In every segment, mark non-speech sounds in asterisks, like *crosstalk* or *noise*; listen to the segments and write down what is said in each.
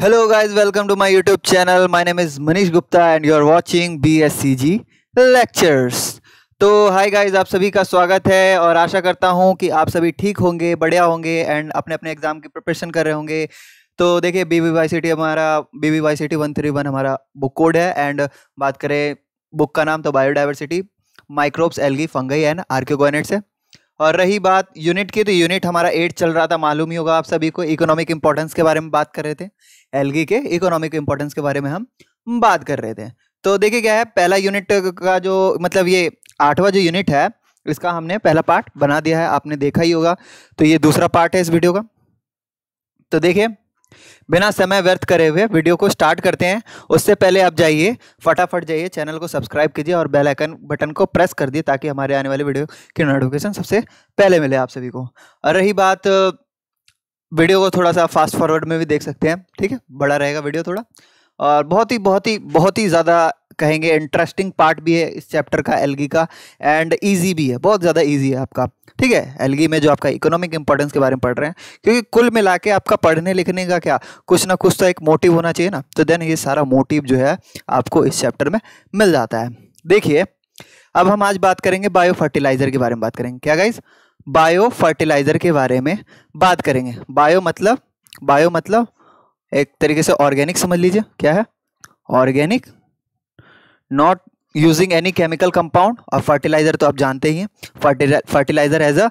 Hello guys welcome to my YouTube channel my name is Manish Gupta and you are watching BSCG lectures तो hi guys आप सभी का स्वागत है और आशा करता हूँ कि आप सभी ठीक होंगे बढ़िया होंगे एंड अपने अपने एग्ज़ाम की प्रिपरेशन कर रहे होंगे तो देखिए B V Y C T हमारा B V Y C T one three one हमारा बुक कोड है एंड बात करें बुक का नाम तो biodiversity microbes algae fungi and archegoniates है और रही बात यूनिट की तो यूनिट हमारा एट चल रहा था मालूम ही होगा आप सभी को इकोनॉमिक इंपॉर्टेंस के बारे में बात कर रहे थे एलगी के इकोनॉमिक इंपॉर्टेंस के बारे में हम बात कर रहे थे तो देखिए क्या है पहला यूनिट का जो मतलब ये आठवां जो यूनिट है इसका हमने पहला पार्ट बना दिया है आपने देखा ही होगा तो ये दूसरा पार्ट है इस वीडियो का तो देखिए बिना समय व्यर्थ करे हुए वीडियो को स्टार्ट करते हैं उससे पहले आप जाइए फटाफट जाइए चैनल को सब्सक्राइब कीजिए और बेल आइकन बटन को प्रेस कर दिए ताकि हमारे आने वाले वीडियो की नोटिफिकेशन सबसे पहले मिले आप सभी को और रही बात वीडियो को थोड़ा सा फास्ट फॉरवर्ड में भी देख सकते हैं ठीक है बड़ा रहेगा वीडियो थोड़ा और बहुत ही बहुत ही बहुत ही ज़्यादा कहेंगे इंटरेस्टिंग पार्ट भी है इस चैप्टर का एलगी का एंड इजी भी है बहुत ज़्यादा इजी है आपका ठीक है एलगी में जो आपका इकोनॉमिक इंपॉर्टेंस के बारे में पढ़ रहे हैं क्योंकि कुल मिला के आपका पढ़ने लिखने का क्या कुछ ना कुछ तो एक मोटिव होना चाहिए ना तो देन ये सारा मोटिव जो है आपको इस चैप्टर में मिल जाता है देखिए अब हम आज बात करेंगे बायो फर्टिलाइज़र के बारे में बात करेंगे क्या गाइज बायो फर्टिलाइज़र के बारे में बात करेंगे बायो मतलब बायो मतलब एक तरीके से ऑर्गेनिक समझ लीजिए क्या है organic not using any chemical compound और फर्टिलाइजर तो आप जानते ही हैं फर्टिलाइजर एज अ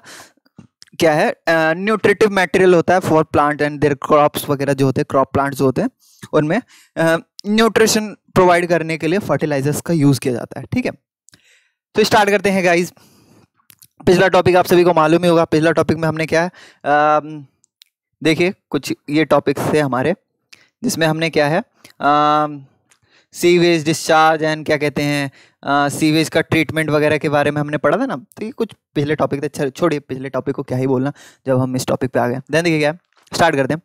क्या है न्यूट्रिटिव uh, मटेरियल होता है for plant and their crops वगैरह जो होते हैं क्रॉप प्लांट्स होते हैं उनमें न्यूट्रिशन uh, प्रोवाइड करने के लिए फर्टिलाइजर्स का यूज़ किया जाता है ठीक है तो स्टार्ट करते हैं गाइज पिछला टॉपिक आप सभी को मालूम ही होगा पिछला टॉपिक में हमने क्या है देखिए कुछ ये टॉपिक्स थे हमारे जिसमें हमने क्या है uh, सीवेज डिस्चार्ज एंड क्या कहते हैं सीवेज का ट्रीटमेंट वगैरह के बारे में हमने पढ़ा था ना तो ये कुछ पिछले टॉपिक थे अच्छा छोड़िए पिछले टॉपिक को क्या ही बोलना जब हम इस टॉपिक पे आ गए देन देखिए क्या स्टार्ट करते हैं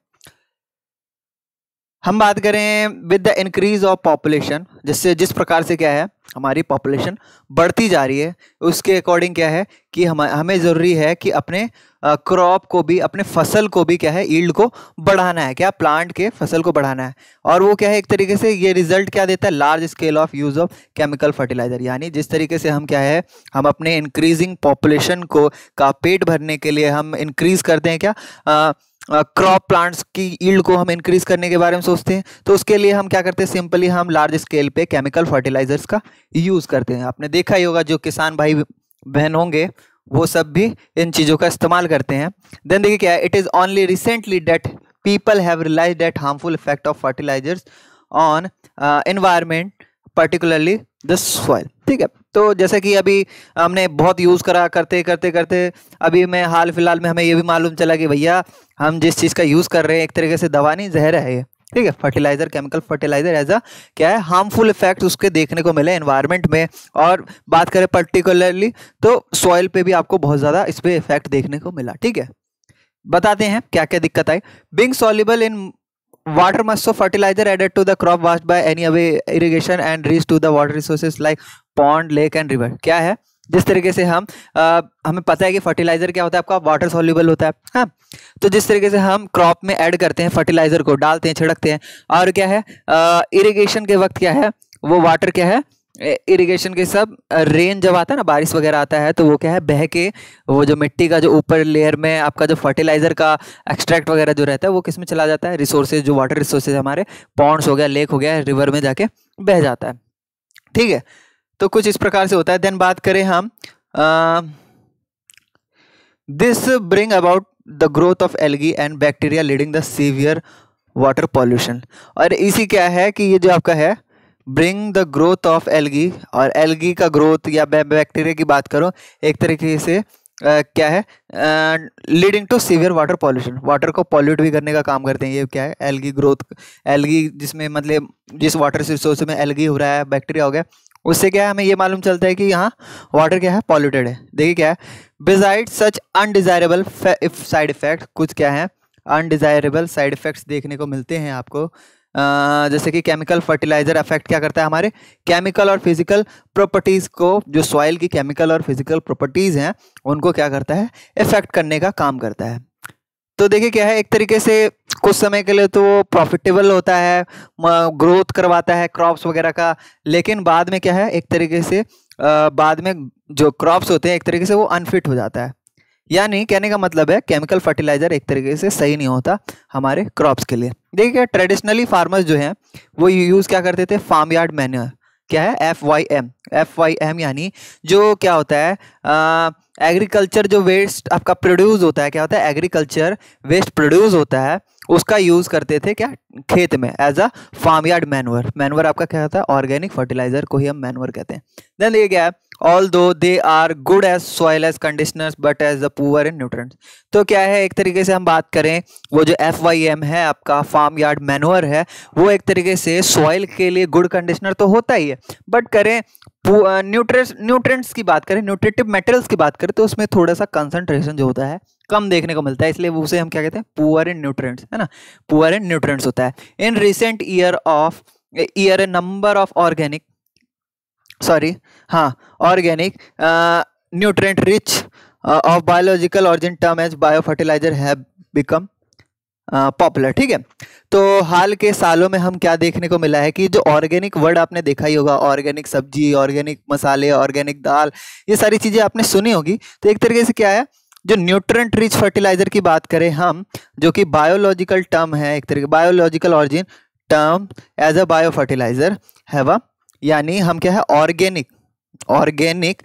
हम बात करें with the increase of population जिससे जिस प्रकार से क्या है हमारी पॉपुलेशन बढ़ती जा रही है उसके अकॉर्डिंग क्या है कि हम हमें ज़रूरी है कि अपने क्रॉप को भी अपने फसल को भी क्या है ईल्ड को बढ़ाना है क्या प्लांट के फसल को बढ़ाना है और वो क्या है एक तरीके से ये रिजल्ट क्या देता है large scale of use of chemical fertiliser यानी जिस तरीके से हम क्या है हम अपने इंक्रीजिंग पॉपुलेशन को का पेट भरने के लिए हम इंक्रीज़ करते हैं क्या आ, क्रॉप प्लांट्स की ईल्ड को हम इंक्रीज करने के बारे में सोचते हैं तो उसके लिए हम क्या करते हैं सिंपली हम लार्ज स्केल पे केमिकल फर्टिलाइजर्स का यूज़ करते हैं आपने देखा ही होगा जो किसान भाई बहन होंगे वो सब भी इन चीज़ों का इस्तेमाल करते हैं देन देखिए क्या है it is only recently that people have realise that harmful effect of fertilisers on environment particularly this soil ठीक है तो जैसे कि अभी हमने बहुत यूज़ करा करते करते करते अभी मैं हाल फिलहाल में हमें ये भी मालूम चला कि भैया हम जिस चीज़ का यूज़ कर रहे हैं एक तरीके से दवा नहीं जहर है ये ठीक है fertiliser chemical fertiliser as a क्या है हार्मफुल इफेक्ट उसके देखने को मिले इन्वायरमेंट में और बात करें पर्टिकुलरली तो सॉइल पर भी आपको बहुत ज़्यादा इस पर इफेक्ट देखने को मिला ठीक है बताते हैं क्या क्या दिक्कत आई being soluble in water mass of fertilizer added to the crop washed by any away irrigation and reach to the water resources like pond lake and river क्या है जिस तरीके से हम आ, हमें पता है कि फर्टिलाइजर क्या होता है आपका वाटर सॉल्यूबल होता है हाँ तो जिस तरीके से हम क्रॉप में ऐड करते हैं फर्टिलाइजर को डालते हैं छिड़कते हैं और क्या है इरिगेशन के वक्त क्या है वो वाटर क्या है इरिगेशन के सब रेन जब आता है ना बारिश वगैरह आता है तो वो क्या है बह के वो जो मिट्टी का जो ऊपर लेयर में आपका जो फर्टिलाइजर का एक्सट्रैक्ट वगैरह जो रहता है वो किस में चला जाता है रिसोर्सेज जो वाटर रिसोर्सेज हमारे पॉन्ड्स हो गया लेक हो गया रिवर में जाके बह जाता है ठीक है तो कुछ इस प्रकार से होता है देन बात करें हम this bring about the growth of algae and bacteria leading the severe water pollution और इसी क्या है कि ये जो आपका है bring the growth of algae और एलगी का ग्रोथ या बैक्टीरिया की बात करो एक तरीके से Uh, क्या है leading to severe water pollution water को पॉल्यूट भी करने का काम करते हैं ये क्या है एलगी ग्रोथ एलगी जिसमें मतलब जिस वाटर रिसोर्स में एलगी हो रहा है बैक्टीरिया हो गया उससे क्या है हमें ये मालूम चलता है कि यहाँ वाटर क्या है पॉल्यूटेड है देखिए क्या है besides such undesirable side effect कुछ क्या है अनडिजायरेबल साइड इफेक्ट्स देखने को मिलते हैं आपको जैसे कि केमिकल फर्टिलाइजर इफेक्ट क्या करता है हमारे केमिकल और फिजिकल प्रॉपर्टीज़ को जो सॉइल की केमिकल और फिजिकल प्रॉपर्टीज़ हैं उनको क्या करता है इफेक्ट करने का काम करता है तो देखिए क्या है एक तरीके से कुछ समय के लिए तो वो प्रॉफिटेबल होता है ग्रोथ करवाता है क्रॉप्स वगैरह का लेकिन बाद में क्या है एक तरीके से बाद में जो क्रॉप्स होते हैं एक तरीके से वो अनफिट हो जाता है यानी कहने का मतलब है केमिकल फर्टिलाइजर एक तरीके से सही नहीं होता हमारे क्रॉप्स के लिए देखिए ट्रेडिशनली फार्मर्स जो हैं वो यूज़ क्या करते थे फार्म यार्ड मैन्योर क्या है F Y M F Y M यानी जो क्या होता है एग्रीकल्चर जो वेस्ट आपका प्रोड्यूस होता है क्या होता है एग्रीकल्चर वेस्ट प्रोड्यूस होता है उसका यूज़ करते थे क्या खेत में as a farm yard manure manure आपका क्या होता है ऑर्गेनिक फर्टिलाइजर को ही हम मैनवर कहते हैं देन देखिए क्या है although they are good as soil as conditioners but as the poor in nutrient तो क्या है एक तरीके से हम बात करें वो जो एफ वाई एम है आपका फार्म यार्ड मैनुअर है वो एक तरीके से सॉइल के लिए गुड कंडीशनर तो होता ही है बट करें न्यूट्रेंट्स न्यूट्रेंट्स की बात करें न्यूट्रेटिव मेटल्स की बात करें तो उसमें थोड़ा सा कंसंट्रेशन जो होता है कम देखने को मिलता है इसलिए उसे हम क्या कहते हैं पुअर इन न्यूट्रेंट्स है ना पुअर इन न्यूट्रेंट्स होता है in recent year of year a number of organic sorry हाँ organic nutrient rich of biological origin term as bio fertiliser have become popular ठीक है तो हाल के सालों में हम क्या देखने को मिला है कि जो ऑर्गेनिक वर्ड आपने देखा ही होगा ऑर्गेनिक सब्जी ऑर्गेनिक मसाले ऑर्गेनिक दाल ये सारी चीज़ें आपने सुनी होगी तो एक तरीके से क्या है जो न्यूट्रेंट रिच फर्टिलाइजर की बात करें हम जो कि बायोलॉजिकल टर्म है एक तरीके biological origin term as a bio fertiliser have a यानी हम क्या है organic organic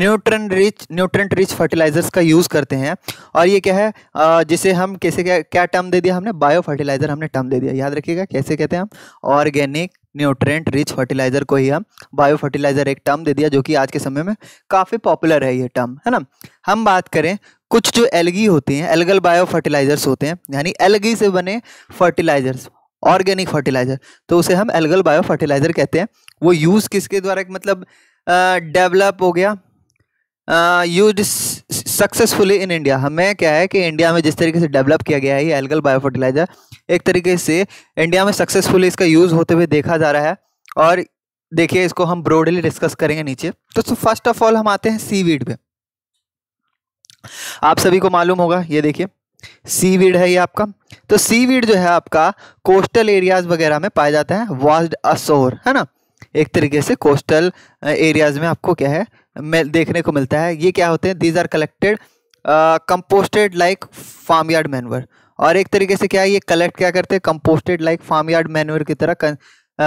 nutrient rich nutrient rich fertilisers का यूज़ करते हैं और ये क्या है जिसे हम कैसे क्या क्या टर्म दे दिया हमने बायो फर्टिलाइज़र हमने टर्म दे दिया याद रखिएगा कैसे कहते हैं हम ऑर्गेनिक न्यूट्रेंट रिच फर्टिलाइज़र को ही हम बायो फर्टिलाइज़र एक टर्म दे दिया जो कि आज के समय में काफ़ी पॉपुलर है ये टर्म है ना हम बात करें कुछ जो एलगी होती हैं एलगल बायो फर्टिलाइज़र्स होते हैं यानी एलगी से बने फर्टिलाइज़र्स ऑर्गेनिक फर्टिलाइजर तो उसे हम एल्गल बायो फर्टिलाइजर कहते हैं वो यूज़ किसके द्वारा मतलब डेवलप हो गया यूज सक्सेसफुली इन इंडिया हमें क्या है कि इंडिया में जिस तरीके से डेवलप किया गया है ये एल्गल बायो फर्टिलाइजर एक तरीके से इंडिया में सक्सेसफुली इसका यूज़ होते हुए देखा जा रहा है और देखिए इसको हम ब्रॉडली डिस्कस करेंगे नीचे तो फर्स्ट ऑफ ऑल हम आते हैं सी वीड पे आप सभी को मालूम होगा ये देखिए सीवीड है ये आपका तो सीवीड जो है आपका कोस्टल एरियाज वगैरह में पाया जाता है वास्ड असोर है ना एक तरीके से कोस्टल एरियाज में आपको क्या है देखने को मिलता है ये क्या होते हैं these are collected composted like farm yard manure और एक तरीके से क्या है ये कलेक्ट क्या करते हैं composted like farm yard manure की तरह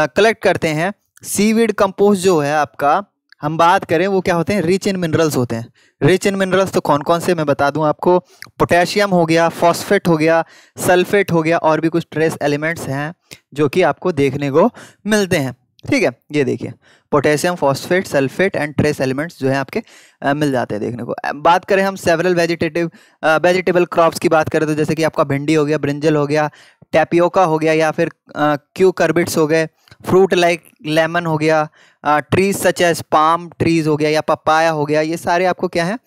कलेक्ट करते हैं सीवीड कंपोस्ट जो है आपका हम बात करें वो क्या होते हैं रिच इन मिनरल्स होते हैं रिच इन मिनरल्स तो कौन कौन से मैं बता दूं आपको पोटेशियम हो गया फॉस्फेट हो गया सल्फेट हो गया और भी कुछ ट्रेस एलिमेंट्स हैं जो कि आपको देखने को मिलते हैं ठीक है ये देखिए potassium phosphate sulphate and trace elements जो है आपके आ, मिल जाते हैं देखने को बात करें हम सेवरल वेजिटेटिव वेजिटेबल क्रॉप्स की बात करें तो जैसे कि आपका भिंडी हो गया ब्रिंजल हो गया टैपियोका हो गया या फिर क्यू कर्बिट्स हो गए फ्रूट लाइक लेमन हो गया trees such as palm trees हो गया या पपाया हो गया ये सारे आपको क्या है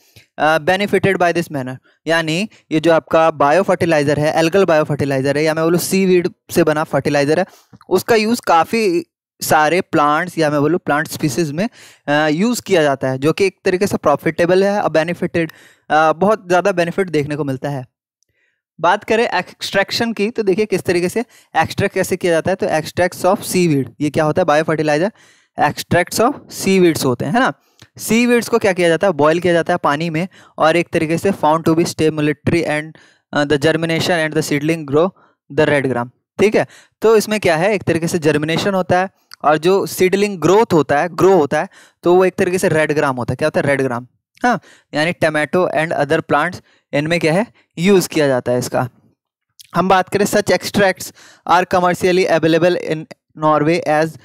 बेनिफिटेड बाय दिस मैनर यानी ये जो आपका बायो फर्टिलाइज़र है एल्गल बायो फर्टिलाइज़र है या मैं बोलूँ सी वीड से बना फर्टिलाइज़र है उसका यूज़ काफ़ी सारे प्लांट्स या मैं बोलूँ प्लांट स्पीसीज में यूज़ किया जाता है जो कि एक तरीके से प्रॉफिटेबल है और बेनिफिटेड बहुत ज़्यादा बेनिफिट देखने को मिलता है बात करें एक्सट्रैक्शन की तो देखिए किस तरीके से एक्सट्रैक्ट कैसे किया जाता है तो एक्सट्रैक्ट्स ऑफ सी वीड ये क्या होता है bio fertiliser extracts of seaweeds होते हैं है ना सी वीड्स को क्या किया जाता है बॉयल किया जाता है पानी में और एक तरीके से found to be stimulatory and the germination and the seedling grow the red gram ठीक है तो इसमें क्या है एक तरीके से जर्मिनेशन होता है और जो सीडलिंग ग्रोथ होता है ग्रो होता है तो वो एक तरीके से रेड ग्राम होता है क्या होता है रेड ग्राम हाँ यानी टमाटो एंड अदर प्लांट्स इनमें क्या है यूज़ किया जाता है इसका हम बात करें such extracts are commercially available in Norway as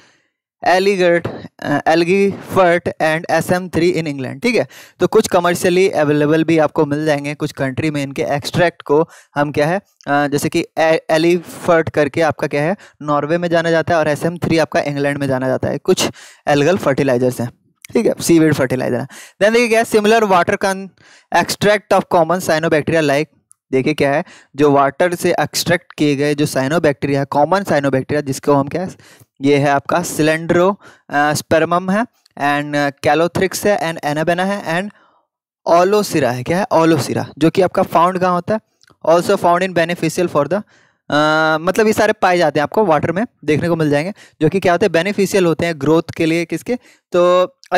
Algifert Algifert and S M three in England ठीक है तो कुछ कमर्शियली अवेलेबल भी आपको मिल जाएंगे कुछ कंट्री में इनके एक्सट्रैक्ट को हम क्या है जैसे कि एलिफर्ट करके आपका क्या है नॉर्वे में जाना जाता है और एस एम थ्री आपका इंग्लैंड में जाना जाता है कुछ एलगल फर्टिलाइजर्स हैं ठीक है सीवेड फर्टिलाइजर है देन देखिए क्या है सिमिलर वाटर कन extract of common cyanobacteria like देखिए क्या है जो वाटर से एक्सट्रैक्ट किए गए जो साइनोबैक्टीरिया है कॉमन साइनोबैक्टीरिया जिसको हम क्या ये है आपका सिलेंड्रो स्पेरम है एंड कैलोथ्रिक्स है एंड एनाबेना है एंड ओलोसिरा है क्या है ओलोसिरा जो कि आपका फाउंड कहाँ होता है also found in beneficial for the मतलब ये सारे पाए जाते हैं आपको वाटर में देखने को मिल जाएंगे जो कि क्या होते हैं बेनिफिशियल होते हैं ग्रोथ के लिए किसके तो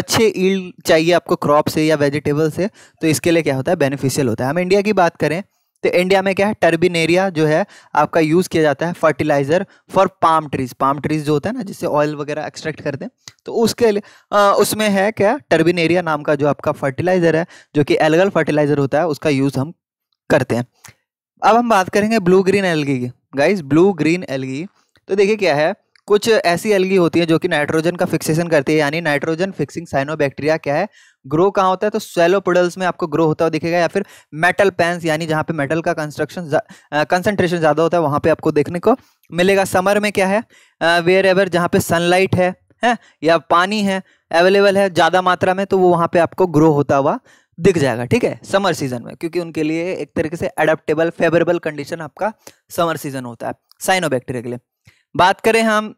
अच्छे ईल्ड चाहिए आपको क्रॉप से या वेजिटेबल से तो इसके लिए क्या होता है बेनिफिशियल होता है हम इंडिया की बात करें तो इंडिया में क्या है एरिया जो है आपका यूज़ किया जाता है fertiliser for palm trees palm trees जो होता है ना जिससे ऑयल वगैरह एक्सट्रैक्ट करते हैं तो उसके लिए आ, उसमें है क्या एरिया नाम का जो आपका फर्टिलाइजर है जो कि एलगल फर्टिलाइजर होता है उसका यूज़ हम करते हैं अब हम बात करेंगे ब्लू ग्रीन एलगी की गाइज ब्लू ग्रीन एलगी तो देखिए क्या है कुछ ऐसी एलगी होती है जो कि नाइट्रोजन का फिक्सेशन करती है यानी नाइट्रोजन फिक्सिंग साइनोबैक्टीरिया क्या है ग्रो कहाँ होता है तो स्वेलो पुडल्स में आपको ग्रो होता हुआ दिखेगा या फिर मेटल पैंस यानी जहाँ पे मेटल का कंस्ट्रक्शन कंसनट्रेशन ज़्यादा होता है वहाँ पे आपको देखने को मिलेगा समर में क्या है वेयर एवर जहाँ पे सनलाइट है है या पानी है अवेलेबल है ज़्यादा मात्रा में तो वो वहाँ पर आपको ग्रो होता हुआ दिख जाएगा ठीक है समर सीजन में क्योंकि उनके लिए एक तरीके से अडेप्टेबल फेवरेबल कंडीशन आपका समर सीजन होता है साइनोबैक्टीरिया के लिए बात करें हम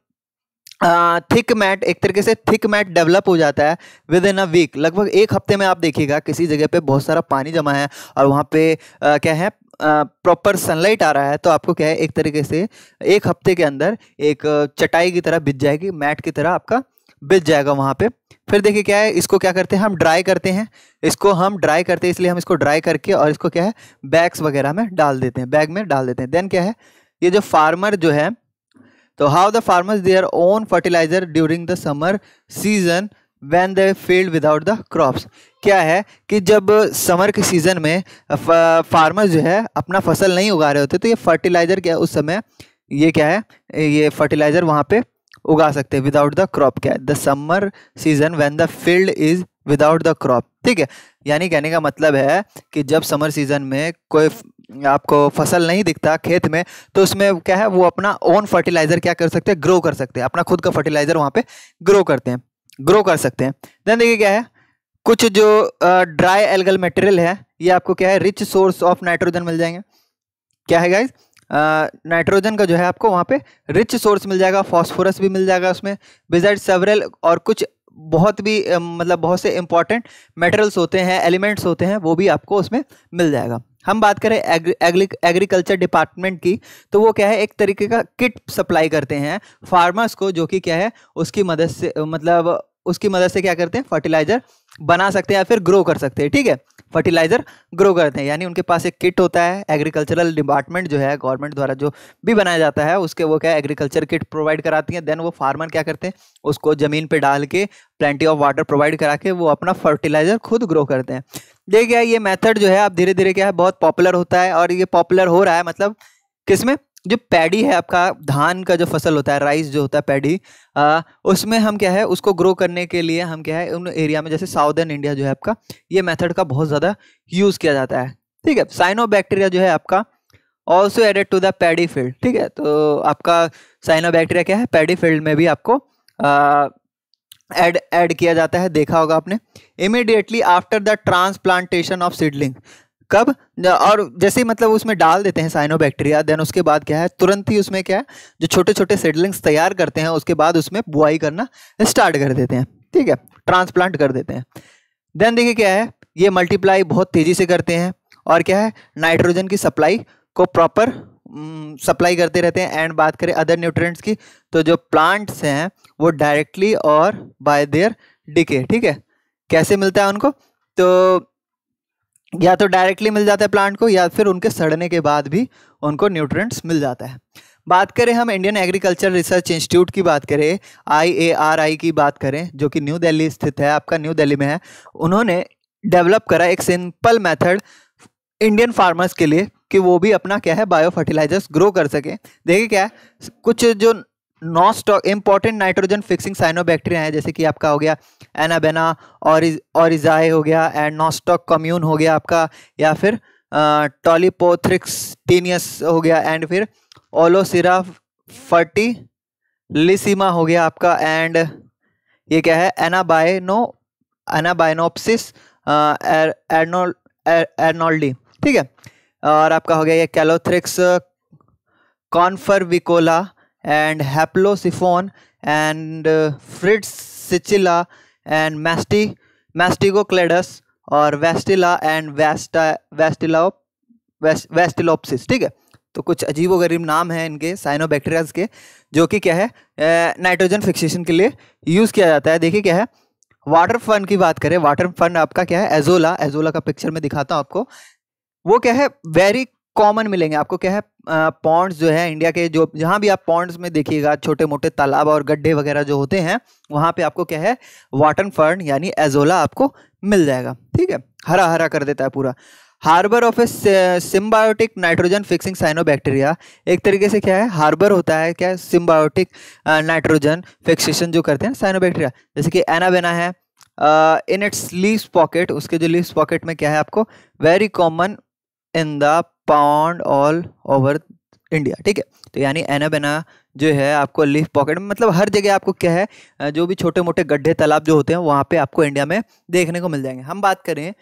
थिक मैट एक तरीके से थिक मैट डेवलप हो जाता है विद इन अ वीक लगभग एक हफ्ते में आप देखिएगा किसी जगह पे बहुत सारा पानी जमा है और वहाँ पे आ, क्या है प्रॉपर सनलाइट आ रहा है तो आपको क्या है एक तरीके से एक हफ्ते के अंदर एक चटाई की तरह बिज जाएगी मैट की तरह आपका बिज जाएगा वहाँ पे फिर देखिए क्या है इसको क्या करते हैं हम ड्राई करते हैं इसको हम ड्राई करते हैं इसलिए हम इसको ड्राई करके और इसको क्या है बैग्स वगैरह में डाल देते हैं बैग में डाल देते हैं देन क्या है ये जो फार्मर जो है how the farmers they are own fertiliser during the summer season when the field without the crops क्या है कि जब समर के सीज़न में फार्मर जो है अपना फसल नहीं उगा रहे होते तो ये फर्टिलाइज़र क्या है उस समय ये क्या है ये फर्टिलाइज़र वहाँ पे उगा सकते हैं विदाउट द क्रॉप क्या है the summer season when the field is without the crop ठीक है यानी कहने का मतलब है कि जब समर सीज़न में कोई आपको फसल नहीं दिखता खेत में तो उसमें क्या है वो अपना ओन फर्टिलाइज़र क्या कर सकते हैं ग्रो कर सकते हैं अपना खुद का फर्टिलाइज़र वहाँ पे ग्रो करते हैं ग्रो कर सकते हैं देन देखिए क्या है कुछ जो ड्राई एल्गल मटेरियल है ये आपको क्या है रिच सोर्स ऑफ नाइट्रोजन मिल जाएंगे क्या है गाइज नाइट्रोजन का जो है आपको वहाँ पे रिच सोर्स मिल जाएगा फॉस्फोरस भी मिल जाएगा उसमें बिजाइड सेवरल और कुछ बहुत भी मतलब बहुत से इंपॉर्टेंट मेटेरियल्स होते हैं एलिमेंट्स होते हैं वो भी आपको उसमें मिल जाएगा हम बात करें एग्रीकल्चर डिपार्टमेंट की तो वो क्या है एक तरीके का किट सप्लाई करते हैं फार्मर्स को जो कि क्या है उसकी मदद से मतलब उसकी मदद से क्या करते हैं फर्टिलाइज़र बना सकते हैं या फिर ग्रो कर सकते हैं ठीक है फर्टिलाइज़र ग्रो करते हैं यानी उनके पास एक किट होता है एग्रीकल्चरल डिपार्टमेंट जो है गवर्नमेंट द्वारा जो भी बनाया जाता है उसके वो क्या है एग्रीकल्चर किट प्रोवाइड कराती हैं देन वो फार्मर क्या करते हैं उसको ज़मीन पर डाल के प्लेंटी ऑफ वाटर प्रोवाइड करा के वो अपना फर्टिलाइज़र खुद ग्रो करते हैं देखिए क्या ये मेथड जो है आप धीरे धीरे क्या है बहुत पॉपुलर होता है और ये पॉपुलर हो रहा है मतलब किसमें जो पैडी है आपका धान का जो फसल होता है राइस जो होता है पैडी आ, उसमें हम क्या है उसको ग्रो करने के लिए हम क्या है उन एरिया में जैसे साउदर्न इंडिया जो है आपका ये मेथड का बहुत ज़्यादा यूज़ किया जाता है ठीक है साइनो बैक्टीरिया जो है आपका also added to the paddy field ठीक है तो आपका साइनो बैक्टीरिया क्या है पैडी फील्ड में भी आपको एड एड किया जाता है देखा होगा आपने immediately after the transplantation of seedling कब और जैसे ही मतलब उसमें डाल देते हैं साइनोबैक्टीरिया देन उसके बाद क्या है तुरंत ही उसमें क्या है जो छोटे छोटे सीडलिंग्स तैयार करते हैं उसके बाद उसमें बुआई करना स्टार्ट कर देते हैं ठीक है ट्रांसप्लांट कर देते हैं देन देखिए क्या है ये मल्टीप्लाई बहुत तेज़ी से करते हैं और क्या है नाइट्रोजन की सप्लाई को प्रॉपर सप्लाई करते रहते हैं एंड बात करें अदर न्यूट्रिएंट्स की तो जो प्लांट्स हैं वो डायरेक्टली और बाय देयर डिके ठीक है कैसे मिलता है उनको तो या तो डायरेक्टली मिल जाता है प्लांट को या फिर उनके सड़ने के बाद भी उनको न्यूट्रिएंट्स मिल जाता है बात करें हम इंडियन एग्रीकल्चर रिसर्च इंस्टीट्यूट की बात करें आई की बात करें जो कि न्यू दिल्ली स्थित है आपका न्यू दिल्ली में है उन्होंने डेवलप करा एक सिंपल मेथड इंडियन फार्मर्स के लिए कि वो भी अपना क्या है बायो फर्टिलाइजर्स ग्रो कर सके देखिए क्या है कुछ जो non stock important nitrogen fixing cyanobacteria है जैसे कि आपका हो गया एनाबेना और औरिजाए हो गया एंड नॉस्टॉक कम्यून हो गया आपका या फिर टॉलीपोथ्रिक्स टीनियस हो गया एंड फिर ओलोसिरा फर्टी लिसिमा हो गया आपका एंड ये क्या है एनाबायनो एनाबायनोपसिस एरनोल्डी ठीक है और आपका हो गया ये Calothrix confervicola and Haplosiphon and फ्रिड्स सिचिला एंड मैस्टी मैस्टिगोक्लेडस और वेस्टिला एंड वेस्टा वेस्टिला वेस्टिलोपसिस ठीक है तो कुछ अजीब नाम है इनके साइनोबैक्टीरियाज के जो कि क्या है नाइट्रोजन uh, फिक्सेशन के लिए यूज़ किया जाता है देखिए क्या है वाटर फन की बात करें वाटर फन आपका क्या है एजोला एजोला का पिक्चर में दिखाता हूँ आपको वो क्या है वेरी कॉमन मिलेंगे आपको क्या है पॉन्ड्स जो है इंडिया के जो जहाँ भी आप पॉन्ड्स में देखिएगा छोटे मोटे तालाब और गड्ढे वगैरह जो होते हैं वहाँ पे आपको क्या है वाटर फर्न यानी एजोला आपको मिल जाएगा ठीक है हरा हरा कर देता है पूरा harbour of a symbiotic nitrogen fixing cyanobacteria एक तरीके से क्या है हार्बर होता है क्या सिम्बायोटिक नाइट्रोजन फिक्सेशन जो करते हैं साइनोबैक्टीरिया जैसे कि एनाबेना है इन इट्स लीव्स पॉकेट उसके जो लीव्स पॉकेट में क्या है आपको very common in the pond all over India ठीक है तो यानी एना बेना जो है आपको लीफ पॉकेट मतलब हर जगह आपको क्या है जो भी छोटे मोटे गड्ढे तालाब जो होते हैं वहाँ पे आपको इंडिया में देखने को मिल जाएंगे हम बात करें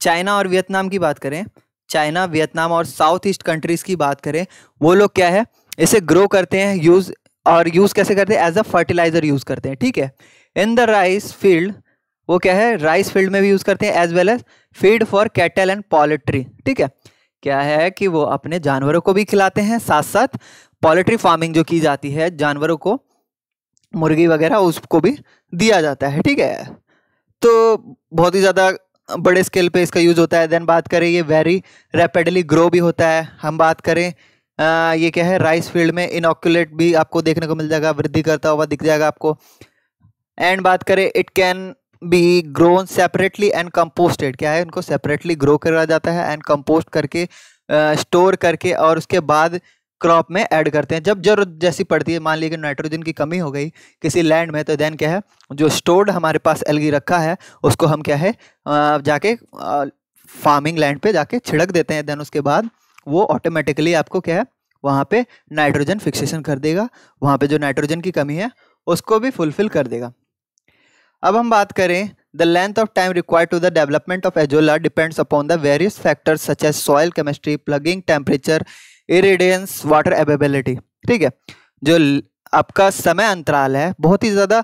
चाइना और वियतनाम की बात करें चाइना वियतनाम और साउथ ईस्ट कंट्रीज़ की बात करें वो लोग क्या है इसे ग्रो करते हैं यूज़ और यूज़ कैसे करते हैं एज अ फर्टिलाइज़र यूज़ करते हैं ठीक है इन द राइस फील्ड वो क्या है राइस फील्ड में भी यूज़ करते हैं as well as feed for cattle and poultry ठीक है क्या है कि वो अपने जानवरों को भी खिलाते हैं साथ साथ पॉलिट्री फार्मिंग जो की जाती है जानवरों को मुर्गी वगैरह उसको भी दिया जाता है ठीक है तो बहुत ही ज़्यादा बड़े स्केल पे इसका यूज़ होता है देन बात करें ये वेरी रैपिडली ग्रो भी होता है हम बात करें आ, ये क्या है राइस फील्ड में इनोकुलेट भी आपको देखने को मिल जाएगा वृद्धि करता हुआ दिख जाएगा आपको एंड बात करें it can be grown separately and composted क्या है उनको सेपरेटली ग्रो करा जाता है एंड कंपोस्ट करके स्टोर करके और उसके बाद क्रॉप में ऐड करते हैं जब जरूरत जैसी पड़ती है मान लीजिए नाइट्रोजन की कमी हो गई किसी लैंड में तो देन क्या है जो स्टोर्ड हमारे पास एलगी रखा है उसको हम क्या है जाके फार्मिंग लैंड पे जाके छिड़क देते हैं देन उसके बाद वो ऑटोमेटिकली आपको क्या है वहाँ पे नाइट्रोजन फिक्सेशन कर देगा वहाँ पे जो नाइट्रोजन की कमी है उसको भी फुलफिल कर देगा अब हम बात करें the length of time require to the development of Azolla depends upon the various factors such as soil chemistry plugging temperature irradiance water availability ठीक है जो आपका समय अंतराल है बहुत ही ज़्यादा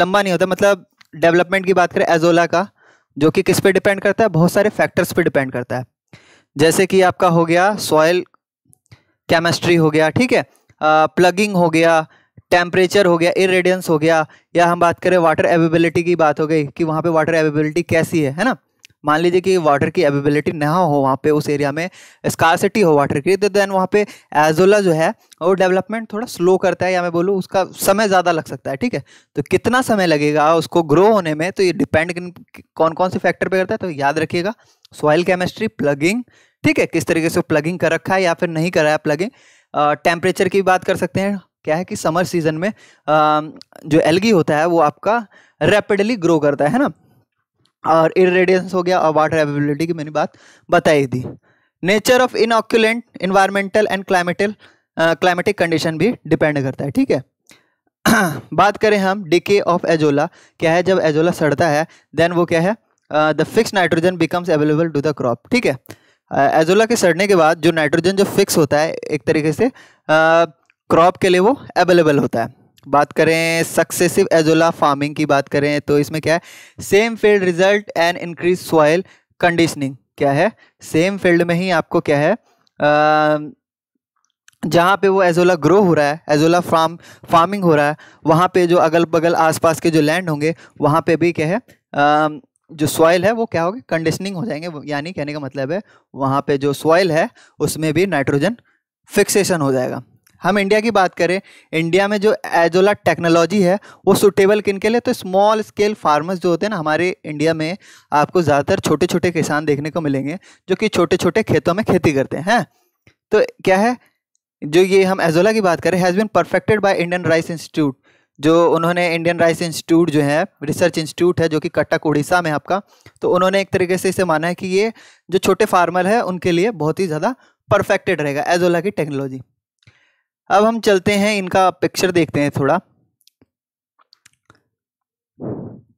लंबा नहीं होता मतलब डेवलपमेंट की बात करें एजोला का जो कि किस पे डिपेंड करता है बहुत सारे फैक्टर्स पे डिपेंड करता है जैसे कि आपका हो गया सॉयल केमिस्ट्री हो गया ठीक है प्लगिंग हो गया टेम्परेचर हो गया इरेडियंस हो गया या हम बात करें वाटर एवेबिलिटी की बात हो गई कि वहाँ पे वाटर एवेबिलिटी कैसी है है ना मान लीजिए कि वाटर की एवेबिलिटी ना हो वहाँ पे उस एरिया में स्कारसिटी हो वाटर की तो देन वहाँ पे एजोला जो है वो डेवलपमेंट थोड़ा स्लो करता है या मैं बोलूँ उसका समय ज़्यादा लग सकता है ठीक है तो कितना समय लगेगा उसको ग्रो होने में तो ये डिपेंड कौन कौन से फैक्टर पर करता है तो याद रखिएगा सॉइल केमिस्ट्री प्लगिंग ठीक है किस तरीके से प्लगिंग कर रखा है या फिर नहीं कर रहा है प्लगिंग टेम्परेचर की बात कर सकते हैं क्या है कि समर सीजन में जो एलगी होता है वो आपका रैपिडली ग्रो करता है ना और इरेडियंस हो गया और वाटर एवेबिलिटी की मैंने बात बताई थी nature of inoculant environmental and climatal climatic condition भी डिपेंड करता है ठीक है *clears throat* बात करें हम डिके ऑफ एजोला क्या है जब एजोला सड़ता है देन वो क्या है the fix nitrogen becomes available to the crop ठीक है एजोला के सड़ने के बाद जो नाइट्रोजन जो फिक्स होता है एक तरीके से uh, क्रॉप के लिए वो अवेलेबल होता है बात करें सक्सेसिव एजोला फार्मिंग की बात करें तो इसमें क्या है same field result and increase soil conditioning क्या है सेम फील्ड में ही आपको क्या है आ, जहाँ पे वो एजोला ग्रो हो रहा है एजोला फार्म फार्मिंग हो रहा है वहाँ पे जो अगल बगल आसपास के जो लैंड होंगे वहाँ पे भी क्या है आ, जो सॉइल है वो क्या होगी कंडीशनिंग हो जाएंगे यानी कहने का मतलब है वहाँ पे जो सॉइल है उसमें भी नाइट्रोजन फिक्सेशन हो जाएगा हम इंडिया की बात करें इंडिया में जो एजोला टेक्नोलॉजी है वो सुटेबल किन के लिए तो स्मॉल स्केल फार्मर्स जो होते हैं ना हमारे इंडिया में आपको ज़्यादातर छोटे छोटे किसान देखने को मिलेंगे जो कि छोटे छोटे खेतों में खेती करते हैं तो क्या है जो ये हम एजोला की बात करें has been perfected by Indian rice institute जो उन्होंने इंडियन राइस इंस्टीट्यूट जो है रिसर्च इंस्टीट्यूट है जो कि कटक उड़ीसा में आपका तो उन्होंने एक तरीके से इसे माना है कि ये जो छोटे फार्मर है उनके लिए बहुत ही ज़्यादा परफेक्टेड रहेगा एजोला की टेक्नोलॉजी अब हम चलते हैं इनका पिक्चर देखते हैं थोड़ा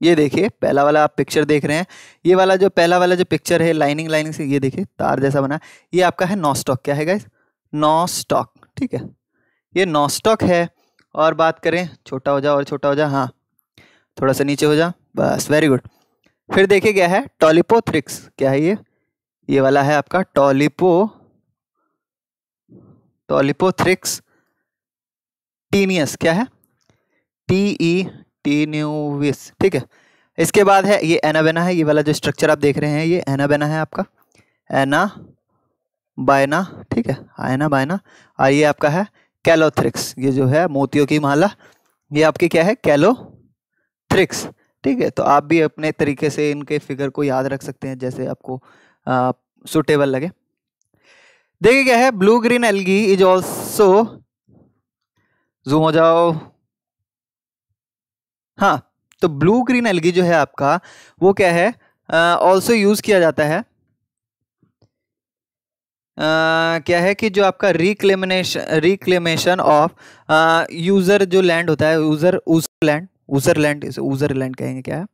ये देखिए पहला वाला आप पिक्चर देख रहे हैं ये वाला जो पहला वाला जो पिक्चर है लाइनिंग लाइनिंग से ये देखिए तार जैसा बना ये आपका है नॉस्टॉक क्या है गाइस ठीक है ये नॉस्टॉक है और बात करें छोटा हो जा और छोटा हो जा हाँ थोड़ा सा नीचे हो जा बस वेरी गुड फिर देखिए क्या है थ्रिक्स क्या है ये ये वाला है आपका टॉलिपो थ्रिक्स टीनियस क्या है टी ई टीन्यूविस ठीक है इसके बाद है ये एनाबेना है ये वाला जो स्ट्रक्चर आप देख रहे हैं ये एनाबेना है आपका एना बायना ठीक है आयना बायना और ये आपका है कैलोथ्रिक्स ये जो है मोतियों की माला ये आपकी क्या है कैलोथ्रिक्स ठीक है तो आप भी अपने तरीके से इनके फिगर को याद रख सकते हैं जैसे आपको सुटेबल लगे देखिए क्या है blue green algae is also zoom हो जाओ हाँ तो ब्लू ग्रीन एलगी जो है आपका वो क्या है ऑल्सो uh, यूज़ किया जाता है Uh, क्या है कि जो आपका रिक्लेमिनेशन रिक्लेमेशन ऑफ यूज़र जो लैंड होता है यूज़र उजर लैंड उजर लैंड उजर लैंड कहेंगे क्या है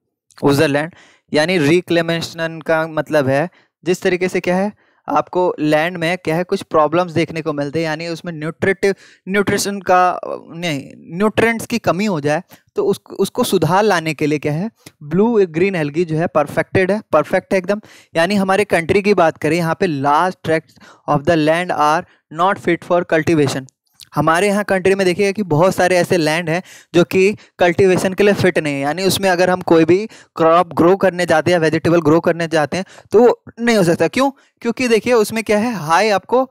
उजर लैंड यानी रिक्लेमेशन का मतलब है जिस तरीके से क्या है आपको लैंड में क्या है कुछ प्रॉब्लम्स देखने को मिलते हैं यानी उसमें न्यूट्रिटिव न्यूट्रिशन का नहीं न्यूट्रेंट्स की कमी हो जाए तो उस उसको सुधार लाने के लिए क्या है ब्लू ग्रीन एल्गी जो है परफेक्टेड है परफेक्ट है एकदम यानी हमारे कंट्री की बात करें यहाँ पे last tract of the land are not fit for cultivation हमारे यहाँ कंट्री में देखिएगा कि बहुत सारे ऐसे लैंड हैं जो कि कल्टीवेशन के लिए फिट नहीं है यानी उसमें अगर हम कोई भी क्रॉप ग्रो करने जाते हैं वेजिटेबल ग्रो करने जाते हैं तो नहीं हो सकता क्यों क्योंकि देखिए उसमें क्या है हाई आपको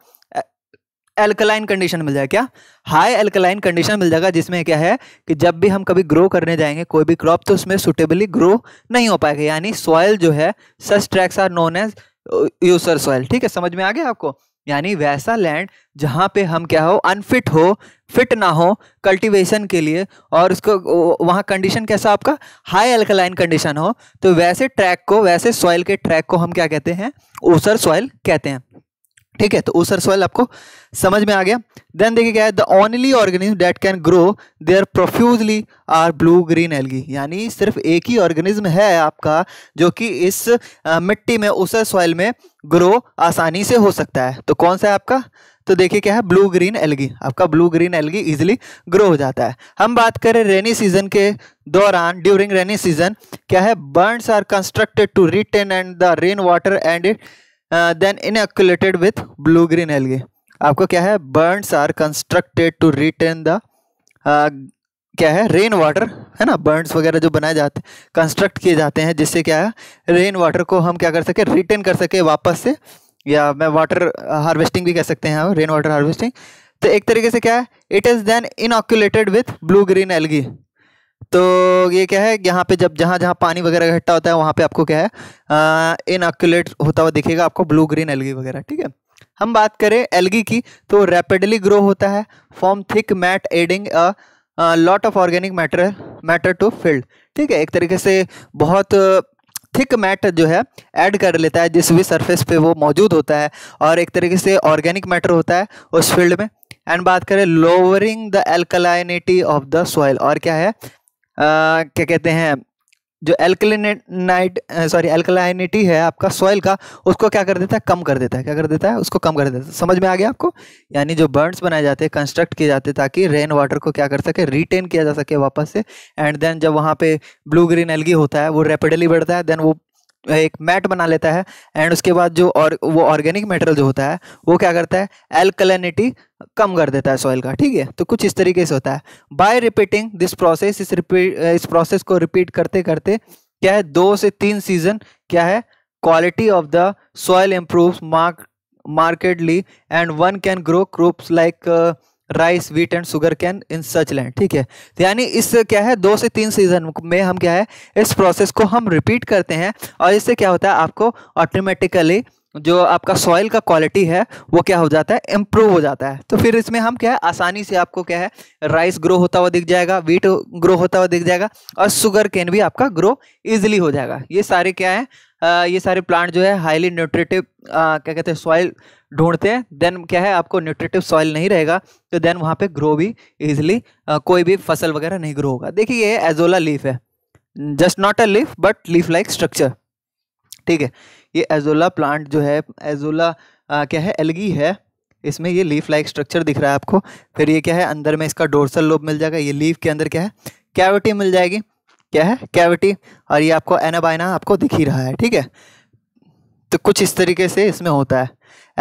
एल्कलाइन कंडीशन मिल जाएगा क्या हाई एल्कलाइन कंडीशन मिल जाएगा जिसमें क्या है कि जब भी हम कभी ग्रो करने जाएंगे कोई भी क्रॉप तो उसमें सुटेबली ग्रो नहीं हो पाएगा यानी सॉयल जो है such tracts are known as usar soil ठीक है समझ में आ गया आपको यानी वैसा लैंड जहाँ पे हम क्या हो अनफिट हो फिट ना हो कल्टीवेशन के लिए और उसको वहाँ कंडीशन कैसा आपका हाई अल्कलाइन कंडीशन हो तो वैसे ट्रैक को वैसे सॉइल के ट्रैक को हम क्या कहते हैं ओसर सॉइल कहते हैं ठीक है तो ऊसर सॉइल आपको समझ में आ गया देन देखिए क्या है the only organism that can grow there profusely are blue green algae यानी सिर्फ एक ही ऑर्गेनिज्म है आपका जो कि इस मिट्टी में उसर सॉइल में ग्रो आसानी से हो सकता है तो कौन सा है आपका तो देखिए क्या है ब्लू ग्रीन एलगी आपका blue green algae easily grow हो जाता है हम बात करें रेनी सीजन के दौरान ड्यूरिंग रेनी सीजन क्या है birds are constructed to retain and the rain water and it then inoculated with blue green algae आपको क्या है burns are constructed to retain the क्या है रेन वाटर है ना बर्न्स वगैरह जो बनाए जाते हैं कंस्ट्रक्ट किए जाते हैं जिससे क्या है रेन वाटर को हम क्या कर सके रिटेन कर सके वापस से या मैं वाटर हार्वेस्टिंग भी कह सकते हैं रेन वाटर हार्वेस्टिंग तो एक तरीके से क्या है it is then inoculated with blue green algae तो ये क्या है यहाँ पे जब जहाँ जहाँ पानी वगैरह इकट्ठा होता है वहाँ पे आपको क्या है इनक्यूलेट होता हुआ दिखेगा आपको ब्लू ग्रीन एलगी वगैरह ठीक है हम बात करें एलगी की तो रैपिडली ग्रो होता है form thick mat adding a lot of organic matter matter to field ठीक है एक तरीके से बहुत थिक मैट जो है ऐड कर लेता है जिस भी सरफेस पे वो मौजूद होता है और एक तरीके से ऑर्गेनिक मैटर होता है उस फील्ड में एंड बात करें lowering the alkalinity of the soil और क्या है क्या कहते हैं जो एल्कलिनाइट सॉरी एल्कलाइनिटी है आपका सॉइल का उसको क्या कर देता है कम कर देता है क्या कर देता है उसको कम कर देता है समझ में आ गया आपको यानी जो बर्न्स बनाए जाते हैं कंस्ट्रक्ट किए जाते हैं ताकि रेन वाटर को क्या कर सके रिटेन किया जा सके वापस से एंड देन जब वहाँ पे ब्लू ग्रीन एल्गी होता है वो रेपिडली बढ़ता है देन वो एक मैट बना लेता है एंड उसके बाद जो और वो ऑर्गेनिक मटेरियल जो होता है वो क्या करता है एल्कलनिटी कम कर देता है सॉइल का ठीक है तो कुछ इस तरीके से होता है बाय रिपीटिंग दिस प्रोसेस इस रिपीट इस प्रोसेस को रिपीट करते करते क्या है दो से तीन सीजन क्या है quality of the soil improve mark markedly and one can grow crops like rice wheat and sugar cane in such land ठीक है तो यानी इस क्या है दो से तीन सीजन में हम क्या है इस प्रोसेस को हम रिपीट करते हैं और इससे क्या होता है आपको ऑटोमेटिकली जो आपका सॉइल का क्वालिटी है वो क्या हो जाता है इम्प्रूव हो जाता है तो फिर इसमें हम क्या है आसानी से आपको क्या है राइस ग्रो होता हुआ दिख जाएगा वीट ग्रो होता हुआ दिख जाएगा और शुगर केन भी आपका ग्रो इजिली हो जाएगा ये सारे क्या है आ, ये सारे प्लांट जो है हाईली न्यूट्रेटिव क्या कहते हैं सॉइल ढूंढते हैं देन क्या है आपको न्यूट्रेटिव सॉइल नहीं रहेगा तो देन वहाँ पर ग्रो भी ईजिली कोई भी फसल वगैरह नहीं ग्रो होगा देखिए ये एजोला लीफ है just not a leaf but leaf like structure ठीक है ये एजोला प्लांट जो है एजोला क्या है एलगी है इसमें ये लीफ लाइक स्ट्रक्चर दिख रहा है आपको फिर ये क्या है अंदर में इसका डोरसल लोब मिल जाएगा ये लीफ के अंदर क्या है कैविटी मिल जाएगी क्या है कैविटी और ये आपको एनाबाइना आपको दिख ही रहा है ठीक है तो कुछ इस तरीके से इसमें होता है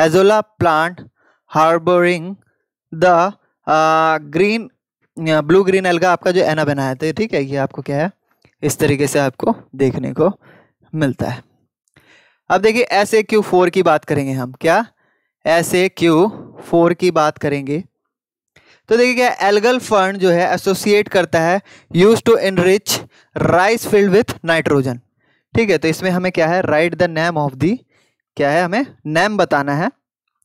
azolla plant harbouring the green blue green alga आपका जो एना है तो ठीक है ये आपको क्या है इस तरीके से आपको देखने को मिलता है अब देखिए एस ए क्यू फोर की बात करेंगे हम क्या एस ए क्यू फोर की बात करेंगे तो देखिए क्या एल्गल फंड जो है एसोसिएट करता है use to enrich rice field with nitrogen ठीक है तो इसमें हमें क्या है write the name of the क्या है हमें नेम बताना है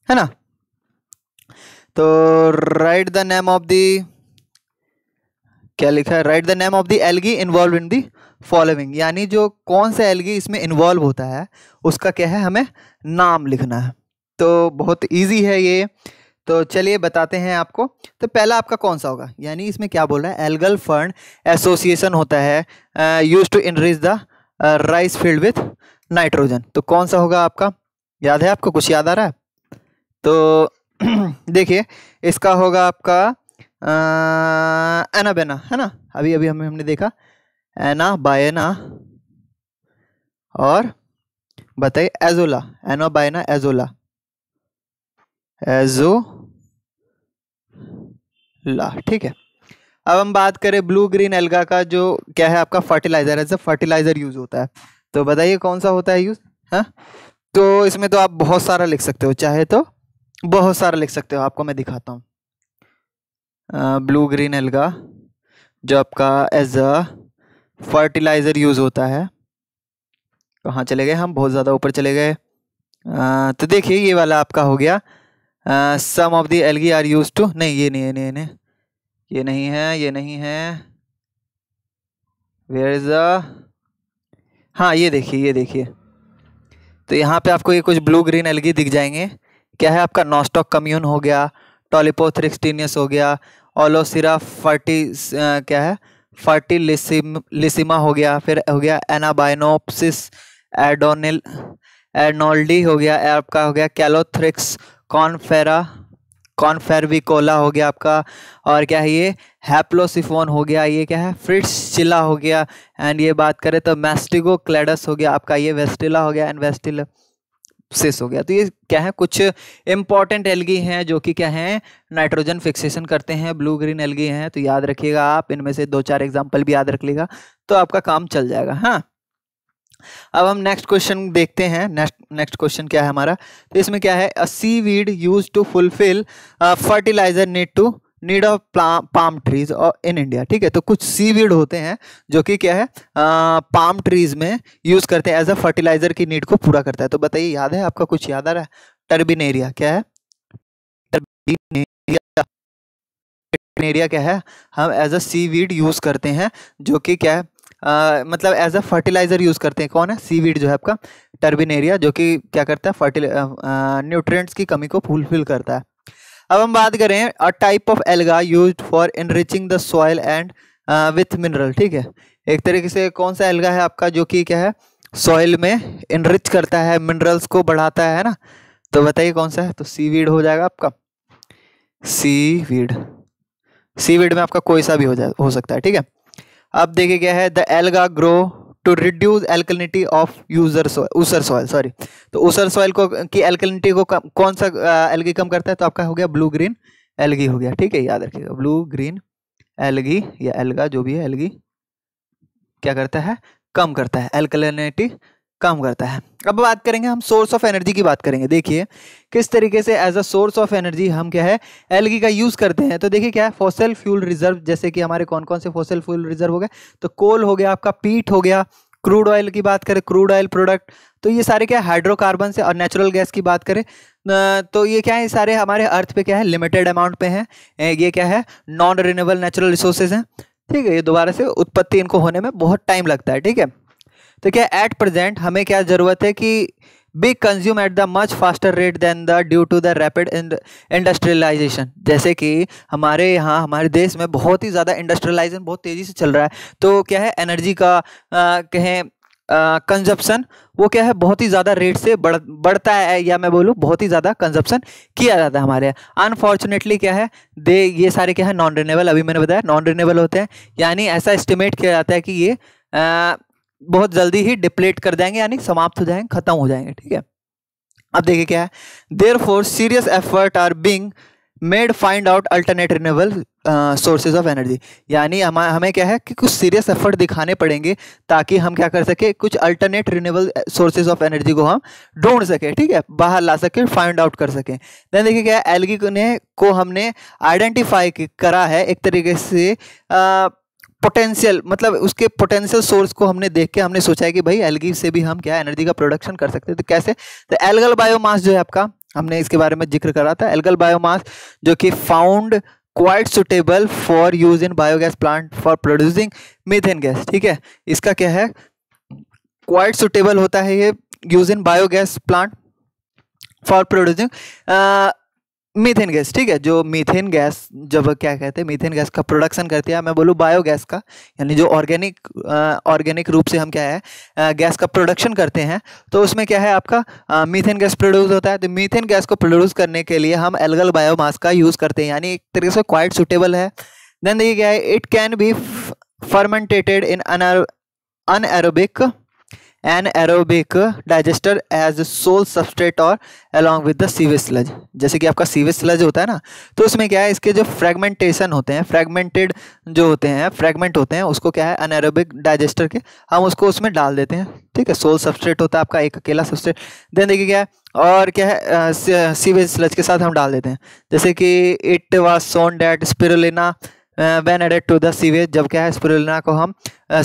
है ना तो write the name of the क्या लिखा है write the name of the algae involve in the following यानी जो कौन सा एलगी इसमें इन्वॉल्व होता है उसका क्या है हमें नाम लिखना है तो बहुत ईजी है ये तो चलिए बताते हैं आपको तो पहला आपका कौन सा होगा यानी इसमें क्या बोल रहा है एलगल फंड एसोसिएशन होता है use to enrich the rice field with nitrogen तो कौन सा होगा आपका याद है आपको कुछ याद आ रहा है तो *clears throat* देखिए इसका होगा आपका एना बेना है ना अभी अभी हमें हमने देखा एना बायना और बताइए एजोला एना बायना एजोला एजो ला ठीक है अब हम बात करें ब्लू ग्रीन एल्गा का जो क्या है आपका फर्टिलाइज़र है फर्टिलाइज़र यूज़ होता है तो बताइए कौन सा होता है यूज़ है हाँ? तो इसमें तो आप बहुत सारा लिख सकते हो चाहे तो बहुत सारा लिख सकते हो आपको मैं दिखाता हूँ ब्लू ग्रीन एल्गा जो आपका एज अ फर्टिलाइज़र यूज़ होता है कहाँ चले गए हम बहुत ज़्यादा ऊपर चले गए तो देखिए ये वाला आपका हो गया some of the algae are use to नहीं ये नहीं है नहीं नहीं ये नहीं है ये नहीं है वेयर इज़ अ हाँ ये देखिए ये देखिए तो यहाँ पे आपको ये कुछ ब्लू ग्रीन एलगी दिख जाएंगे क्या है आपका नॉस्टॉक कम्यून हो गया टॉलीपोथ्रिक्सटीनियस हो गया ओलोसिरा फर्टी क्या है फर्टी लिसिमा हो गया फिर हो गया एनाबाइनोपसिस एडोनिल एडनोल्डी हो गया आपका हो गया कैलोथ्रिक्स कॉनफेरा कॉनफेरविकोला हो गया आपका और क्या है ये हैप्लोसिफोन हो गया ये क्या है फ्रिट्स चिला हो गया एंड ये बात करें तो मैस्टिगो क्लेडस हो गया आपका ये वेस्टिला हो गया एंड वेस्टिला फिक्सेस हो गया तो ये क्या है कुछ इंपॉर्टेंट एलगी हैं जो कि क्या है नाइट्रोजन फिक्सेशन करते हैं ब्लू ग्रीन एलगी हैं तो याद रखिएगा आप इनमें से दो चार एग्जाम्पल भी याद रख लेगा तो आपका काम चल जाएगा हाँ अब हम नेक्स्ट क्वेश्चन देखते हैं नेक्स्ट नेक्स्ट क्वेश्चन क्या है हमारा तो इसमें क्या है seaweed use to fulfil fertiliser need to need of palm trees in India ठीक है तो कुछ सीवीड होते हैं जो कि क्या है पाम ट्रीज में यूज़ करते हैं एज अ फर्टिलाइजर की नीड को पूरा करता है तो बताइए याद है आपका कुछ याद आ रहा है टर्बिनेरिया क्या है टर्बिनेरिया क्या है हम एज अ सीवीड यूज़ करते हैं जो कि क्या है आ, मतलब एज अ फर्टिलाइजर यूज़ करते हैं कौन है सीवीड जो है आपका टर्बिनेरिया जो कि क्या करता है फर्टिल न्यूट्रिएंट्स की कमी को फुलफिल करता है अब हम बात करें a type of alga use for enriching the soil and with mineral ठीक है एक तरीके से कौन सा एल्गा है आपका जो कि क्या है सॉइल में इनरिच करता है मिनरल्स को बढ़ाता है ना तो बताइए कौन सा है तो सीवीड हो जाएगा आपका सीवीड सीवीड में आपका कोई सा भी हो जाए हो सकता है ठीक है अब देखिए क्या है the alga grow to reduce alkalinity of user ऊसर सॉइल सॉरी तो ऊसर सॉइल को की एल्कलिनिटी को कम, कौन सा एलगी कम करता है तो आपका हो गया ब्लू ग्रीन एलगी हो गया ठीक है याद रखिएगा ब्लू ग्रीन एलगी या एल्गा जो भी है एलगी क्या करता है कम करता है एल्कलिनिटी काम करता है अब बात करेंगे हम सोर्स ऑफ एनर्जी की बात करेंगे देखिए किस तरीके से as a source of energy हम क्या है एलगी का यूज़ करते हैं तो देखिए क्या है फॉसल फ्यूल रिजर्व जैसे कि हमारे कौन कौन से फॉसल फ्यूल रिजर्व हो गए तो कोल हो गया आपका पीट हो गया क्रूड ऑयल की बात करें क्रूड ऑयल प्रोडक्ट तो ये सारे क्या है हाइड्रोकार्बन से और नेचुरल गैस की बात करें तो ये क्या है सारे हमारे अर्थ पे क्या है लिमिटेड अमाउंट पे हैं ये क्या है नॉन रिन्यूएबल नेचुरल रिसोर्सेज हैं ठीक है ये दोबारा से उत्पत्ति इनको होने में बहुत टाइम लगता है ठीक है तो क्या एट प्रेजेंट हमें क्या ज़रूरत है कि be consume at the much faster rate than the due to the rapid industrialisation जैसे कि हमारे यहाँ हमारे देश में बहुत ही ज़्यादा इंडस्ट्रियलाइजेशन बहुत तेज़ी से चल रहा है तो क्या है एनर्जी का कहें कंजप्शन वो क्या है बहुत ही ज़्यादा रेट से बढ़ बढ़ता है या मैं बोलूँ बहुत ही ज़्यादा कंजप्शन किया जाता है हमारे यहाँ अनफॉर्चुनेटली क्या है दे ये सारे क्या है नॉन रिनेबल अभी मैंने बताया नॉन रिनेबल होते हैं यानी ऐसा एस्टिमेट किया जाता है कि ये बहुत जल्दी ही डिप्लेट कर जाएंगे यानी समाप्त हो जाएंगे खत्म हो जाएंगे ठीक है अब देखिए क्या है therefore serious effort are being made find out alternate renewable sources of energy यानी हम हमें क्या है कि कुछ सीरियस एफर्ट दिखाने पड़ेंगे ताकि हम क्या कर सके कुछ alternate renewable sources of energy को हम ढूंढ सकें ठीक है बाहर ला सके फाइंड आउट कर सकें देन देखिए क्या है एलगी ने को हमने आइडेंटिफाई करा है एक तरीके से आ, पोटेंशियल मतलब उसके पोटेंशियल सोर्स को हमने देख के हमने सोचा है कि भाई एलगी से भी हम क्या एनर्जी का प्रोडक्शन कर सकते हैं तो कैसे तो एल्गल बायोमास जो है आपका हमने इसके बारे में जिक्र करा था एल्गल बायोमास जो कि found quite suitable for use in biogas plant for producing methane gas ठीक है इसका क्या है क्वाइट सुटेबल होता है ये use in biogas plant for producing methane gas ठीक है जो मीथेन गैस जब क्या कहते हैं मीथेन गैस का प्रोडक्शन करती है मैं बोलूँ बायोगैस का यानी जो ऑर्गेनिक ऑर्गेनिक रूप से हम क्या है आ, गैस का प्रोडक्शन करते हैं तो उसमें क्या है आपका आ, मीथेन गैस प्रोड्यूस होता है तो मीथेन गैस को प्रोड्यूस करने के लिए हम एलगल बायोमास का यूज़ करते हैं यानी एक तरीके से क्वाइट सुटेबल है देन देखिए क्या है it can be fermented in anaerobic an aerobic digester as sole substrate और along with the sewage sludge जैसे कि आपका सीवे स्लज होता है ना तो उसमें क्या है इसके जो फ्रेगमेंटेशन होते हैं फ्रेगमेंटेड जो होते हैं फ्रेगमेंट होते हैं उसको क्या है एरोबिक डाइजेस्टर के हम उसको उसमें डाल देते हैं ठीक है सोल सबस्ट्रेट होता है आपका एक अकेला सबस्ट्रेट देन देखिए क्या है और क्या है सीवेज स्लज के साथ हम डाल देते हैं जैसे कि it was shown that spirona when added to the sewage जब क्या है स्पिरुलिना को हम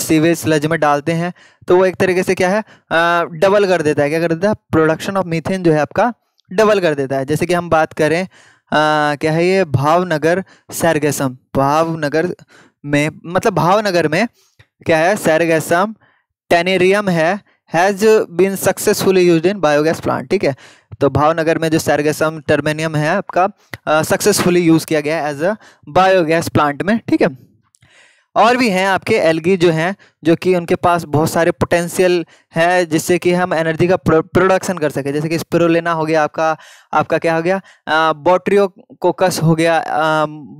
सीवेज स्लज में डालते हैं तो वो एक तरीके से क्या है डबल कर देता है क्या कर देता है प्रोडक्शन ऑफ मीथेन जो है आपका डबल कर देता है जैसे कि हम बात करें आ, क्या है ये भावनगर सैरगेसम भावनगर में मतलब भावनगर में क्या है सैरगेसम टेनेरियम है has been successfully use in biogas plant ठीक है तो भावनगर में जो सैरगसम टर्मेनियम है आपका सक्सेसफुली यूज़ किया गया एज अ बायोगैस प्लांट में ठीक है और भी हैं आपके एलगी जो हैं जो कि उनके पास बहुत सारे पोटेंशियल है जिससे कि हम एनर्जी का प्रोडक्शन कर सकें जैसे कि स्पिरोलिना हो गया आपका आपका क्या हो गया बोट्रियो कोकस हो गया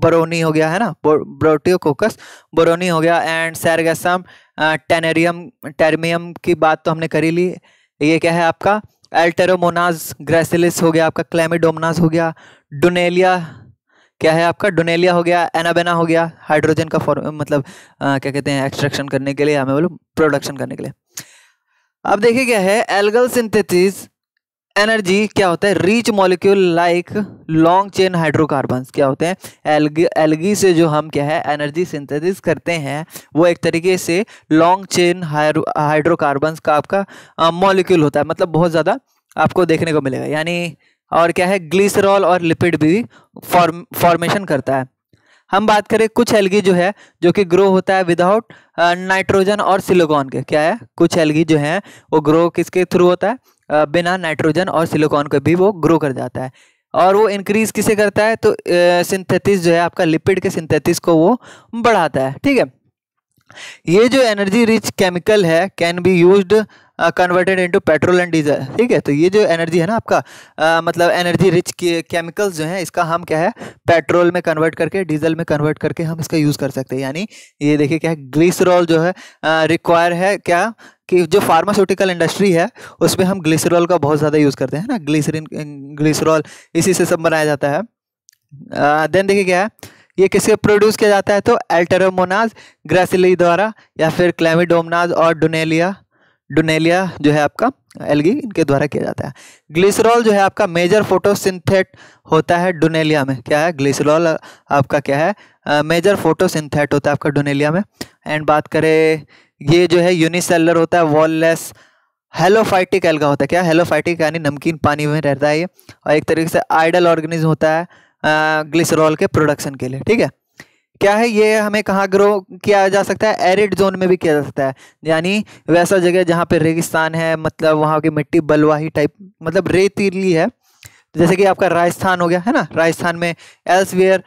बरोनी हो गया है ना बोट्रियो कोकस बोरोनी हो गया एंड सैरगसम टेनेरियम टेरमियम की बात तो हमने करी ली ये क्या है आपका एल्टेरोमोनाज ग्रेसिलिस हो गया आपका क्लेमिडोमनाज हो गया डोनेलिया क्या है आपका डोनेलिया हो गया एनाबेना हो गया हाइड्रोजन का फॉर्म मतलब आ, क्या कहते हैं एक्सट्रैक्शन करने के लिए हमें बोलो प्रोडक्शन करने के लिए अब देखिए क्या है एल्गल सिंथेसिस एनर्जी क्या होता है rich molecule like long chain hydrocarbon क्या होते हैं एलगी एलगी से जो हम क्या है एनर्जी सिंथेसिस करते हैं वो एक तरीके से लॉन्ग चेन हाइड्रोकार्बन का आपका मॉलिक्यूल होता है मतलब बहुत ज़्यादा आपको देखने को मिलेगा यानी और क्या है ग्लिसरॉल और लिपिड भी फॉर्म फॉर्मेशन करता है हम बात करें कुछ एलगी जो है जो कि ग्रो होता है विदाउट नाइट्रोजन और सिलिकॉन के क्या है कुछ एलगी जो है वो ग्रो किसके थ्रू होता है बिना नाइट्रोजन और सिलिकॉन के भी वो ग्रो कर जाता है और वो इंक्रीज किसे करता है तो सिंथेटिस जो है आपका लिपिड के सिंथेटिस को वो बढ़ाता है ठीक है ये जो एनर्जी रिच केमिकल है can be used converted into petrol and diesel ठीक है तो ये जो एनर्जी है ना आपका आ, मतलब एनर्जी रिच केमिकल्स जो हैं इसका हम क्या है पेट्रोल में कन्वर्ट करके डीजल में कन्वर्ट करके हम इसका यूज़ कर सकते हैं यानी ये देखिए क्या है ग्लिसरॉल जो है रिक्वायर है क्या कि जो फार्मास्यूटिकल इंडस्ट्री है उसमें हम ग्लिसरॉल का बहुत ज़्यादा यूज़ करते हैं ना ग्लिसरिन ग्लिसरॉल इसी से सब बनाया जाता है देन देखिए क्या है ये किसके प्रोड्यूस किया जाता है तो एल्टेरोमोनाज ग्रेसिली द्वारा या फिर क्लेमिडोमनाज और डुनेलिया डोनेलिया जो है आपका एलगी इनके द्वारा किया जाता है ग्लिसरॉल जो है आपका मेजर फोटोसिंथेट होता है डुनेलिया में क्या है ग्लिसरॉल आपका क्या है मेजर फोटोसिंथेट होता है आपका डुनेलिया में एंड बात करें ये जो है यूनिसेलर होता है वॉललेस हेलोफाइटिक एल्गा होता है क्या हेलोफाइटिक यानी नमकीन पानी में रहता है ये और एक तरीके से आइडल ऑर्गेनिज्म होता है ग्लिसरॉल के प्रोडक्शन के लिए ठीक है क्या है ये हमें कहाँ ग्रो किया जा सकता है एरिड जोन में भी किया जा सकता है यानी वैसा जगह जहाँ पे रेगिस्तान है मतलब वहाँ की मिट्टी बलवाही टाइप मतलब रेतीली है तो जैसे कि आपका राजस्थान हो गया है ना राजस्थान में एल्सवेयर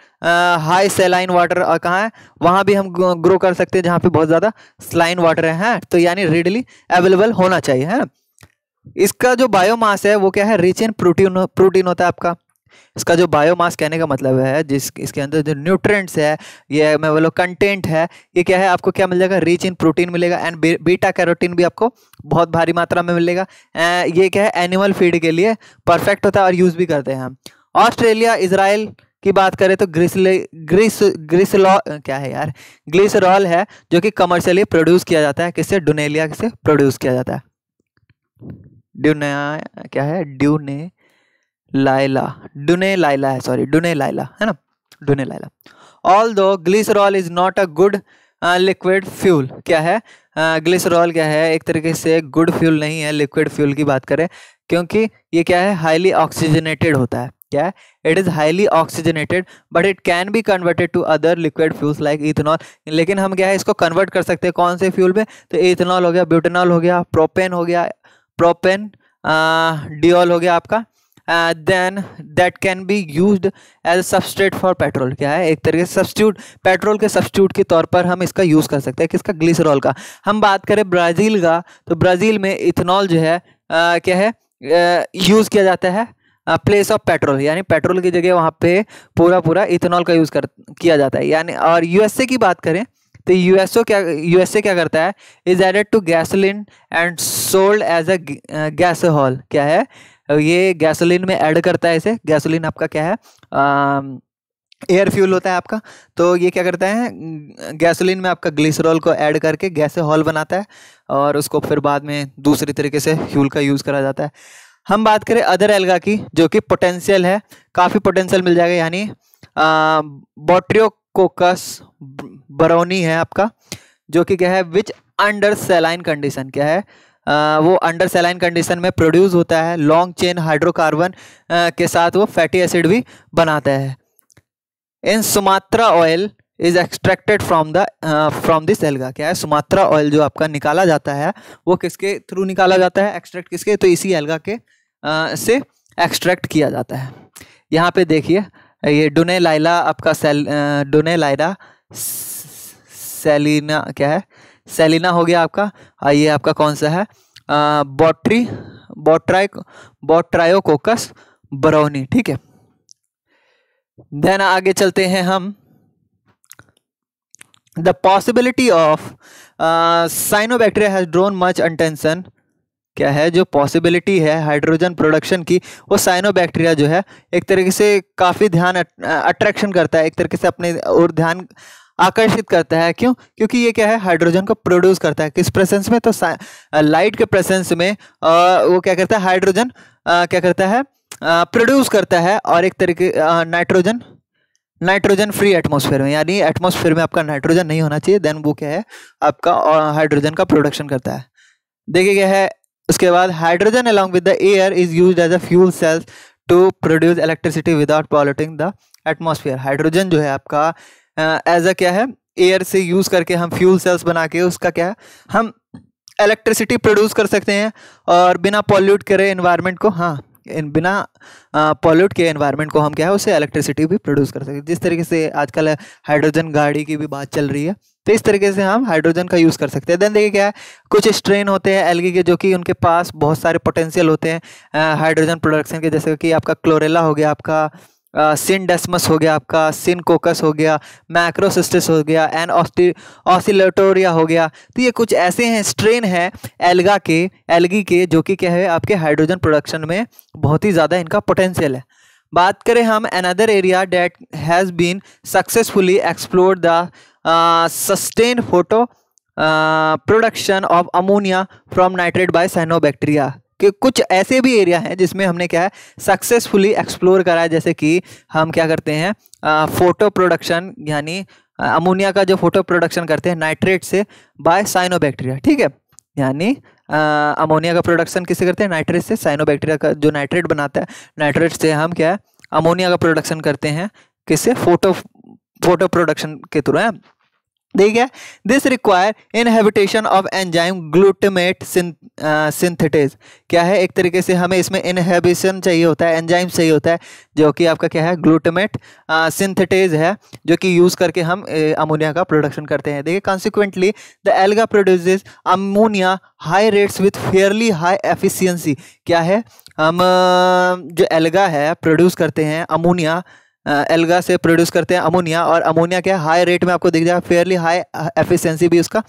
हाई सेलाइन वाटर कहाँ है वहाँ भी हम ग्रो कर सकते हैं जहाँ पे बहुत ज़्यादा स्लाइन वाटर है, है हाँ? तो यानी रेडली अवेलेबल होना चाहिए है ना इसका जो बायोमास है वो क्या है रिच इन प्रोटीन प्रोटीन होता है आपका इसका जो बायोमास कहने का मतलब है जिस इसके अंदर जो न्यूट्रेंट्स है ये मैं बोलो कंटेंट है ये क्या है आपको क्या मिल जाएगा रिच इन प्रोटीन मिलेगा एंड बीटा कैरोटीन भी आपको बहुत भारी मात्रा में मिलेगा ये क्या है एनिमल फीड के लिए परफेक्ट होता है और यूज़ भी करते हैं हम ऑस्ट्रेलिया इसराइल की बात करें तो ग्रिसले ग्रिस ग्रिसलॉ क्या है यार ग्लिसरॉल है जो कि कमर्शियली प्रोड्यूस किया जाता है किससे डुनेलिया से प्रोड्यूस किया जाता है ड्यूने क्या है ड्यूने लाइला डुने लाइला है सॉरी डुने लाइला है ना dunaliella although glycerol is not a good liquid fuel क्या है ग्लिसरॉल uh, क्या है एक तरीके से गुड फ्यूल नहीं है लिक्विड फ्यूल की बात करें क्योंकि ये क्या है हाईली ऑक्सीजनेटेड होता है क्या है it is highly oxygenated but it can be converted to other liquid fuels like ethanol लेकिन हम क्या है इसको कन्वर्ट कर सकते हैं कौन से फ्यूल में तो इथेनॉल हो गया ब्यूटेनॉल हो गया प्रोपेन हो गया प्रोपेन डिओल uh, हो गया आपका then that can be use as a substrate for petrol क्या है एक तरीके से सब्सट्यूट पेट्रोल के सब्सट्यूट के तौर पर हम इसका यूज़ कर सकते हैं किसका ग्लिसरॉल का हम बात करें ब्राज़ील का तो ब्राज़ील में इथेनॉल जो है uh, क्या है यूज़ uh, किया जाता है प्लेस ऑफ पेट्रोल यानी पेट्रोल की जगह वहाँ पे पूरा पूरा इथेनॉल का यूज़ कर किया जाता है यानी और यूएसए की बात करें तो यूएसओ क्या यूएसए क्या करता है is added to gasoline and sold as a gasohol क्या है ये गैसोलीन में ऐड करता है इसे गैसोलीन आपका क्या है आ, एयर फ्यूल होता है आपका तो ये क्या करता है गैसोलीन में आपका ग्लिसरॉल को ऐड करके गैसे हॉल बनाता है और उसको फिर बाद में दूसरी तरीके से फ्यूल का यूज़ करा जाता है हम बात करें अदर एल्गा की जो कि पोटेंशियल है काफ़ी पोटेंशियल मिल जाएगा यानी बोट्रियोकोकस बरौनी है आपका जो कि क्या है विच अंडर सेलाइन कंडीशन क्या है वो अंडर सेलाइन कंडीशन में प्रोड्यूस होता है लॉन्ग चेन हाइड्रोकार्बन के साथ वो फैटी एसिड भी बनाता है in Sumatra oil is extracted from the from this alga क्या है सुमात्रा ऑयल जो आपका निकाला जाता है वो किसके थ्रू निकाला जाता है एक्सट्रैक्ट किसके तो इसी एल्गा के uh, से एक्सट्रैक्ट किया जाता है यहाँ पे देखिए ये डोने लाइला आपका सेल डोने लाइला सेलिना क्या है सेलिना हो गया आपका और हाँ, ये आपका कौन सा है बॉट्री बॉट्राइ बॉट्रायोकोकस बरौनी ठीक है देन आगे चलते हैं हम the possibility of bacteria has drawn much attention क्या है जो पॉसिबिलिटी है हाइड्रोजन प्रोडक्शन की वो साइनोबैक्टीरिया जो है एक तरीके से काफ़ी ध्यान अट्रैक्शन करता है एक तरीके से अपने और ध्यान आकर्षित करता है क्यों क्योंकि ये क्या है हाइड्रोजन को प्रोड्यूस करता है किस प्रेजेंस में तो लाइट के प्रेजेंस में आ, वो क्या करता है हाइड्रोजन क्या करता है प्रोड्यूस करता है और एक तरीके नाइट्रोजन नाइट्रोजन फ्री एटमॉस्फेयर में यानी एटमोसफेयर में आपका नाइट्रोजन नहीं होना चाहिए देन वो क्या है आपका हाइड्रोजन का प्रोडक्शन करता है देखिए क्या है उसके बाद hydrogen along with the air is use as a fuel cells to produce electricity without polluting the atmosphere hydrogen जो है आपका एज अ क्या है एयर से यूज़ करके हम फ्यूल सेल्स बना के उसका क्या है हम इलेक्ट्रिसिटी प्रोड्यूस कर सकते हैं और बिना पॉल्यूट करे इन्वायरमेंट को हाँ इन बिना पॉल्यूट के एनवायरनमेंट को हम क्या है उसे इलेक्ट्रिसिटी भी प्रोड्यूस कर सकते हैं जिस तरीके से आजकल हाइड्रोजन गाड़ी की भी बात चल रही है तो इस तरीके से हम हाइड्रोजन का यूज़ कर सकते हैं देन देखिए क्या है कुछ स्ट्रेन होते हैं एलगी के जो कि उनके पास बहुत सारे पोटेंशियल होते हैं हाइड्रोजन प्रोडक्शन के जैसे कि आपका क्लोरेला हो गया आपका सिन डेस्मस हो गया आपका सिन कोकस हो गया मैक्रोसिस्टिस हो गया ऑस्टि ऑसिलेटोरिया हो गया तो ये कुछ ऐसे हैं स्ट्रेन है एल्गा के एल्गी के जो कि क्या है आपके हाइड्रोजन प्रोडक्शन में बहुत ही ज़्यादा इनका पोटेंशियल है बात करें हम another area that has been successfully explore the sustain photo production of ammonia from nitrate by cyanobacteria कि कुछ ऐसे भी एरिया हैं जिसमें हमने क्या है सक्सेसफुली एक्सप्लोर करा है जैसे कि हम क्या करते हैं फोटो प्रोडक्शन यानी अमोनिया का जो फोटो प्रोडक्शन करते हैं नाइट्रेट से बाय साइनोबैक्टीरिया ठीक है यानी अमोनिया का प्रोडक्शन किसे करते हैं नाइट्रेट से साइनोबैक्टीरिया का जो नाइट्रेट बनाता है नाइट्रेट से हम क्या है अमोनिया का प्रोडक्शन करते हैं किससे फोटो फोटो प्रोडक्शन के थ्रू है ठीक है this require inhibition of enzyme glutamate synthetase क्या है एक तरीके से हमें इसमें इनहेबिशन चाहिए होता है एंजाइम चाहिए होता है जो कि आपका क्या है ग्लूटामेट सिंथेटेज uh, है जो कि यूज़ करके हम अमोनिया uh, का प्रोडक्शन करते हैं देखिए consequently the alga produce ammonia high rates with fairly high efficiency क्या है हम uh, जो एल्गा है प्रोड्यूस करते हैं अमोनिया एल्गा से प्रोड्यूस करते हैं अमोनिया और अमोनिया क्या हाई रेट में आपको दिख जाएगा फेयरली हाई एफिशिएंसी भी उसका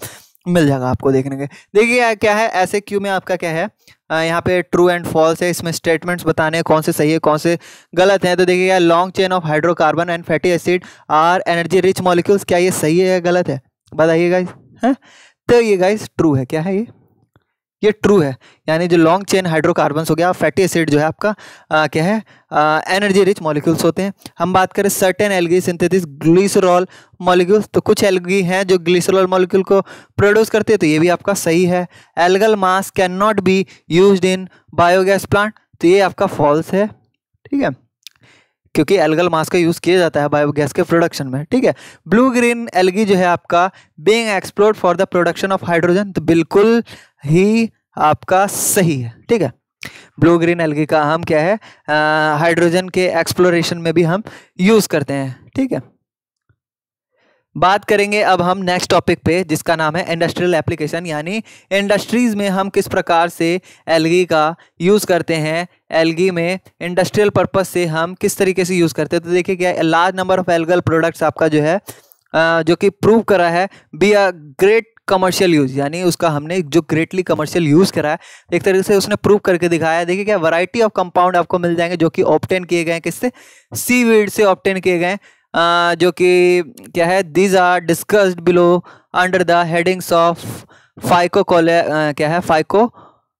मिल जाएगा आपको देखने के देखिए क्या है ऐसे क्यू में आपका क्या है यहाँ पे ट्रू एंड फॉल्स है इसमें स्टेटमेंट्स बताने कौन से सही है कौन से गलत हैं तो देखिए यार long chain of hydrocarbon and fatty acid are energy rich molecules क्या ये सही है या गलत है बताइए गाइज है हाँ? तो ये गाइज ट्रू है क्या है ये ये ट्रू है यानी जो लॉन्ग चेन हाइड्रोकार्बन्स हो गया फैटी एसिड जो है आपका आ, क्या है एनर्जी रिच मॉलिक्यूल्स होते हैं हम बात करें certain algae synthesis glycerol molecules तो कुछ एलगी हैं जो ग्लिसरॉल मॉलिक्यूल को प्रोड्यूस करते हैं तो ये भी आपका सही है algal mass can not be use in biogas plant तो ये आपका फॉल्स है ठीक है क्योंकि एल्गल मास का यूज़ किया जाता है बायोगैस के प्रोडक्शन में ठीक है ब्लू ग्रीन एलगी जो है आपका being explored for the production of hydrogen तो बिल्कुल ही आपका सही है ठीक है ब्लू ग्रीन एलगी का हम क्या है हाइड्रोजन के एक्सप्लोरेशन में भी हम यूज करते हैं ठीक है बात करेंगे अब हम नेक्स्ट टॉपिक पे जिसका नाम है इंडस्ट्रियल एप्लीकेशन यानी इंडस्ट्रीज में हम किस प्रकार से एलगी का यूज़ करते हैं एलगी में इंडस्ट्रियल पर्पज से हम किस तरीके से यूज़ करते हैं तो देखिए क्या large number of algal products आपका जो है जो कि प्रूव करा है be a great commercial use यानी उसका हमने जो ग्रेटली कमर्शियल यूज़ करा है एक तरीके से उसने प्रूव करके दिखाया है देखिए क्या वैरायटी ऑफ कंपाउंड आपको मिल जाएंगे जो कि ऑप्टेन किए गए किससे सी वीड से ऑप्टेन किए गए जो कि क्या है these are discussed below under the headings of phycocolloids क्या है फाइको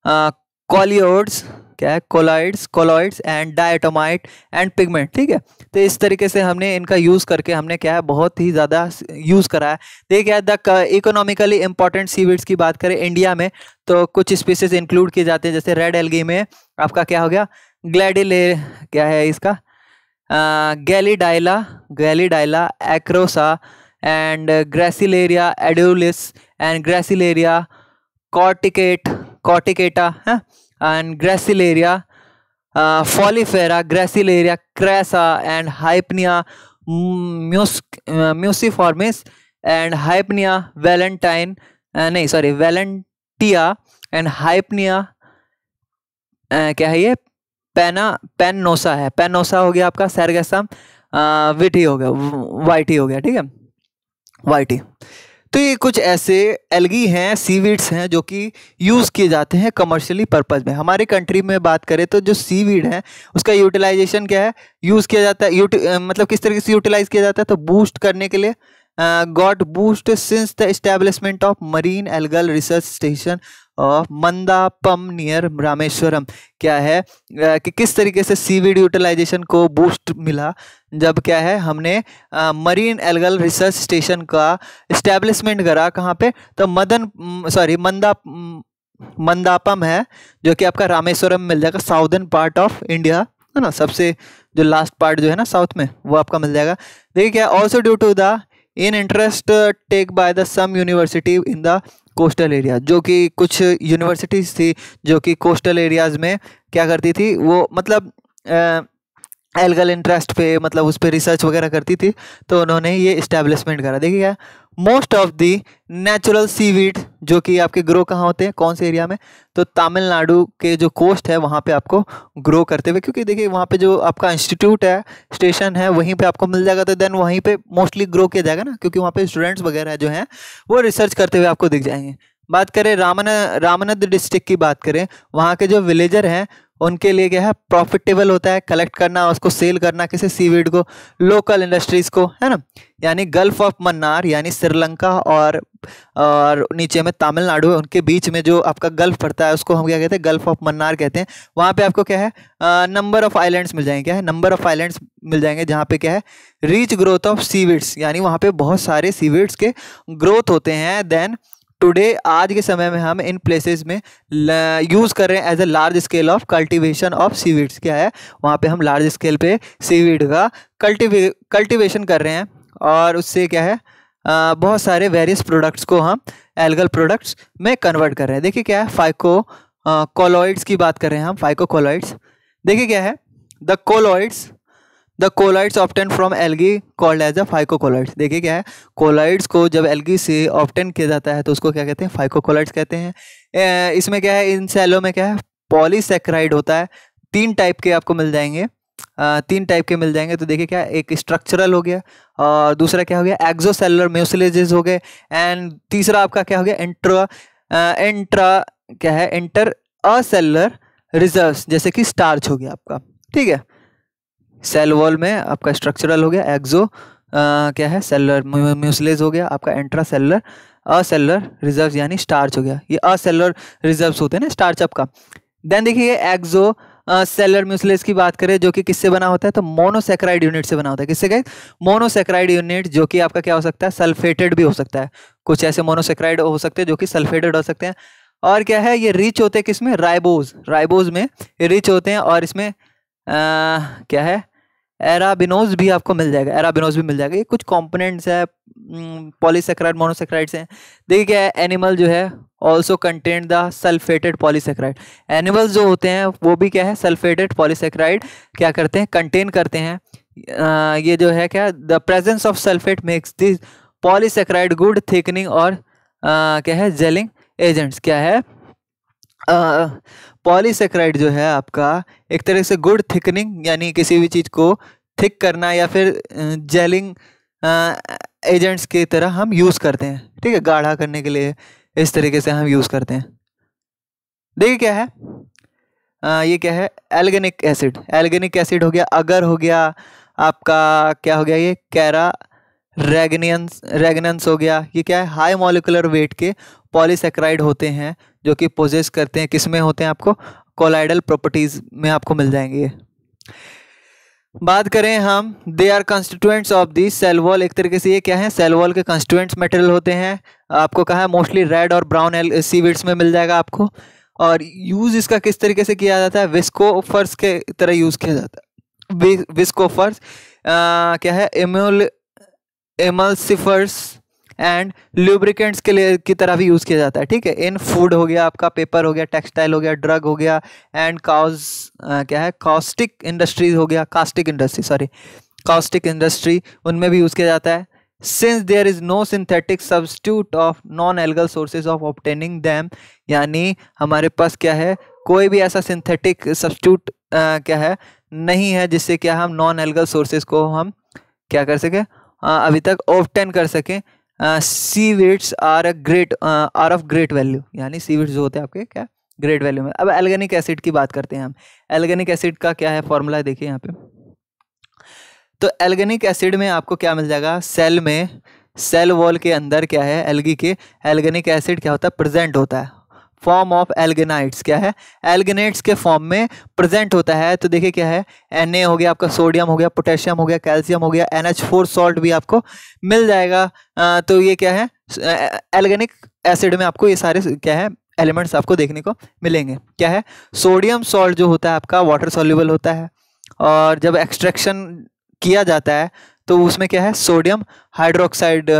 कॉलियोड्स क्या है colloids colloids and diatomite and pigment ठीक है तो इस तरीके से हमने इनका यूज़ करके हमने क्या है बहुत ही ज़्यादा यूज़ करा है देखिए द इकोनॉमिकली इंपॉर्टेंट सीवीड्स की बात करें इंडिया में तो कुछ स्पीसीज इंक्लूड किए जाते हैं जैसे रेड एलगी में आपका क्या हो गया ग्लैडिले क्या है इसका Gelidiella Gelidiella acerosa and Gracilaria edulis and Gracilaria corticate corticata है and Gracilaria foliifera Gracilaria crassa and Hypnea musciformis and Hypnea valentine नहीं सॉरी वेलेंटिया एंड हाइपनिया क्या है ये पैना पेनोसा है पेनोसा हो गया आपका सैरगेसम विटी uh, हो गया वाइटी हो गया ठीक है वाइटी तो ये कुछ ऐसे एलगी हैं सीवीड्स हैं जो कि यूज़ किए जाते हैं कमर्शियली पर्पज़ में हमारे कंट्री में बात करें तो जो सीवीड है उसका यूटिलाइजेशन क्या है यूज़ किया जाता है यूटि मतलब किस तरीके से यूटिलाइज़ किया जाता है तो बूस्ट करने के लिए god boost since the establishment of marine algal research station Mandapam near Rameswaram क्या है कि किस तरीके से सीवीड यूटिलाइजेशन को बूस्ट मिला जब क्या है हमने मरीन एलगल रिसर्च स्टेशन का इस्टेब्लिशमेंट करा कहाँ पे तो मदन सॉरी मंदा मंदापम है जो कि आपका रामेश्वरम मिल जाएगा साउदर्न पार्ट ऑफ इंडिया है ना सबसे जो लास्ट पार्ट जो है ना साउथ में वो आपका मिल जाएगा देखिए क्या also due to the in interest take by the some university in the coastal area जो कि कुछ यूनिवर्सिटीज़ थी जो कि कोस्टल एरियाज़ में क्या करती थी वो मतलब एल्गल इंटरेस्ट पे मतलब उस पर रिसर्च वगैरह करती थी तो उन्होंने ये इस्टेब्लिशमेंट करा देखिए most of the natural seaweed जो कि आपके ग्रो कहाँ होते हैं कौन से एरिया में तो तमिलनाडु के जो कोस्ट है वहाँ पे आपको ग्रो करते हुए क्योंकि देखिए वहाँ पे जो आपका इंस्टीट्यूट है स्टेशन है वहीं पे आपको मिल जाएगा तो देन वहीं पे मोस्टली ग्रो किया जाएगा ना क्योंकि वहाँ पे स्टूडेंट्स वगैरह जो हैं वो रिसर्च करते हुए आपको दिख जाएंगे बात करें रामन रामनद डिस्ट्रिक्ट की बात करें वहाँ के जो विलेजर हैं उनके लिए क्या है प्रॉफिटेबल होता है कलेक्ट करना उसको सेल करना किसी सीवीड को लोकल इंडस्ट्रीज़ को है ना यानी गल्फ ऑफ मन्नार यानी श्रीलंका और और नीचे में तमिलनाडु है उनके बीच में जो आपका गल्फ पड़ता है उसको हम क्या कहते हैं गल्फ ऑफ मन्नार कहते हैं वहाँ पे आपको क्या है नंबर ऑफ आइलैंड्स मिल जाएंगे क्या है नंबर ऑफ आइलैंड्स मिल जाएंगे जहाँ पे क्या है रीच ग्रोथ ऑफ सीवीड्स यानी वहाँ पे बहुत सारे सीवीड्स के ग्रोथ होते हैं देन टुडे आज के समय में हम इन प्लेसेस में यूज़ कर रहे हैं as a large scale of cultivation of seaweeds क्या है वहाँ पे हम लार्ज स्केल पे सीवीड का कल्टीवे कल्टिवेशन कर रहे हैं और उससे क्या है आ, बहुत सारे वेरियस प्रोडक्ट्स को हम एल्गल प्रोडक्ट्स में कन्वर्ट कर रहे हैं देखिए क्या है फाइको कोलॉइड्स की बात कर रहे हैं हम फाइको कोलॉइड्स देखिए क्या है the colloids the colloids obtain from algae called as a phycocolloids देखिए क्या है कोलाइड्स को जब एलगी से ऑप्टेन किया जाता है तो उसको क्या कहते हैं फाइकोकोलाइड्स कहते हैं इसमें क्या है इन सेलों में क्या है पॉलीसेक्राइड होता है तीन टाइप के आपको मिल जाएंगे तीन टाइप के मिल जाएंगे तो देखिए क्या एक स्ट्रक्चरल हो गया और दूसरा क्या हो गया एक्जोसेलर म्यूसिलेजेस हो गए एंड तीसरा आपका क्या हो गया इंट्रा इंट्रा क्या है इंटर असेलुलर रिजर्व जैसे कि स्टार्च हो गया आपका ठीक है सेल वॉल में आपका स्ट्रक्चरल हो गया एक्जो क्या है सेलर म्यूसलेज हो गया आपका एंट्रा सेलर असेलर रिजर्व यानी स्टार्च हो गया ये असेलर रिजर्व होते हैं ना स्टार्च का देन देखिए एक्जो सेलर म्यूसलेज की बात करें जो कि किससे बना होता है तो मोनोसेक्राइड यूनिट से बना होता है किससे कहे मोनोसेक्राइड यूनिट जो कि आपका क्या हो सकता है सल्फेटेड भी हो सकता है कुछ ऐसे मोनोसेक्राइड हो सकते हैं जो कि सल्फेटेड हो सकते हैं और क्या है ये रिच होते हैं किसमें राइबोज राइबोज में रिच होते हैं और इसमें क्या है एराबिनोज भी आपको मिल जाएगा एराबिनोज भी मिल जाएगा ये कुछ कॉम्पोनेंट्स है पॉलीसेक्राइड मोनोसेक्राइड्स हैं देखिए क्या है एनिमल जो है also content the sulphated polysaccharide animals जो होते हैं वो भी क्या है सल्फेटेड पॉलीसेक्राइड क्या करते हैं कंटेन करते हैं आ, ये जो है क्या the presence of sulphate makes this polysaccharide good thickening और आ, क्या है जेलिंग एजेंट्स क्या है पॉलीसेक्राइड जो है आपका एक तरह से गुड थिकनिंग यानी किसी भी चीज़ को थिक करना या फिर जेलिंग एजेंट्स की तरह हम यूज़ करते हैं ठीक है गाढ़ा करने के लिए इस तरीके से हम यूज़ करते हैं देखिए क्या है आ, ये क्या है एल्गेनिक एसिड एल्गेनिक एसिड हो गया अगर हो गया आपका क्या हो गया ये कैरा रेगनियंस रेगनेंस हो गया ये क्या है हाई मोलिकुलर वेट के पॉलीसेक्राइड होते हैं जो कि पोजेस करते हैं किस में होते हैं आपको कोलाइडल प्रॉपर्टीज़ में आपको मिल जाएंगे ये बात करें हम they are constituents of the cell wall एक तरीके से ये क्या है सेल वॉल के कंस्टिट्यूएंट्स मटेरियल होते हैं आपको कहा है मोस्टली रेड और ब्राउन सीविड्स में मिल जाएगा आपको और यूज़ इसका किस तरीके से किया जाता है विस्कोफर्स के तरह यूज़ किया जाता है विस्कोफर्स क्या है एमोल एमल्सिफर्स एंड ल्यूब्रिकेंट्स के लिए की तरह भी यूज़ किया जाता है ठीक है इन फूड हो गया आपका पेपर हो गया टेक्सटाइल हो गया ड्रग हो गया एंड काउज क्या है कास्टिक इंडस्ट्रीज हो गया caustic industry sorry caustic industry उनमें भी यूज़ किया जाता है since there is no synthetic substitute of non algal sources of obtaining them यानी हमारे पास क्या है कोई भी ऐसा सिंथेटिक सब्सट्यूट क्या है नहीं है जिससे क्या हम नॉन एल्गल सोर्सेज को हम क्या कर सकें अभी तक ऑप्टेन कर सकें weeds are a great are of great value यानी वेट्स जो होते हैं आपके क्या ग्रेट वैल्यू में अब एल्गेनिक एसिड की बात करते हैं हम एल्गेनिक एसिड का क्या है फॉर्मूला देखिए यहाँ पे तो एल्गेनिक एसिड में आपको क्या मिल जाएगा सेल में सेल वॉल के अंदर क्या है एल्गी के एल्गेनिक एसिड क्या होता है प्रेजेंट होता है फॉर्म ऑफ एल्गेनाइट्स क्या है एल्गेनाइट्स के फॉर्म में प्रेजेंट होता है तो देखिए क्या है एन हो गया आपका सोडियम हो गया पोटेशियम हो गया कैल्शियम हो गया एन सॉल्ट भी आपको मिल जाएगा आ, तो ये क्या है एल्गेनिक एसिड में आपको ये सारे क्या है एलिमेंट्स आपको देखने को मिलेंगे क्या है सोडियम सॉल्ट जो होता है आपका वाटर सोल्यूबल होता है और जब एक्सट्रैक्शन किया जाता है तो उसमें क्या है सोडियम हाइड्रोक्साइड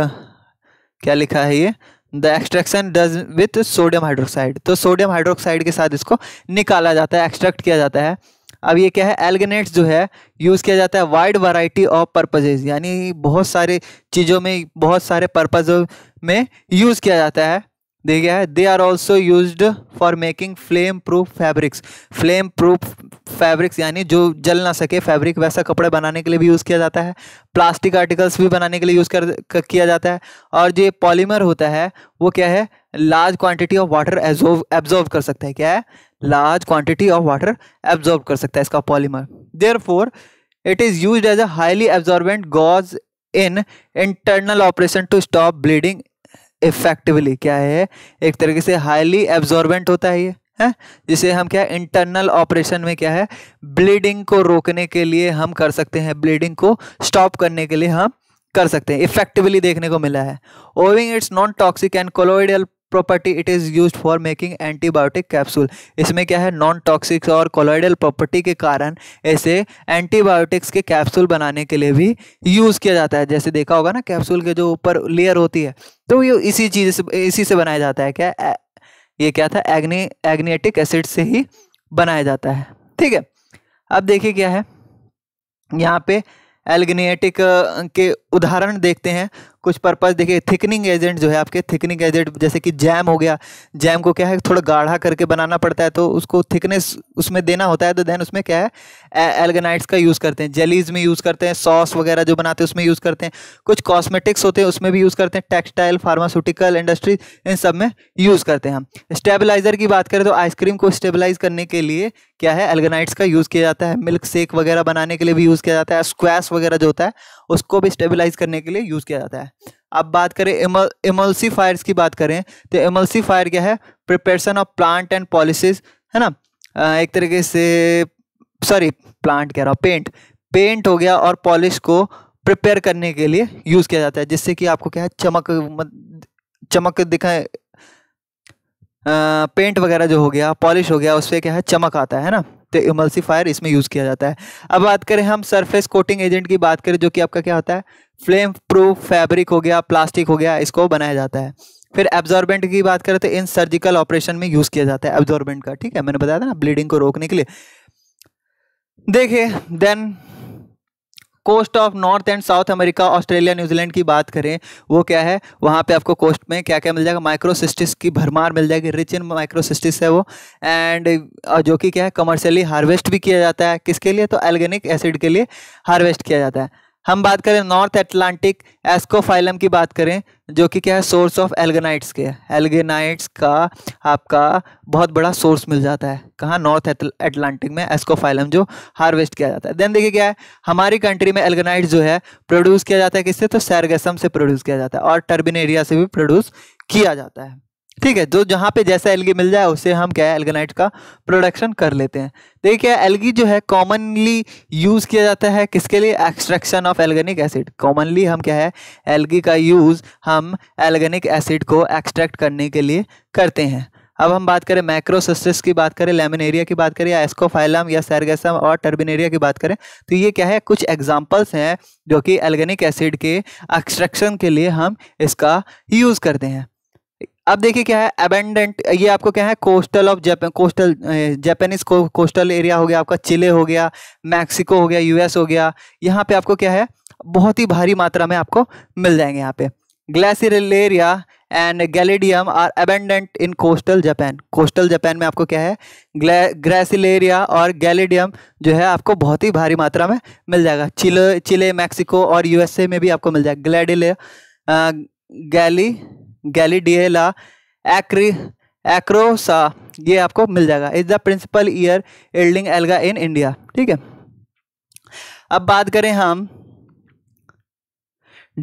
क्या लिखा है ये the extraction does with sodium hydroxide तो सोडियम हाइड्रोक्साइड के साथ इसको निकाला जाता है एक्सट्रैक्ट किया जाता है अब ये क्या है एल्गनेट्स जो है यूज़ किया जाता है वाइड वैरायटी ऑफ पर्पजेज यानी बहुत सारे चीज़ों में बहुत सारे पर्पजों में यूज़ किया जाता है दिया गया है they are also use for making flame proof fabrics flame proof fabrics यानी जो जल ना सके फैब्रिक वैसा कपड़े बनाने के लिए भी यूज़ किया जाता है प्लास्टिक आर्टिकल्स भी बनाने के लिए यूज़ कर किया जाता है और जो पॉलीमर होता है वो क्या है large quantity of water absorb absorb कर सकता है क्या है large quantity of water absorb कर सकता है इसका polymer therefore it is use as a highly absorbent gauze in internal operation to stop bleeding effectively क्या है एक तरीके से हाईली एब्जॉर्बेंट होता है ये है जिसे हम क्या इंटरनल ऑपरेशन में क्या है ब्लीडिंग को रोकने के लिए हम कर सकते हैं ब्लीडिंग को स्टॉप करने के लिए हम कर सकते हैं इफेक्टिवली देखने को मिला है owing its non toxic and colloidal property it is use for making antibiotic capsule इसमें क्या है नॉन टॉक्सिक्स और कोलोइडल प्रॉपर्टी के कारण ऐसे एंटीबायोटिक्स के कैप्सूल बनाने के लिए भी यूज़ किया जाता है जैसे देखा होगा ना कैप्सूल के जो ऊपर लेयर होती है तो ये इसी चीज़ से इसी से बनाया जाता है क्या ये क्या था एग्नी एग्नेटिक एसिड से ही बनाया जाता है ठीक है अब देखिए क्या है यहाँ पे एल्गनेटिक के उदाहरण देखते हैं कुछ पर्पज़ देखिए थिकनिंग एजेंट जो है आपके थिकनिंग एजेंट जैसे कि जैम हो गया जैम को क्या है थोड़ा गाढ़ा करके बनाना पड़ता है तो उसको थिकनेस उसमें देना होता है तो देन उसमें क्या है एल्गेनाइट्स का यूज़ करते हैं जेलीज में यूज़ करते हैं सॉस वगैरह जो बनाते हैं उसमें यूज़ करते हैं कुछ कॉस्मेटिक्स होते हैं उसमें भी यूज़ करते हैं टेक्सटाइल फार्मास्यूटिकल इंडस्ट्री इन सब में यूज़ करते हैं हम स्टेबलाइज़र की बात करें तो आइसक्रीम को स्टेबलाइज़ करने के लिए क्या है एल्गेनाइट्स का यूज़ किया जाता है मिल्क शेक वगैरह बनाने के लिए भी यूज़ किया जाता है स्क्वैश वगैरह जो होता है उसको भी स्टेबलाइज करने के लिए यूज़ किया जाता है अब बात करें इमल इमल्सीफायर्स की बात करें तो फायर क्या है preparation of plant and policies है ना एक तरीके से सॉरी प्लांट कह रहा हूँ पेंट पेंट हो गया और पॉलिश को प्रिपेयर करने के लिए यूज़ किया जाता है जिससे कि आपको क्या है चमक चमक दिखाए पेंट वगैरह जो हो गया पॉलिश हो गया उस पर क्या है चमक आता है ना इमल्सीफायर इसमें यूज़ किया जाता है अब बात करें हम सरफेस कोटिंग एजेंट की बात करें जो कि आपका क्या होता है फ्लेम प्रूफ फैब्रिक हो गया प्लास्टिक हो गया इसको बनाया जाता है फिर एब्जॉर्बेंट की बात करें तो इन सर्जिकल ऑपरेशन में यूज़ किया जाता है एब्जॉर्बेंट का ठीक है मैंने बताया था ना ब्लीडिंग को रोकने के लिए देखिए then coast of north and south America Australia New Zealand की बात करें वो क्या है वहाँ पे आपको कोस्ट में क्या क्या मिल जाएगा माइक्रोसिस्टिस की भरमार मिल जाएगी रिच इन माइक्रोसिस्टिस है वो एंड जो कि क्या है कमर्शियली हार्वेस्ट भी किया जाता है किसके लिए तो एल्गेनिक एसिड के लिए हार्वेस्ट किया जाता है हम बात करें नॉर्थ एटलांटिक एस्कोफाइलम की बात करें जो कि क्या है सोर्स ऑफ एल्गेनाइट्स के एल्गेनाइट्स का आपका बहुत बड़ा सोर्स मिल जाता है कहाँ नॉर्थ एटलांटिक में एस्कोफाइलम जो हार्वेस्ट किया जाता है देन देखिए क्या है हमारी कंट्री में एल्गेनाइट्स जो है प्रोड्यूस किया जाता है किससे तो सैरगेसम से प्रोड्यूस किया जाता है और टर्बिन एरिया से भी प्रोड्यूस किया जाता है ठीक है जो जहाँ पे जैसा एलगी मिल जाए उससे हम क्या है एल्गेनाइट का प्रोडक्शन कर लेते हैं देखिए एलगी जो है कॉमनली यूज़ किया जाता है किसके लिए extraction of alginic acid commonly हम क्या है एलगी का यूज़ हम एल्गेनिक एसिड को एक्सट्रैक्ट करने के लिए करते हैं अब हम बात करें मैक्रोसिस्टिस की बात करें लेमिनेरिया की बात करें या एस्कोफाइलम या सैरगेसम और टर्बिनेरिया की बात करें तो ये क्या है कुछ एग्जाम्पल्स हैं जो कि एल्गेनिक एसिड के एक्सट्रैक्शन के लिए हम इसका यूज़ करते हैं अब देखिए क्या है अबेंडेंट ये आपको क्या है coastal of Japan coastal Japanese को, कोस्टल एरिया हो गया आपका चिले हो गया मैक्सिको हो गया यूएस हो गया यहाँ पे आपको क्या है बहुत ही भारी मात्रा में आपको मिल जाएंगे यहाँ पे glacial area and Gelidium are abundant in coastal Japan coastal Japan में आपको क्या है ग्रेसिलेरिया और गैलेडियम जो है आपको बहुत ही भारी मात्रा में मिल जाएगा चिले चिले मैक्सिको और यूएसए में भी आपको मिल जाएगा ग्लैडिले गैली गैलीडियला एक्री एक्रोसा ये आपको मिल जाएगा is the principal year yielding alga in India ठीक है अब बात करें हम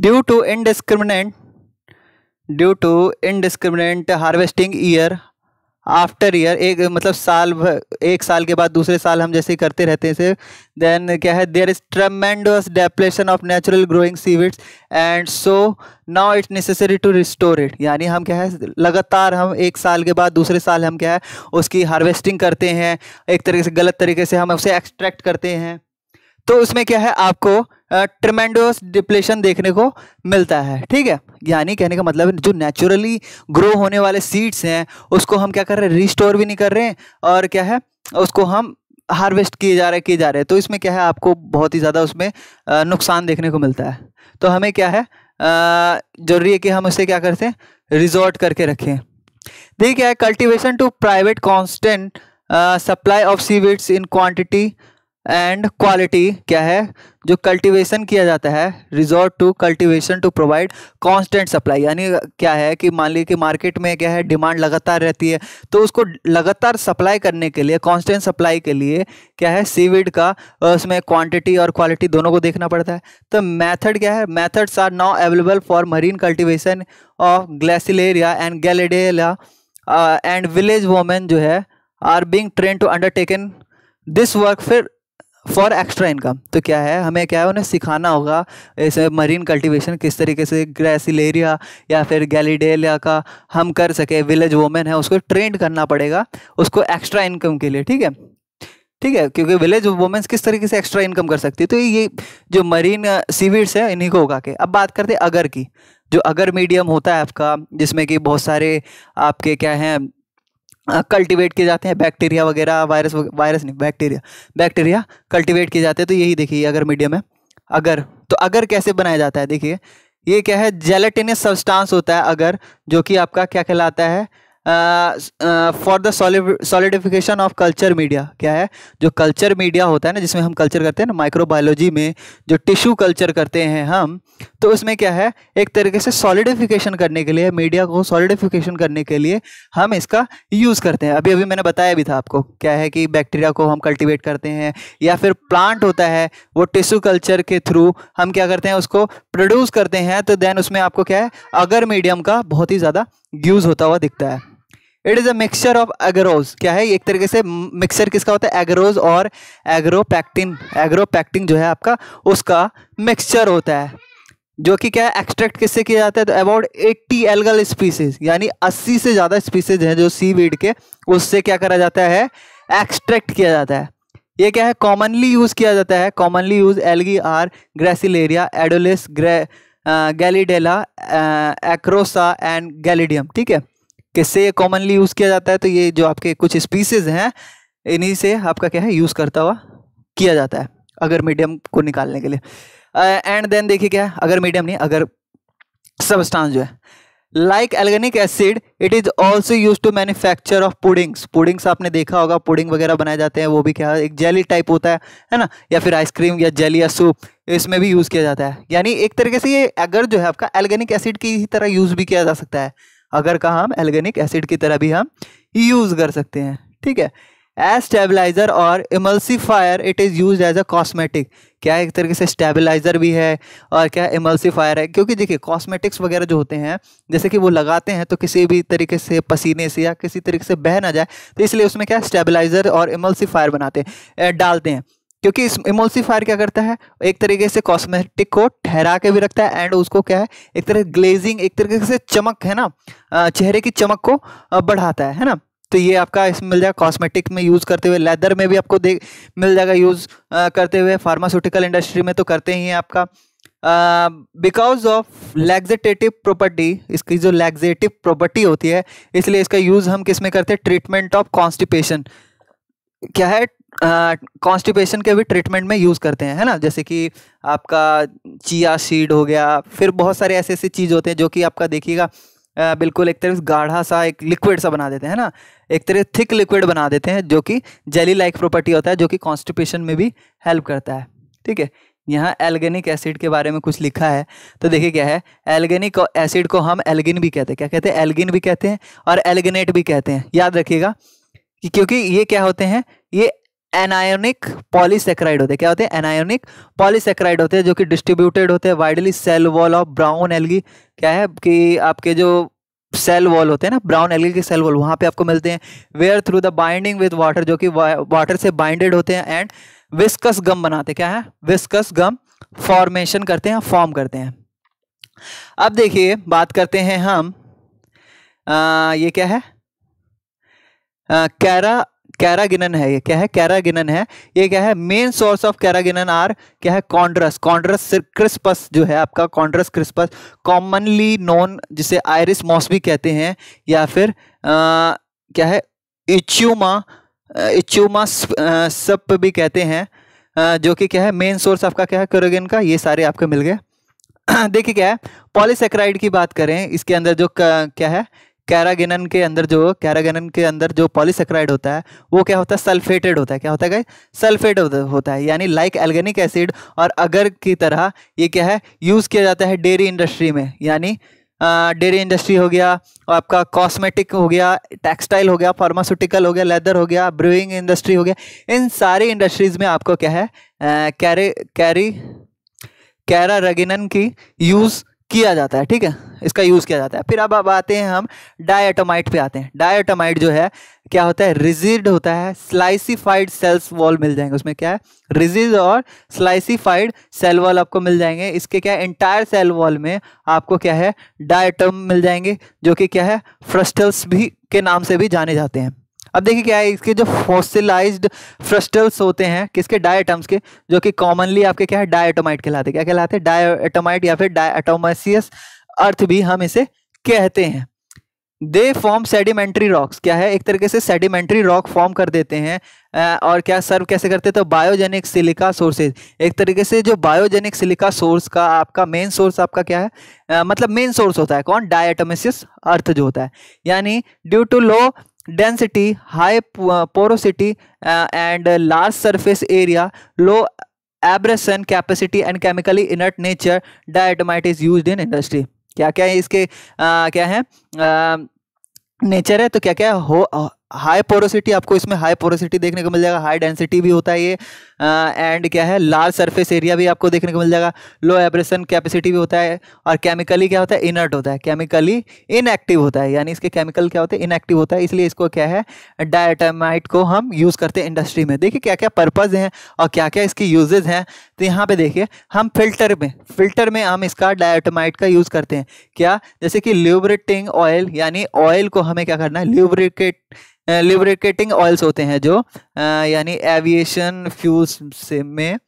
due to indiscriminate due to indiscriminate harvesting year after year एक मतलब साल भर एक साल के बाद दूसरे साल हम जैसे करते रहते हैं देन क्या है there is tremendous depletion of natural growing seaweeds and so now it's necessary to restore it यानी हम क्या है लगातार हम एक साल के बाद दूसरे साल हम क्या है उसकी हार्वेस्टिंग करते हैं एक तरीके से गलत तरीके से हम उसे एक्सट्रैक्ट करते हैं तो उसमें क्या है आपको ट्रमेंडोस डिप्लेशन देखने को मिलता है ठीक है यानी कहने का मतलब जो नेचुरली ग्रो होने वाले सीड्स हैं उसको हम क्या कर रहे हैं रिस्टोर भी नहीं कर रहे हैं और क्या है उसको हम हार्वेस्ट किए जा रहे किए जा रहे हैं तो इसमें क्या है आपको बहुत ही ज़्यादा उसमें नुकसान देखने को मिलता है तो हमें क्या है जरूरी है कि हम उसे क्या करते हैं रिजॉर्ट करके रखें देखिए क्या है cultivation to private constant supply of seaweeds in quantity and quality क्या है जो कल्टीवेशन किया जाता है resort to cultivation to provide constant supply यानी क्या है कि मान लीजिए कि मार्केट में क्या है डिमांड लगातार रहती है तो उसको लगातार सप्लाई करने के लिए कांस्टेंट सप्लाई के लिए क्या है सीविड का उसमें क्वांटिटी और क्वालिटी दोनों को देखना पड़ता है तो मैथड क्या है methods are now available for marine cultivation of Gracilaria and Gelidiella and village women जो है are being train to undertaken this work फिर फॉर एक्स्ट्रा इनकम तो क्या है हमें क्या है उन्हें सिखाना होगा इस मरीन कल्टीवेशन किस तरीके से ग्रेसिलेरिया या फिर गैलीडेलिया का हम कर सके विलेज वोमेन है उसको ट्रेंड करना पड़ेगा उसको एक्स्ट्रा इनकम के लिए ठीक है ठीक है क्योंकि विलेज वुमेन्स किस तरीके से एक्स्ट्रा इनकम कर सकती है तो ये जो मरीन सीवीड्स uh, है इन्हीं को उगा के अब बात करते हैं अगर की जो अगर मीडियम होता है आपका जिसमें कि बहुत सारे आपके क्या हैं कल्टीवेट किए जाते हैं बैक्टीरिया वगैरह वायरस वायरस नहीं बैक्टीरिया बैक्टीरिया कल्टीवेट किए जाते हैं तो यही देखिए अगर मीडियम है अगर तो अगर कैसे बनाया जाता है देखिए ये क्या है जेलेटिनस सब्सटेंस होता है अगर जो कि आपका क्या कहलाता है for the solidification of culture media क्या है जो कल्चर मीडिया होता है ना जिसमें हम कल्चर करते हैं ना माइक्रोबायोलॉजी में जो टिश्यू कल्चर करते हैं हम तो उसमें क्या है एक तरीके से सॉलिडिफिकेशन करने के लिए मीडिया को सॉलिडिफिकेशन करने के लिए हम इसका यूज़ करते हैं अभी अभी मैंने बताया भी था आपको क्या है कि बैक्टीरिया को हम कल्टिवेट करते हैं या फिर प्लांट होता है वो टिश्यू कल्चर के थ्रू हम क्या करते हैं उसको प्रोड्यूस करते हैं तो देन उसमें आपको क्या है अगर मीडियम का बहुत ही ज़्यादा यूज़ होता हुआ दिखता है it is a mixture of agarose क्या है एक तरीके से मिक्सचर किसका होता है एग्रोज और एग्रोपैक्टिन एग्रोपैक्टिन जो है आपका उसका मिक्सचर होता है जो कि क्या है एक्सट्रैक्ट किससे किया जाता है तो अबाउट एट्टी एलगल स्पीसीज यानी अस्सी से ज़्यादा स्पीसीज हैं जो सी वीड के उससे क्या करा जाता है एक्सट्रैक्ट किया जाता है ये क्या है कॉमनली यूज़ किया जाता है commonly use algae are Gracilaria edulis gray Gelidiella acerosa and Gelidium ठीक है किससे ये कॉमनली यूज़ किया जाता है तो ये जो आपके कुछ स्पीसीज हैं इन्हीं से आपका क्या है यूज़ करता हुआ किया जाता है अगर मीडियम को निकालने के लिए एंड देन देखिए क्या है अगर मीडियम नहीं अगर सबस्टांस जो है like alginic acid it is also use to manufacture of puddings puddings आपने देखा होगा पुडिंग वगैरह बनाए जाते हैं वो भी क्या एक जेली टाइप होता है है ना या फिर आइसक्रीम या जेली या सूप इसमें भी यूज़ किया जाता है यानी एक तरीके से ये अगर जो है आपका एल्गेनिक एसिड की ही तरह यूज़ भी किया जा सकता है अगर का हम एल्गेनिक एसिड की तरह भी हम यूज़ कर सकते हैं ठीक है एज स्टेबलाइज़र और emulsifier it is use as a cosmetic क्या एक तरीके से स्टेबलाइज़र भी है और क्या इमल्सीफायर है क्योंकि देखिए कॉस्मेटिक्स वगैरह जो होते हैं जैसे कि वो लगाते हैं तो किसी भी तरीके से पसीने से या किसी तरीके से बह ना जाए तो इसलिए उसमें क्या स्टेबलाइज़र और इमल्सीफायर बनाते हैं डालते हैं क्योंकि इस इमोल्सीफायर क्या करता है एक तरीके से कॉस्मेटिक को ठहरा के भी रखता है एंड उसको क्या है एक तरह ग्लेजिंग एक तरीके से चमक है ना चेहरे की चमक को बढ़ाता है है ना तो ये आपका इसमें मिल जाएगा कॉस्मेटिक में यूज़ करते हुए लेदर में भी आपको देख मिल जाएगा यूज़ करते हुए फार्मास्यूटिकल इंडस्ट्री में तो करते ही हैं आपका बिकॉज ऑफ लैग्जेटेटिव प्रॉपर्टी इसकी जो लैग्जेटिव प्रॉपर्टी होती है इसलिए इसका यूज़ हम किस में करते हैं ट्रीटमेंट ऑफ कॉन्स्टिपेशन क्या है कॉन्स्टिपेशन के भी ट्रीटमेंट में यूज़ करते हैं है ना जैसे कि आपका चिया सीड हो गया फिर बहुत सारे ऐसे ऐसे चीज़ होते हैं जो कि आपका देखिएगा बिल्कुल एक तरह से गाढ़ा सा एक लिक्विड सा बना देते हैं ना एक तरह थिक लिक्विड बना देते हैं जो कि जेली लाइक प्रॉपर्टी होता है जो कि कॉन्स्टिपेशन में भी हेल्प करता है ठीक है यहाँ एल्गेनिक एसिड के बारे में कुछ लिखा है तो देखिए क्या है एल्गेनिक एसिड को हम एल्गिन भी कहते हैं क्या कहते हैं एल्गिन भी कहते हैं और एल्गेनेट भी कहते हैं याद रखिएगा कि क्योंकि ये क्या होते हैं ये एनायोनिक पॉलीसेक्राइड होते हैं क्या होते हैं एनायोनिक पॉलीसेक्राइड होते हैं जो कि डिस्ट्रीब्यूटेड होते हैं widely cell wall of brown algae क्या है कि आपके जो सेल वॉल होते हैं ना ब्राउन एलगी के सेल वॉल वहाँ पे आपको मिलते हैं where through the binding with water जो कि वाटर से बाइंडेड होते हैं एंड विस्कस गम बनाते क्या है विस्कस गम फॉर्मेशन करते हैं फॉर्म करते हैं अब देखिए बात करते हैं हम आ, ये क्या है कैरा कैरागिनन है ये क्या है कैरागिनन है ये क्या है main source of carrageenan are क्या है कॉन्ड्रस कॉन्ड्रस क्रिस्पस जो है आपका कॉन्ड्रस क्रिस्पस कॉमनली नोन जिसे आयरिस मॉस भी कहते हैं या फिर आ, क्या है इच्यूमा इच्यूमा सप भी कहते हैं जो कि क्या है मेन सोर्स आपका क्या है कैरागिन का ये सारे आपको मिल गए *clears throat* देखिए क्या है पॉलीसेक्राइड की बात करें इसके अंदर जो क्या है कैरागेनन के अंदर जो कैरागेन के अंदर जो पॉलीसेक्राइड होता है वो क्या होता है सल्फेटेड होता है क्या होता है सल्फेट होता है यानी लाइक एल्गेनिक एसिड और अगर की तरह ये क्या है यूज़ किया जाता है डेयरी इंडस्ट्री में यानी डेयरी इंडस्ट्री हो गया आपका कॉस्मेटिक हो गया टेक्सटाइल हो गया फार्मास्यूटिकल हो गया लेदर हो गया ब्रूइंग इंडस्ट्री हो गया इन सारी इंडस्ट्रीज़ में आपको क्या है कैरे कैरी कैरा रगिनन की यूज़ किया जाता है ठीक है इसका यूज़ किया जाता है फिर अब अब आते हैं हम डायटोमाइट पे आते हैं डायटोमाइट जो है क्या होता है रिजिड होता है स्लाइसीफाइड सेल्स वॉल मिल जाएंगे उसमें क्या है रिजिड और स्लाइसीफाइड सेल वॉल आपको मिल जाएंगे इसके क्या है इंटायर सेल वॉल में आपको क्या है डायटम मिल जाएंगे जो कि क्या है फ्रस्टल्स भी के नाम से भी जाने जाते हैं अब देखिए क्या है इसके जो फॉसिलाइज्ड फ्रस्टल्स होते हैं किसके डायटम्स के जो कि कॉमनली आपके क्या है डायटोमाइट कहलाते क्या कहलाते हैं डायटोमाइट या फिर डायटोमासियस अर्थ भी हम इसे कहते हैं दे फॉर्म सेडिमेंट्री रॉक्स क्या है एक तरीके से सेडिमेंट्री रॉक फॉर्म कर देते हैं और क्या सर्व कैसे करते हैं तो बायोजेनिक सिलिका सोर्सेज एक तरीके से जो बायोजेनिक सिलिका सोर्स का आपका मेन सोर्स आपका क्या है आ, मतलब मेन सोर्स होता है कौन डायटोमिस अर्थ जो होता है यानी due to low density high porosity and large surface area low abrasion capacity and chemically inert nature diatomite is use in industry क्या क्या है इसके आ, क्या है आ, नेचर है तो क्या क्या है हो हाई पोरोसिटी आपको इसमें हाई पोरोसिटी देखने को मिल जाएगा हाई डेंसिटी भी होता है ये एंड क्या है लार्ज सरफेस एरिया भी आपको देखने को मिल जाएगा लो एब्रेशन कैपेसिटी भी होता है और केमिकली क्या होता है इनर्ट होता है केमिकली इनएक्टिव होता है यानी इसके केमिकल क्या होते हैं इनएक्टिव होता है इसलिए इसको क्या है डायटामाइट को हम यूज़ करते हैं इंडस्ट्री में देखिए क्या क्या पर्पज़ हैं और क्या क्या इसकी यूजेज हैं तो यहाँ पर देखिए हम फिल्टर में फिल्टर में हम इसका डायटामाइट का यूज़ करते हैं क्या जैसे कि ल्यूब्रेटिंग ऑयल यानी ऑयल को हमें क्या करना है ल्यूब्रिकेट लिब्रिकेटिंग ऑयल्स होते हैं जो यानी एविएशन फ्यूल्स से में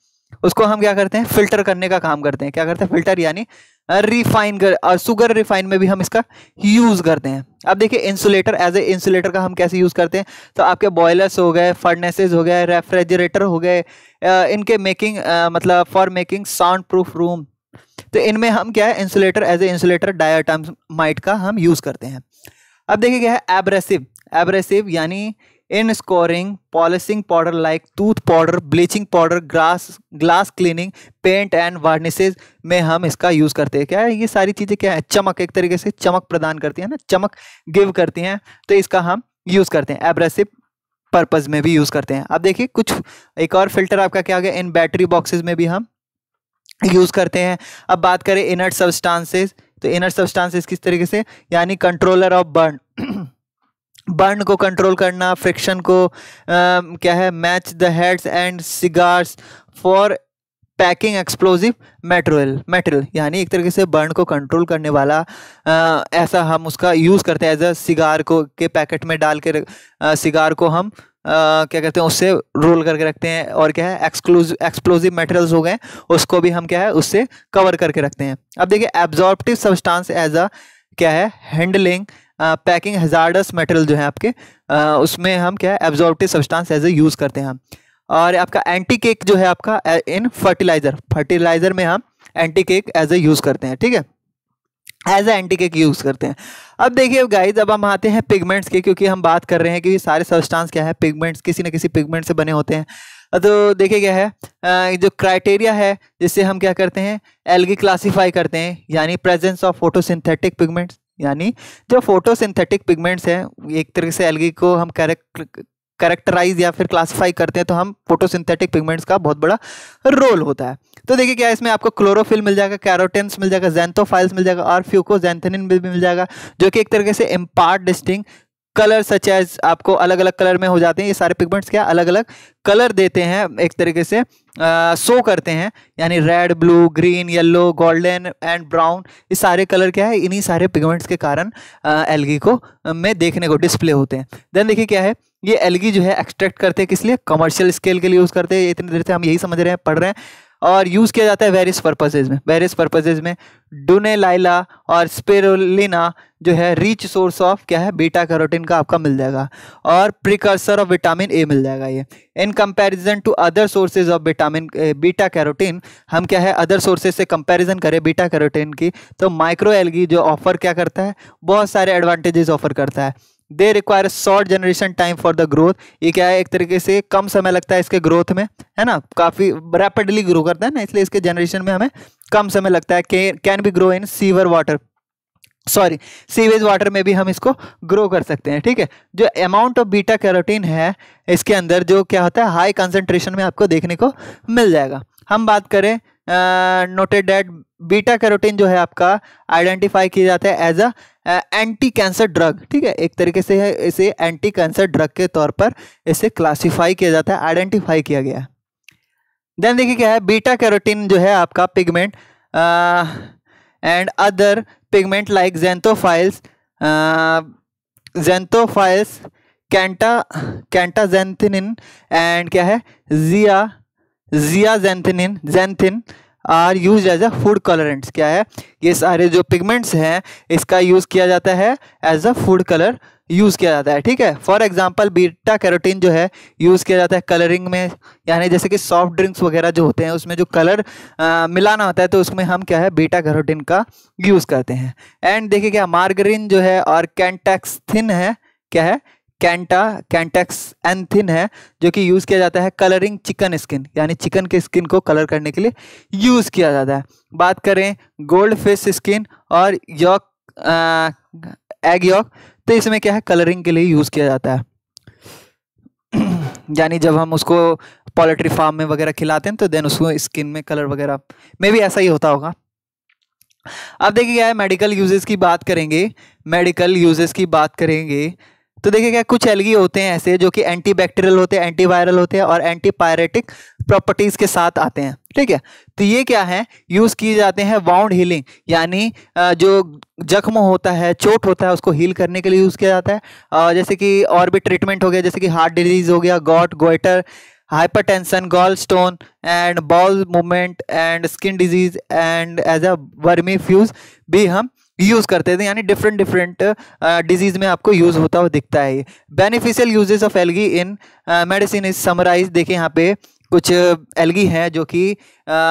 उसको हम क्या करते हैं फिल्टर करने का काम करते हैं क्या करते हैं फिल्टर यानी रिफाइन कर और सुगर रिफाइन में भी हम इसका यूज़ करते हैं अब देखिए इंसुलेटर एज ए इंसुलेटर का हम कैसे यूज़ करते हैं तो आपके बॉयलर्स हो गए फर्नेसेज हो गए रेफ्रिजरेटर हो गए इनके मेकिंग मतलब for making sound proof room तो इनमें हम क्या है insulator as a insulator diatomite का हम यूज़ करते हैं अब देखिए क्या है एब्रेसिव एब्रेसिव यानी in scouring polishing powder like tooth powder bleaching powder grass glass cleaning paint and varnishes में हम इसका यूज़ करते हैं क्या है ये सारी चीज़ें क्या है चमक एक तरीके से चमक प्रदान करती है ना चमक गिव करती हैं तो इसका हम यूज़ करते हैं एब्रेसिव पर्पज़ में भी यूज़ करते हैं अब देखिए कुछ एक और फिल्टर आपका क्या हो गया इन बैटरी बॉक्सेज में भी हम यूज़ करते हैं अब बात करें इनर सब्सटेंसेस तो इनर सब्सटेंसेस किस तरीके से यानी कंट्रोलर ऑफ बर्न बर्न को कंट्रोल करना फ्रिक्शन को आ, क्या है match the heads and cigars for packing explosive material material यानी एक तरीके से बर्न को कंट्रोल करने वाला आ, ऐसा हम उसका यूज़ करते हैं एज अ सिगार को के पैकेट में डाल के आ, सिगार को हम आ, क्या कहते हैं उससे रोल करके रखते हैं और क्या है एक्सक्लूज एक्सप्लोजिव मटेरियल्स हो गए उसको भी हम क्या है उससे कवर करके रखते हैं अब देखिए एब्जॉर्प्टिव सब्सटेंस एज अ क्या है हैंडलिंग पैकिंग हजार्डस मेटल जो है आपके आ, उसमें हम क्या है absorptive substance as a use करते हैं हम और आपका एंटी केक जो है आपका इन फर्टिलाइज़र फर्टिलाइज़र में हम anti cake as a use करते हैं ठीक है as a anti cake use करते हैं अब देखिए गाइज अब हम आते हैं पिगमेंट्स के क्योंकि हम बात कर रहे हैं कि सारे सब्सटांस क्या है पिगमेंट्स किसी न किसी पिगमेंट से बने होते हैं तो देखिए क्या है जो क्राइटेरिया है जिससे हम क्या करते हैं एलगी क्लासीफाई करते हैं यानी प्रेजेंस ऑफ फोटोसिंथेटिक पिगमेंट्स यानी जो फोटोसिंथेटिक पिगमेंट्स हैं एक तरीके से एलगी को हम कैरेक्ट करेक्टराइज या फिर क्लासिफाई करते हैं तो हम फोटोसिंथेटिक पिगमेंट्स का बहुत बड़ा रोल होता है तो देखिए क्या इसमें आपको क्लोरोफिल मिल जाएगा कैरोटेन्स मिल जाएगा जेंथोफाइल्स मिल जाएगा और फ्यूकोजेंथेनिन भी मिल जाएगा जो कि एक तरीके से impart distinct colour such as आपको अलग अलग कलर में हो जाते हैं ये सारे पिगमेंट्स क्या अलग अलग कलर देते हैं एक तरीके से शो करते हैं यानी red blue green yellow golden and brown ये सारे कलर क्या है इन्हीं सारे पिगमेंट्स के कारण एलगी को में देखने को डिस्प्ले होते हैं देन देखिए क्या है ये एलगी जो है एक्सट्रैक्ट करते हैं किस लिए कमर्शियल स्केल के लिए यूज़ करते हैं इतनी देर से हम यही समझ रहे हैं पढ़ रहे हैं और यूज़ किया जाता है वेरियस पर्पजेज में वेरियस पर्पजेज़ में लाइला और स्पेरोलिना जो है रिच सोर्स ऑफ क्या है बीटा कैरोटीन का आपका मिल जाएगा और प्रिकर्सर ऑफ विटामिन ए मिल जाएगा ये in comparison to other sources of vitamin beta carotene हम क्या है अदर सोर्सेज से कंपैरिजन करें बीटा कैरोटीन की तो माइक्रो एल्गी जो ऑफर क्या करता है बहुत सारे एडवांटेजेस ऑफर करता है they require short generation time for the growth ये क्या है एक तरीके से कम समय लगता है इसके ग्रोथ में है ना काफ़ी रैपिडली ग्रो करता है ना इसलिए इसके जनरेशन में हमें कम समय लगता है can be grow in sewer water sorry sewage water में भी हम इसको ग्रो कर सकते हैं ठीक है जो अमाउंट ऑफ बीटा कैरोटीन है इसके अंदर जो क्या होता है हाई कंसनट्रेशन में आपको देखने को मिल जाएगा हम बात करें नोटेड डेट बीटा कैरोटीन जो है आपका आइडेंटिफाई किया जाता है as a anti cancer drug ठीक है एक तरीके से है इसे एंटी कैंसर ड्रग के तौर पर इसे क्लासिफाई किया जाता है आइडेंटिफाई किया गया देन देखिए क्या है बीटा कैरोटीन जो है आपका pigment and other pigment like xanthophylls xanthophylls cantha canthaxanthin and क्या है zea zeaxanthin xanthin are use as a food colourants क्या है ये सारे जो पिगमेंट्स हैं इसका यूज़ किया जाता है as a food colour use किया जाता है ठीक है फॉर एग्जाम्पल बीटा कैरोटीन जो है यूज़ किया जाता है कलरिंग में यानी जैसे कि सॉफ्ट ड्रिंक्स वगैरह जो होते हैं उसमें जो कलर आ, मिलाना होता है तो उसमें हम क्या है बीटा कैरोटीन का यूज़ करते हैं एंड देखिए क्या मार्गरीन जो है और कैंटेक्स थिन है क्या है कैंटा कैंटेक्स एंथिन है जो कि यूज़ किया जाता है कलरिंग चिकन स्किन यानी चिकन के स्किन को कलर करने के लिए यूज़ किया जाता है बात करें गोल्ड फिश स्किन और यॉक एग यॉक तो इसमें क्या है कलरिंग के लिए यूज़ किया जाता है *clears throat* यानी जब हम उसको पोल्ट्री फार्म में वगैरह खिलाते हैं तो देन उसको स्किन में कलर वगैरह में भी ऐसा ही होता होगा अब देखिए क्या है मेडिकल यूजेस की बात करेंगे मेडिकल यूजेस की बात करेंगे तो देखिए क्या कुछ एल्गी होते हैं ऐसे जो कि एंटी बैक्टीरियल होते हैं एंटीवायरल होते हैं और एंटीपायरेटिक प्रॉपर्टीज़ के साथ आते हैं ठीक है तो ये क्या है यूज़ किए जाते हैं वाउंड हीलिंग यानी जो जख्म होता है चोट होता है उसको हील करने के लिए यूज़ किया जाता है जैसे कि और भी ट्रीटमेंट हो गया जैसे कि हार्ट डिजीज़ हो गया gout goitre hypertension gall stone and bowel movement and skin disease and as a vermifuge भी हम यूज करते थे यानी डिफरेंट डिफरेंट डिजीज में आपको यूज होता हुआ दिखता है beneficial uses of algae in medicine is summarise देखें यहाँ पे कुछ एलगी हैं जो कि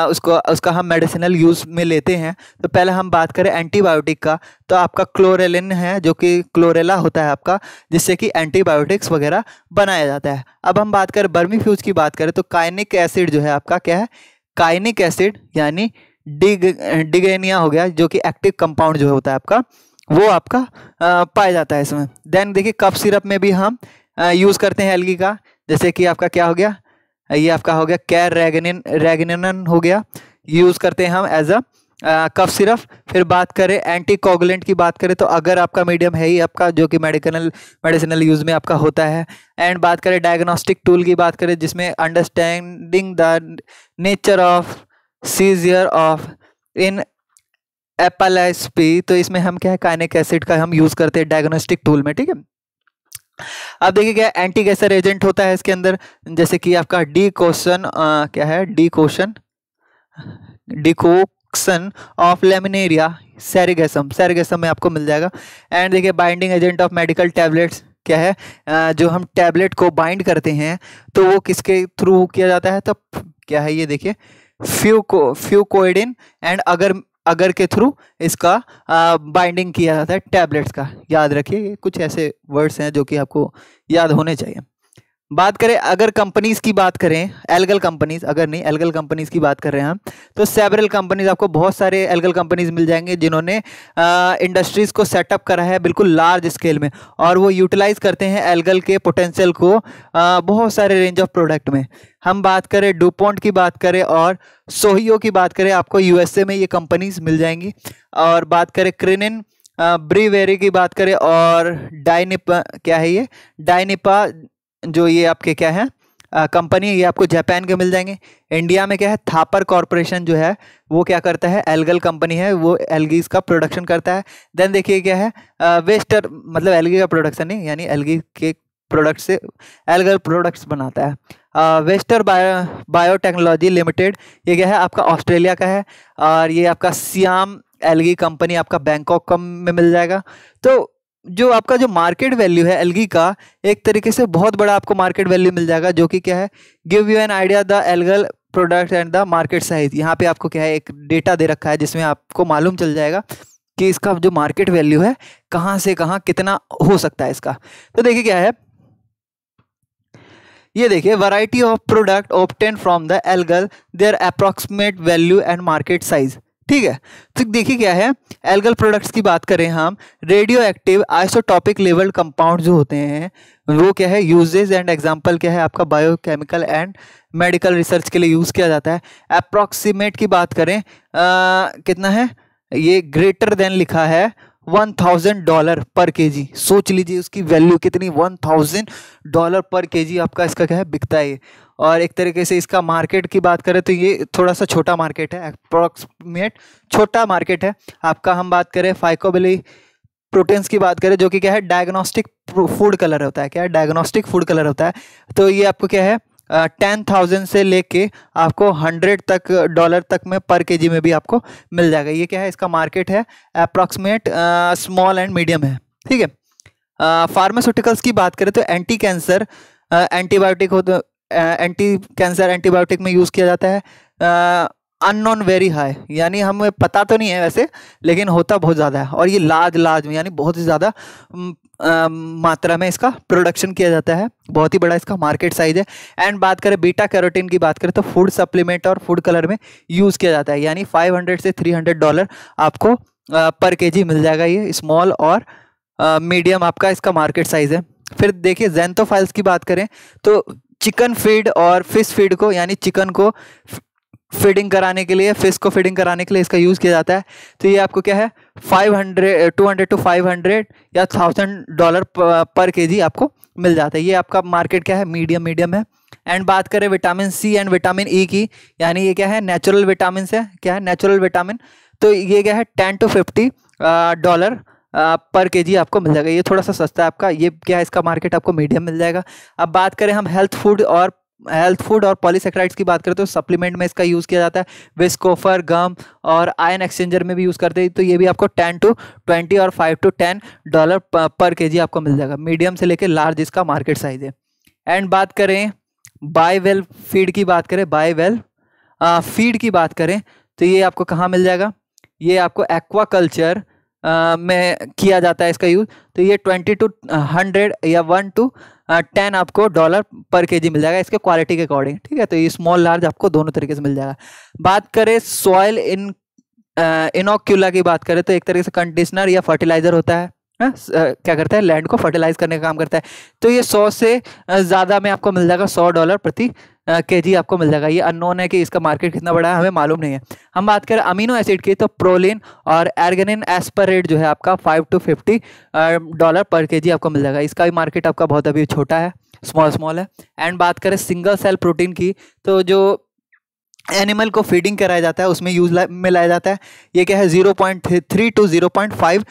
उसको उसका हम मेडिसिनल यूज़ में लेते हैं तो पहले हम बात करें एंटीबायोटिक का तो आपका क्लोरेलिन है जो कि क्लोरेला होता है आपका जिससे कि एंटीबायोटिक्स वगैरह बनाया जाता है अब हम बात करें बर्मी फ्यूज की बात करें तो काइनिक एसिड जो है आपका क्या है काइनिक एसिड यानी डिग डिगेनिया हो गया जो कि एक्टिव कंपाउंड जो होता है आपका वो आपका पाया जाता है इसमें देन देखिए कफ सिरप में भी हम यूज़ करते हैं एलगी का जैसे कि आपका क्या हो गया ये आपका हो गया कैर रेगनिन रेगनिन हो गया यूज़ करते हैं हम एज अ कफ सिरप फिर बात करें एंटी कोगुलेंट की बात करें तो अगर आपका मीडियम है ही आपका जो कि मेडिकल मेडिसिनल यूज़ में आपका होता है एंड बात करें डायग्नोस्टिक टूल की बात करें जिसमें understanding the nature of seizure of in apple S P तो इसमें हम क्या है काइनिक एसिड का हम यूज़ करते हैं डायग्नोस्टिक टूल में ठीक है अब देखिए क्या एंटी गैसर एजेंट होता है इसके अंदर जैसे कि आपका डी क्वेश्चन क्या है decoction decoction of Laminaria Sargassum Sargassum में आपको मिल जाएगा एंड देखिए binding agent of medical tablets क्या है आ, जो हम टैबलेट को बाइंड करते हैं तो वो किसके थ्रू किया जाता है तो क्या है ये देखिए फ्यूको फ्यूकोइडिन एंड अगर अगर के थ्रू इसका बाइंडिंग किया जाता है टैबलेट्स का याद रखिए कुछ ऐसे वर्ड्स हैं जो कि आपको याद होने चाहिए बात करें अगर कंपनीज की बात करें एल्गल कंपनीज अगर नहीं एल्गल कंपनीज की बात कर रहे हैं हम तो सेवरल कंपनीज आपको बहुत सारे एल्गल कंपनीज मिल जाएंगे जिन्होंने इंडस्ट्रीज को सेटअप करा है बिल्कुल लार्ज स्केल में और वो यूटिलाइज करते हैं एल्गल के पोटेंशियल को आ, बहुत सारे रेंज ऑफ प्रोडक्ट में हम बात करें डूपोंट की बात करें और सोहियो की बात करें आपको यू में ये कंपनीज मिल जाएंगी और बात करें क्रिनिन ब्रीवेरी की बात करें और डाइनिपा क्या है ये डाइनिपा जो ये आपके क्या है कंपनी ये आपको जापान के मिल जाएंगे इंडिया में क्या है थापर कॉरपोरेशन जो है वो क्या करता है एलगल कंपनी है वो एलगीज का प्रोडक्शन करता है देन देखिए क्या है वेस्टर मतलब एलगी का प्रोडक्शन नहीं यानी एलगी के प्रोडक्ट से एलगल प्रोडक्ट्स बनाता है वेस्टर बायो बायोटेक्नोलॉजी लिमिटेड ये क्या है आपका ऑस्ट्रेलिया का है और ये आपका सियाम एलगी कंपनी आपका बैंकॉक कम में मिल जाएगा तो जो आपका जो मार्केट वैल्यू है एलगी का एक तरीके से बहुत बड़ा आपको मार्केट वैल्यू मिल जाएगा जो कि क्या है give you an idea the algal product and the market size यहाँ पे आपको क्या है एक डेटा दे रखा है जिसमें आपको मालूम चल जाएगा कि इसका जो मार्केट वैल्यू है कहाँ से कहाँ कितना हो सकता है इसका तो देखिए क्या है ये देखिए variety of product obtain from the algal their approximate value and market size ठीक है तो देखिए क्या है एल्गल प्रोडक्ट्स की बात करें हम radioactive isotopic level compound जो होते हैं वो क्या है यूजेज एंड एग्जांपल क्या है आपका बायोकेमिकल एंड मेडिकल रिसर्च के लिए यूज़ किया जाता है अप्रॉक्सीमेट की बात करें आ, कितना है ये ग्रेटर देन लिखा है one thousand dollar per K जी सोच लीजिए उसकी वैल्यू कितनी one thousand dollar per K जी आपका इसका क्या है बिकता है और एक तरीके से इसका मार्केट की बात करें तो ये थोड़ा सा छोटा मार्केट है अप्रोक्सीमेट छोटा मार्केट है आपका हम बात करें फाइकोबली प्रोटीन्स की बात करें जो कि क्या है डायग्नोस्टिक फूड कलर होता है क्या है डायग्नोस्टिक फूड कलर होता है तो ये आपको क्या है टेन uh, थाउजेंड से लेके आपको हंड्रेड तक डॉलर तक में पर केजी में भी आपको मिल जाएगा ये क्या है इसका मार्केट है अप्रॉक्सीमेट स्मॉल एंड मीडियम है ठीक है फार्मास्यूटिकल्स की बात करें तो एंटी कैंसर एंटीबायोटिक हो एंटी कैंसर एंटीबायोटिक में यूज़ किया जाता है अननोन वेरी हाई यानी हमें पता तो नहीं है वैसे लेकिन होता बहुत ज़्यादा है और ये लार्ज लार्ज में यानी बहुत ही ज़्यादा मात्रा में इसका प्रोडक्शन किया जाता है बहुत ही बड़ा इसका मार्केट साइज है एंड बात करें बीटा कैरोटीन की बात करें तो फूड सप्लीमेंट और फूड कलर में यूज़ किया जाता है यानी 500 से 300 डॉलर आपको पर के मिल जाएगा ये स्मॉल और मीडियम आपका इसका मार्केट साइज़ है फिर देखिए जैनथोफाइल्स की बात करें तो चिकन फीड और फिश फीड को यानी चिकन को फीडिंग कराने के लिए फिश को फीडिंग कराने के लिए इसका यूज़ किया जाता है तो ये आपको क्या है five hundred to hundred to five hundred या थाउजेंड डॉलर पर के जी आपको मिल जाता है ये आपका मार्केट क्या है मीडियम मीडियम है एंड बात करें vitamin C and vitamin E e की यानी ये क्या है नेचुरल विटामिन है क्या है नेचुरल विटामिन तो ये क्या है ten to fifty dollar per K जी आपको मिल जाएगा ये थोड़ा सा सस्ता है आपका ये क्या है इसका मार्केट आपको मीडियम मिल जाएगा अब बात करें हम हेल्थ फूड और हेल्थ फूड और पॉलीसेक्राइड्स की बात करें तो सप्लीमेंट में इसका यूज़ किया जाता है विस्कोफर गम और आयन एक्सचेंजर में भी यूज़ करते हैं तो ये भी आपको टेन टू ट्वेंटी और five to ten dollar per K जी आपको मिल जाएगा मीडियम से लेकर लार्ज इसका मार्केट साइज है एंड बात करें बाय वेल फीड की बात करें बाय वेल फीड की बात करें तो ये आपको कहाँ मिल जाएगा ये आपको एक्वा कल्चर में किया जाता है इसका यूज़ तो ये ट्वेंटी टू हंड्रेड या वन टू टेन आपको डॉलर पर केजी मिल जाएगा इसके क्वालिटी के अकॉर्डिंग ठीक है तो ये स्मॉल लार्ज आपको दोनों तरीके से मिल जाएगा बात करें सॉयल इन इनोक्यूला की बात करें तो एक तरीके से कंडीशनर या फर्टिलाइज़र होता है ना हाँ? क्या करता है लैंड को फर्टिलाइज करने का काम करता है तो ये सौ से ज़्यादा में आपको मिल जाएगा सौ डॉलर प्रति के जी आपको मिल जाएगा ये अननोन है कि इसका मार्केट कितना बड़ा है हमें मालूम नहीं है हम बात करें अमीनो एसिड की तो प्रोलिन और एर्गेनिन एस्पर रेट जो है आपका five to fifty dollar per K जी आपको मिल जाएगा इसका भी मार्केट आपका बहुत अभी छोटा है स्मॉल स्मॉल है एंड बात करें सिंगल सेल प्रोटीन की तो जो एनिमल को फीडिंग कराया जाता है उसमें यूज में लाया जाता है ये क्या है zero point three to zero point five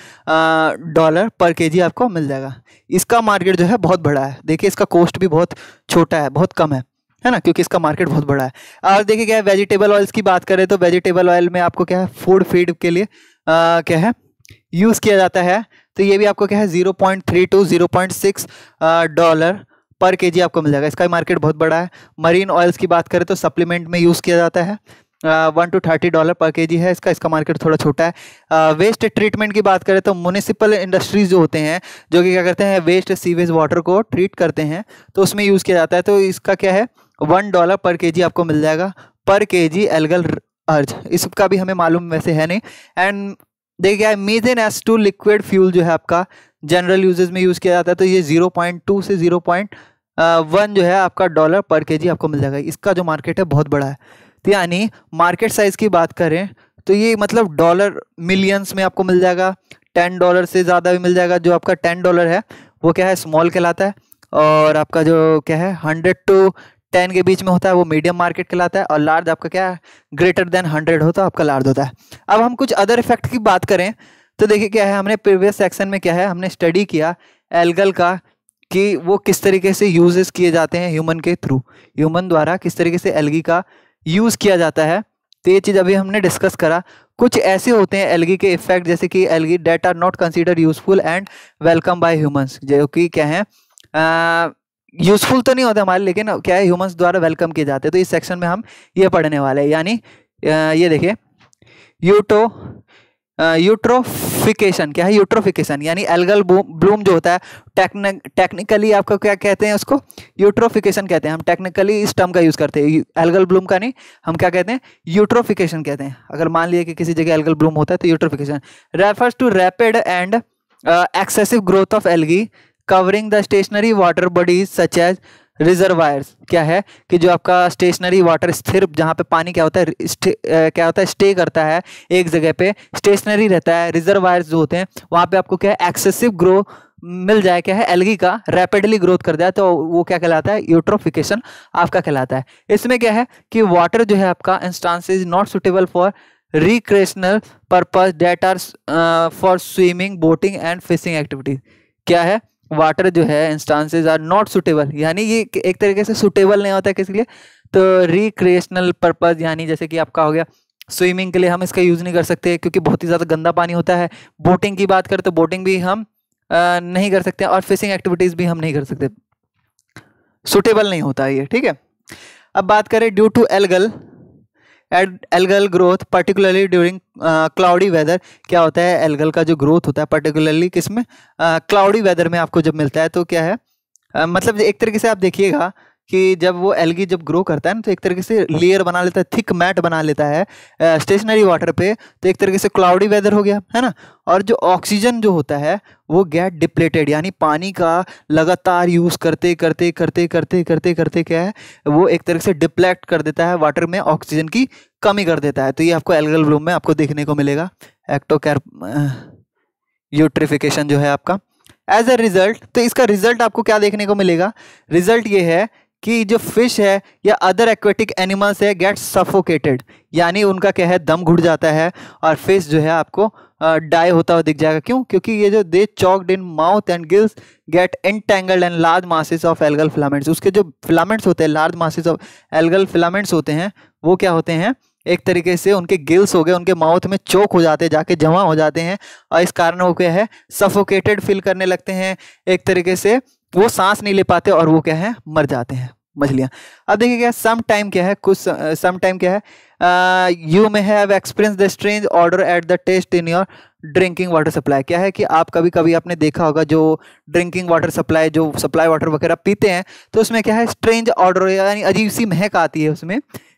dollar per KG आपको मिल जाएगा इसका मार्केट जो है बहुत बड़ा है देखिए इसका कॉस्ट भी बहुत छोटा है बहुत कम है है ना क्योंकि इसका मार्केट बहुत बड़ा है और देखिए क्या है वेजिटेबल ऑयल्स की बात करें तो वेजिटेबल ऑयल में आपको क्या है फूड फीड के लिए आ, क्या है यूज़ किया जाता है तो ये भी आपको क्या है zero point three to zero point six dollar per K जी आपको मिल जाएगा इसका मार्केट बहुत बड़ा है मरीन ऑयल्स की बात करें तो सप्लीमेंट में यूज़ किया जाता है one two thirty dollar per K जी है इसका इसका मार्केट थोड़ा छोटा है वेस्ट ट्रीटमेंट की बात करें तो म्यूनिसिपल इंडस्ट्रीज जो होते हैं जो कि क्या करते हैं वेस्ट सीवेज वाटर को ट्रीट करते हैं तो उसमें यूज़ किया जाता है तो इसका क्या है वन डॉलर पर के आपको मिल जाएगा पर के जी एलगल अर्ज इसका भी हमें मालूम वैसे है नहीं एंड देखिए क्या है एस टू लिक्विड फ्यूल जो है आपका जनरल यूजेज में यूज़ किया जाता है तो ये जीरो पॉइंट टू से जीरो पॉइंट वन जो है आपका डॉलर पर के जी आपको मिल जाएगा इसका जो मार्केट है बहुत बड़ा है तो यानी मार्केट साइज़ की बात करें तो ये मतलब डॉलर मिलियंस में आपको मिल जाएगा टेन डॉलर से ज़्यादा भी मिल जाएगा जो आपका टेन डॉलर है वो क्या है स्मॉल कहलाता है और आपका जो क्या है हंड्रेड टू टेन के बीच में होता है वो मीडियम मार्केट कहलाता है और लार्ज आपका क्या है ग्रेटर देन हंड्रेड होता है आपका लार्ज होता है अब हम कुछ अदर इफेक्ट की बात करें तो देखिए क्या है हमने प्रीवियस सेक्शन में क्या है हमने स्टडी किया एल्गल का कि वो किस तरीके से यूजेस किए जाते हैं ह्यूमन के थ्रू ह्यूमन द्वारा किस तरीके से एलगी का यूज़ किया जाता है तो ये चीज़ अभी हमने डिस्कस करा कुछ ऐसे होते हैं एलगी के इफेक्ट जैसे कि algae that are not consider useful and welcome by humans जो कि क्या है यूजफुल तो नहीं होते हमारे लेकिन क्या है ह्यूमंस द्वारा वेलकम किए जाते हैं तो इस सेक्शन में हम ये पढ़ने वाले हैं यानी ये देखिए यूटो यूट्रोफिकेशन क्या है यूट्रोफिकेशन यानी एल्गल ब्लूम जो होता है टेक्निकली आपको क्या कहते हैं उसको यूट्रोफिकेशन कहते हैं हम टेक्निकली इस टर्म का यूज़ करते हैं एल्गल ब्लूम का नहीं हम क्या कहते हैं यूट्रोफिकेशन कहते हैं अगर मान लिया कि किसी जगह एल्गल ब्लूम होता है तो eutrophication refers to rapid and excessive growth of algae covering the stationary water bodies such as reservoirs क्या है कि जो आपका स्टेशनरी वाटर स्थिर जहाँ पे पानी क्या होता है स्टे, आ, क्या होता है स्टे करता है एक जगह पे स्टेशनरी रहता है रिजर्वायर्स जो होते हैं वहाँ पे आपको क्या है एक्सेसिव ग्रो मिल जाए क्या है एलगी का रैपिडली ग्रोथ कर जाए तो वो क्या कहलाता है यूट्रोफिकेशन आपका कहलाता है इसमें क्या है कि वाटर जो है आपका instance is not suitable for recreational purpose that are for swimming boating and fishing activities क्या है वाटर जो है इंस्टांसेज आर नॉट सुटेबल यानी ये एक तरीके से सुटेबल नहीं होता है किसी के लिए तो रिक्रिएशनल पर्पज़ यानी जैसे कि आपका हो गया स्विमिंग के लिए हम इसका यूज़ नहीं कर सकते क्योंकि बहुत ही ज़्यादा गंदा पानी होता है बोटिंग की बात करें तो बोटिंग भी हम आ, नहीं कर सकते और फिशिंग एक्टिविटीज़ भी हम नहीं कर सकते सुटेबल नहीं होता ये ठीक है अब बात करें due to algal algal growth particularly during cloudy weather क्या होता है एलगल का जो ग्रोथ होता है पर्टिकुलरली किस में क्लाउडी वेदर में आपको जब मिलता है तो क्या है uh, मतलब एक तरीके से आप देखिएगा कि जब वो एलगी जब ग्रो करता है ना तो एक तरीके से लेयर बना लेता है थिक मैट बना लेता है स्टेशनरी वाटर पे तो एक तरीके से क्लाउडी वेदर हो गया है ना और जो ऑक्सीजन जो होता है वो गेट डिप्लेटेड यानी पानी का लगातार यूज़ करते करते करते करते करते करते क्या है वो एक तरह से डिप्लेक्ट कर देता है वाटर में ऑक्सीजन की कमी कर देता है तो ये आपको एलगल ब्लूम में आपको देखने को मिलेगा एक्टोकैर यूट्रिफिकेशन जो है आपका एज अ रिजल्ट तो इसका रिजल्ट आपको क्या देखने को मिलेगा रिजल्ट ये है कि जो फिश है या अदर एक्वेटिक एनिमल्स है गेट सफोकेटेड यानी उनका क्या है दम घुट जाता है और फिश जो है आपको डाई होता हुआ दिख जाएगा क्यों क्योंकि ये जो they choked in mouth and gills get tangled and large masses of algal filaments उसके जो फिलामेंट्स होते हैं large masses of algal filaments होते हैं वो क्या होते हैं एक तरीके से उनके गिल्स हो गए उनके माउथ में चोक हो जाते हैं जाके जमा हो जाते हैं और इस कारण वो क्या है सफोकेटेड फील करने लगते हैं एक तरीके से वो सांस नहीं ले पाते और वो क्या है मर जाते हैं मछलियाँ अब देखिए क्या सम टाइम क्या है कुछ सम टाइम क्या है you may have experience the strange order at the taste in your drinking water supply क्या है कि आप कभी कभी आपने देखा होगा जो ड्रिंकिंग वाटर सप्लाई जो सप्लाई वाटर वगैरह पीते हैं तो उसमें क्या है स्ट्रेंज ऑर्डर यानी अजीब सी महक आती है उसमें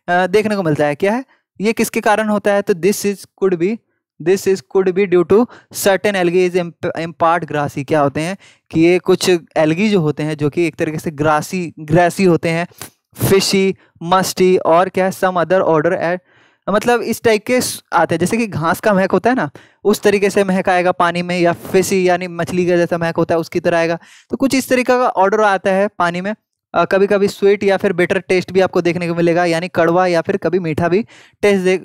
आ, देखने को मिलता है क्या है ये किसके कारण होता है तो this is could be this is could be due to certain is impart grassy क्या होते हैं कि ये कुछ एलगी जो होते हैं जो कि एक तरीके से ग्रासी ग्रासी होते हैं फिशी मस्टी और क्या है सम अदर ऑर्डर एड मतलब इस टाइप के आते हैं जैसे कि घास का महक होता है ना उस तरीके से महक आएगा पानी में या फिशी यानी मछली का जैसा महक होता है उसकी तरह आएगा तो कुछ इस तरीके का ऑर्डर आता है पानी में आ, कभी कभी स्वीट या फिर बेटर टेस्ट भी आपको देखने को मिलेगा यानी कड़वा या फिर कभी मीठा भी टेस्ट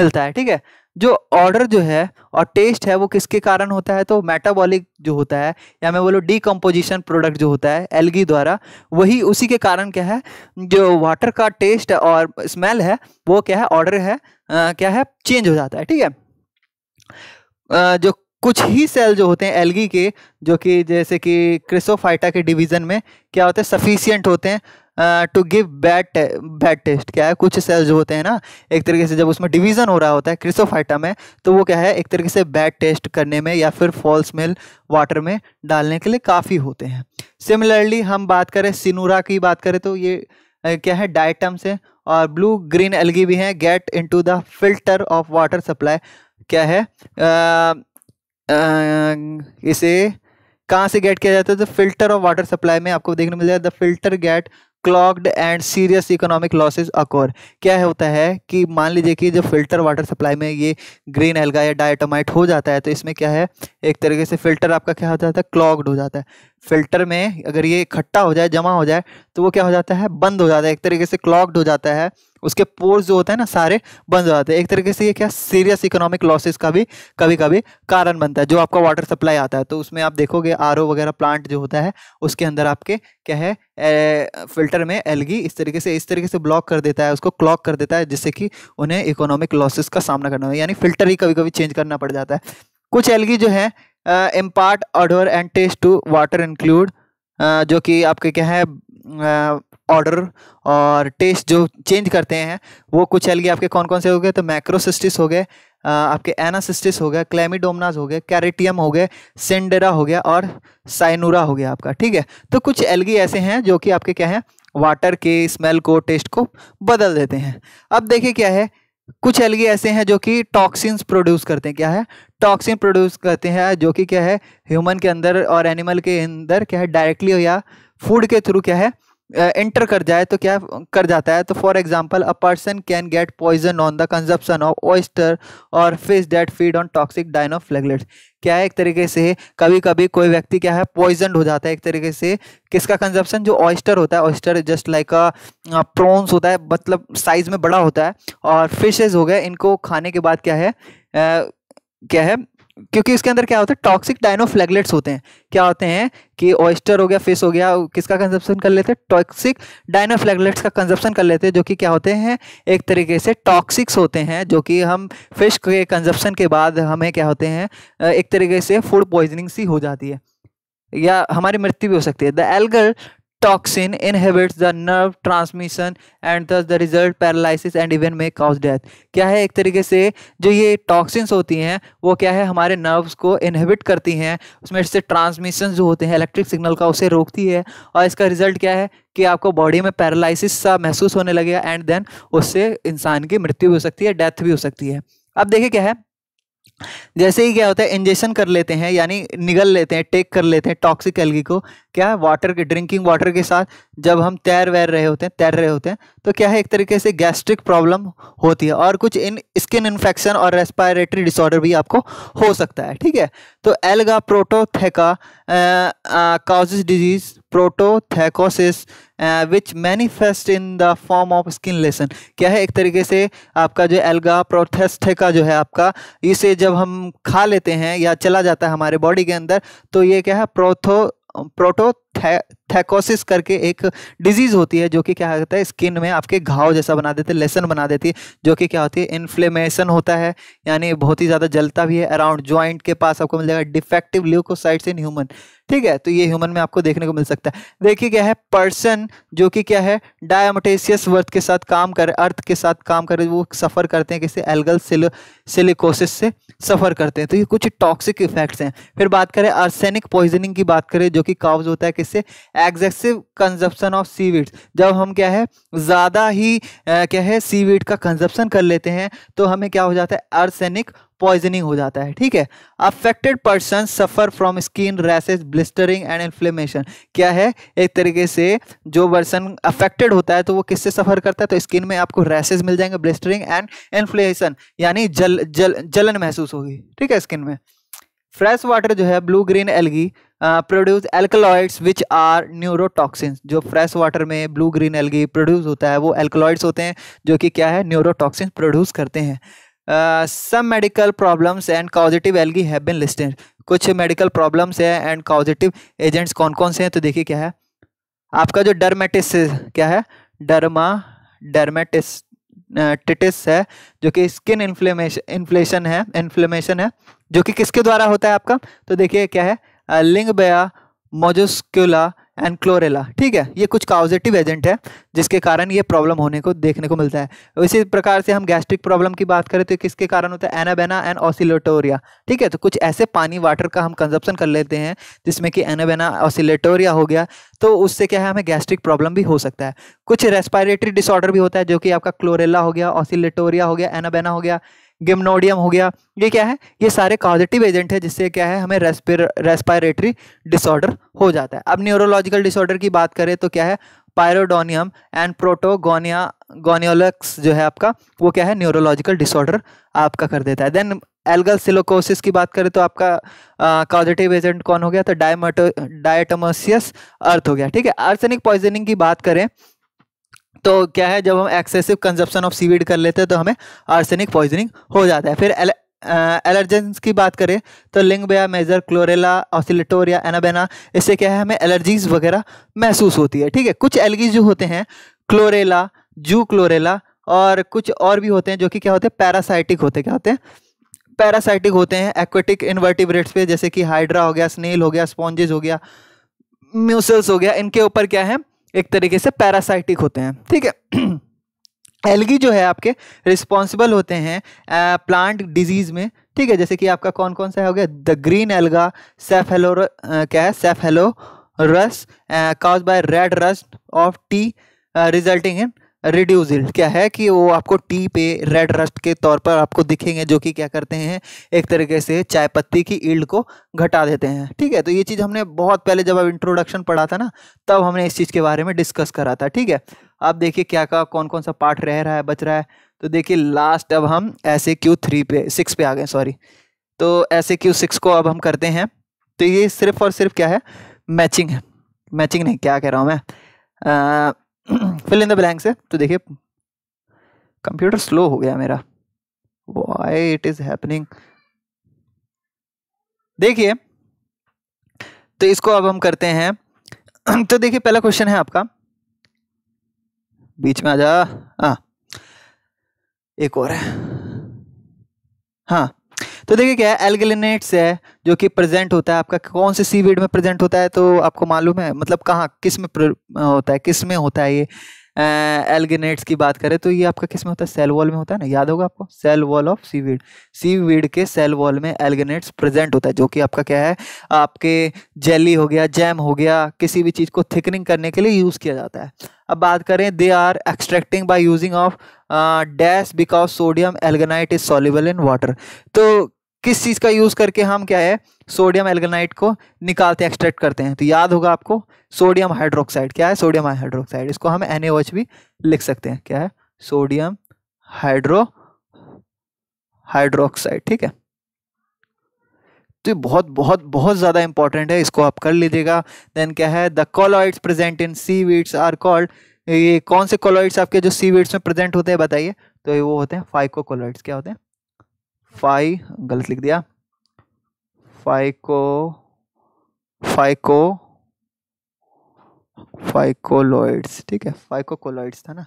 मिलता है ठीक है जो ऑर्डर जो है और टेस्ट है वो किसके कारण होता है तो मेटाबॉलिक जो होता है या मैं बोलो डीकम्पोजिशन प्रोडक्ट जो होता है एलगी द्वारा वही उसी के कारण क्या है जो वाटर का टेस्ट और स्मेल है वो क्या है ऑर्डर है आ, क्या है चेंज हो जाता है ठीक है जो कुछ ही सेल जो होते हैं एलगी के जो कि जैसे कि क्रिसोफाइटा के डिवीज़न में क्या होते हैं सफिशियंट होते हैं to give bad bad taste क्या है कुछ सेल्स जो होते हैं ना एक तरीके से जब उसमें डिवीजन हो रहा होता है क्रिसोफाइटा में तो वो क्या है एक तरीके से बैड टेस्ट करने में या फिर फॉल्स मेल वाटर में डालने के लिए काफ़ी होते हैं सिमिलरली हम बात करें सिनूरा की बात करें तो ये क्या है डाइटम्स से और ब्लू ग्रीन एलगी भी हैं get into the filter of water supply क्या है आ, आ, इसे कहाँ से गेट किया जाता है तो फिल्टर ऑफ वाटर सप्लाई में आपको देखने मिल जाएगा the filter get clogged and serious economic losses occur क्या होता है कि मान लीजिए कि जब फिल्टर वाटर सप्लाई में ये ग्रीन एल्गा या डायटोमाइट हो जाता है तो इसमें क्या है एक तरीके से फिल्टर आपका क्या हो जाता है क्लॉग्ड हो जाता है फिल्टर में अगर ये इकट्ठा हो जाए जमा हो जाए तो वो क्या हो जाता है बंद हो जाता है एक तरीके से क्लॉग्ड हो जाता है उसके पोर्स जो होते हैं ना सारे बंद हो जाते हैं एक तरीके से ये क्या सीरियस इकोनॉमिक लॉसेस का भी कभी कभी कारण बनता है जो आपका वाटर सप्लाई आता है तो उसमें आप देखोगे आर वगैरह प्लांट जो होता है उसके अंदर आपके क्या है ए, फिल्टर में एलगी इस तरीके से इस तरीके से ब्लॉक कर देता है उसको क्लॉक कर देता है जिससे कि उन्हें इकोनॉमिक लॉसेस का सामना करना हो यानी फिल्टर ही कभी कभी चेंज करना पड़ जाता है कुछ एलगी जो है impart odour and taste to water include जो कि आपके क्या है ऑर्डर और टेस्ट जो चेंज करते हैं वो कुछ अलगे आपके कौन कौन से हो गए तो मैक्रोसिस्टिस हो गए आपके एनासिस्टिस हो गया क्लेमिडोमनाज हो गए कैरेटियम हो गए सेंडेरा हो गया और साइनूरा हो गया आपका ठीक है तो कुछ एलगी ऐसे हैं जो कि आपके क्या हैं वाटर के स्मेल को टेस्ट को बदल देते हैं अब देखिए क्या है कुछ एलगी ऐसे हैं जो कि टॉक्सिन्स प्रोड्यूस करते हैं क्या है टॉक्सिन प्रोड्यूस करते हैं जो कि क्या है ह्यूमन के अंदर और एनिमल के अंदर क्या है डायरेक्टली या फूड के थ्रू क्या है एंटर कर जाए तो क्या कर जाता है तो for example a person can get poison on the consumption of oyster और fish that feed on toxic dine of flagellates क्या है एक तरीके से कभी कभी कोई व्यक्ति क्या है पॉइजन हो जाता है एक तरीके से किसका कंजप्शन जो ऑयस्टर होता है oyster just like a prawns होता है मतलब साइज में बड़ा होता है और फिशेज हो गए इनको खाने के बाद क्या है uh, क्या है क्योंकि इसके अंदर क्या होता है टॉक्सिक डायनोफ्लैगलेट्स होते हैं क्या होते हैं कि ऑयस्टर हो गया फिश हो गया किसका कंजप्शन कर लेते हैं टॉक्सिक डायनोफ्लैगलेट्स का कंजप्शन कर लेते हैं जो कि क्या होते हैं एक तरीके से टॉक्सिक्स होते हैं जो कि हम फिश के कंजप्शन के बाद हमें क्या होते हैं एक तरीके से फूड पॉइजनिंग सी हो जाती है या हमारी मृत्यु भी हो सकती है the algal toxin inhibits the nerve transmission and thus the result paralysis and even may cause death क्या है एक तरीके से जो ये टॉक्सिन होती हैं वो क्या है हमारे नर्व्स को इनहेबिट करती हैं उसमें से ट्रांसमिशन जो होते हैं इलेक्ट्रिक सिग्नल का उसे रोकती है और इसका रिजल्ट क्या है कि आपको बॉडी में पैरालिसिस सा महसूस होने लगेगा एंड देन उससे इंसान की मृत्यु भी हो सकती है डेथ भी हो सकती है अब देखिए क्या है जैसे ही क्या होता है इंजेक्शन कर लेते हैं यानी निगल लेते हैं टेक कर लेते हैं टॉक्सिक एलगी को क्या वाटर के ड्रिंकिंग वाटर के साथ जब हम तैर वैर रहे होते हैं तैर रहे होते हैं तो क्या है एक तरीके से गैस्ट्रिक प्रॉब्लम होती है और कुछ इन स्किन इन्फेक्शन और रेस्पायरेटरी डिसऑर्डर भी आपको हो सकता है ठीक है तो alga Prototheca causes disease protothecosis which manifest in the form of skin lesion क्या है एक तरीके से आपका जो एल्गा प्रोथेस्थेका जो है आपका इसे जब हम खा लेते हैं या चला जाता है हमारे बॉडी के अंदर तो ये क्या है प्रोथो प्रोटोथै थैकोसिस करके एक डिजीज़ होती है जो कि क्या होता है स्किन में आपके घाव जैसा बना देते लेसन बना देती है जो कि क्या होती है इन्फ्लेमेशन होता है यानी बहुत ही ज़्यादा जलता भी है अराउंड ज्वाइंट के पास आपको मिल जाएगा डिफेक्टिव ल्यूकोसाइट्स इन ह्यूमन ठीक है तो ये ह्यूमन में आपको देखने को मिल सकता है देखिए क्या है पर्सन जो कि क्या है डायमोटेसियस वर्थ के साथ काम कर अर्थ के साथ काम कर वो सफ़र करते हैं किसे एल्गल सिल, सिलिकोसिस से सफ़र करते हैं तो ये कुछ टॉक्सिक इफेक्ट्स हैं फिर बात करें आर्सेनिक पॉइजनिंग की बात करें जो कि काउज होता है किससे एग्जेसिव कंजप्शन ऑफ सीवीड्स जब हम क्या है ज़्यादा ही आ, क्या है सीवीड का कंजप्शन कर लेते हैं तो हमें क्या हो जाता है अर्सेनिक पॉइजनिंग हो जाता है ठीक है affected person suffer from skin rashes blistering and inflammation क्या है एक तरीके से जो पर्सन अफेक्टेड होता है तो वो किससे सफ़र करता है तो स्किन में आपको रैसेज मिल जाएंगे ब्लिस्टरिंग एंड इन्फ्लेशन यानी जल जल जलन महसूस होगी ठीक है स्किन में फ्रेश वाटर जो है blue green algae produce alkaloids which are neurotoxin जो फ्रेश वाटर में ब्लू ग्रीन एल्गी प्रोड्यूस होता है वो एल्कलॉइड्स होते हैं जो कि क्या है न्यूरोटॉक्सिन प्रोड्यूस करते हैं some medical problems and causative algae have been listed कुछ मेडिकल प्रॉब्लम्स हैं एंड कॉजिटिव एजेंट्स कौन कौन से हैं तो देखिए क्या है आपका जो डर्मेटिस क्या है डर्मा डर्मेटिस टिटिस है जो कि स्किन इन्फ्लेमेशन इन्फ्लेशन है इन्फ्लेमेशन है जो कि किसके द्वारा होता है आपका तो देखिए क्या है लिंगबया मोजोस्क्यूला एंड क्लोरेला ठीक है ये कुछ काउजेटिव एजेंट है जिसके कारण ये प्रॉब्लम होने को देखने को मिलता है इसी प्रकार से हम गैस्ट्रिक प्रॉब्लम की बात करें तो किसके कारण होता है एनाबेना एंड ऑसिलेटोरिया ठीक है तो कुछ ऐसे पानी वाटर का हम कंजप्शन कर लेते हैं जिसमें कि एनाबेना ऑसिलेटोरिया हो गया तो उससे क्या है हमें गैस्ट्रिक प्रॉब्लम भी हो सकता है कुछ रेस्पायरेटरी डिसऑर्डर भी होता है जो कि आपका क्लोरेला हो गया ऑसिलेटोरिया हो गया एनाबेना हो गया गिमनोडियम हो गया ये क्या है ये सारे कॉजिटिव एजेंट है जिससे क्या है हमें रेस्पिर रेस्पायरेटरी डिसऑर्डर हो जाता है अब न्यूरोलॉजिकल डिसऑर्डर की बात करें तो क्या है पायरोडोनियम एंड प्रोटोगोनिया गोनियोलक्स जो है आपका वो क्या है न्यूरोलॉजिकल डिसऑर्डर आपका कर देता है देन एल्गल सिलोकोसिस की बात करें तो आपका कॉजिटिव एजेंट कौन हो गया तो डायमटो डायटमोसियस अर्थ हो गया ठीक है आर्सेनिक पॉइजनिंग की बात करें तो क्या है जब हम एक्सेसिव कंजप्शन ऑफ सीवीड कर लेते हैं तो हमें आर्सेनिक पॉइजनिंग हो जाता है फिर एलर्जेंस की बात करें तो लिंग बया मेजर क्लोरेला ऑसिलेटोर या एनाबेना इससे क्या है हमें एलर्जीज वगैरह महसूस होती है ठीक है कुछ एलर्जीज जो होते हैं क्लोरेला जू क्लोरेला और कुछ और भी होते हैं जो कि क्या होते हैं पैरासाइटिक होते क्या होते हैं पैरासाइटिक होते हैं एक्वेटिक इन्वर्टिब्रेट्स पे जैसे कि हाइड्रा हो गया स्नेल हो गया स्पॉन्जेज हो गया म्यूसल्स हो गया इनके ऊपर क्या है एक तरीके से पैरासाइटिक होते हैं ठीक है एलगी *clears throat* जो है आपके रिस्पॉन्सिबल होते हैं प्लांट डिजीज में ठीक है जैसे कि आपका कौन कौन सा हो गया द ग्रीन एल्गा सेफेलो क्या है Cephaleuros cause by red rust of tea resulting in reduced क्या है कि वो आपको टी पे रेड रस्ट के तौर पर आपको दिखेंगे जो कि क्या करते हैं एक तरीके से चाय पत्ती की ईल्ड को घटा देते हैं ठीक है तो ये चीज़ हमने बहुत पहले जब अब इंट्रोडक्शन पढ़ा था ना तब हमने इस चीज़ के बारे में डिस्कस करा था ठीक है अब देखिए क्या का कौन कौन सा पार्ट रह रहा है बच रहा है तो देखिए लास्ट अब हम ऐसे क्यू थ्री पे सिक्स पे आ गए सॉरी तो ऐसे क्यू सिक्स को अब हम करते हैं तो ये सिर्फ और सिर्फ क्या है मैचिंग है मैचिंग नहीं क्या कह रहा हूँ मैं फिल इन द ब्लैंक्स है तो देखिए कंप्यूटर स्लो हो गया मेरा वाई इट इज हैपनिंग देखिए तो इसको अब हम करते हैं *clears throat* तो देखिए पहला क्वेश्चन है आपका बीच में आ जा हाँ एक और है हाँ तो देखिए क्या है एल्गेलिनेट्स है जो कि प्रेजेंट होता है आपका कौन से सीवीड में प्रेजेंट होता है तो आपको मालूम है मतलब कहाँ किस में होता है किस में होता है ये एलगेनेट्स की बात करें तो ये आपका किस में होता है सेल वॉल में होता है ना याद होगा आपको cell wall of seaweed seaweed के सेल वॉल में एल्गेनेट्स प्रेजेंट होता है जो कि आपका क्या है आपके जेली हो गया जैम हो गया किसी भी चीज़ को थिकनिंग करने के लिए यूज़ किया जाता है अब बात करें they are extracting by using of dash because sodium alginate is soluble in water तो किस चीज़ का यूज़ करके हम क्या है सोडियम एल्गेनाइट को निकालते हैं एक्सट्रैक्ट करते हैं तो याद होगा आपको सोडियम हाइड्रोक्साइड क्या है सोडियम हाइड्रोक्साइड इसको हम एन भी लिख सकते हैं क्या है सोडियम हाइड्रो हाइड्रोक्साइड ठीक है तो ये बहुत बहुत बहुत ज़्यादा इंपॉर्टेंट है इसको आप कर लीजिएगा देन क्या है the colloids present in seaweeds are called ये कौन से कॉलॉइड्स आपके जो सी वीड्स में प्रेजेंट होते हैं बताइए तो ये वो होते हैं फाइको कॉलॉइड्स क्या होते हैं फाई गलत लिख दिया फाइको फाइको फाइकोलॉइड्स ठीक है फाइकोकोलॉइड्स था ना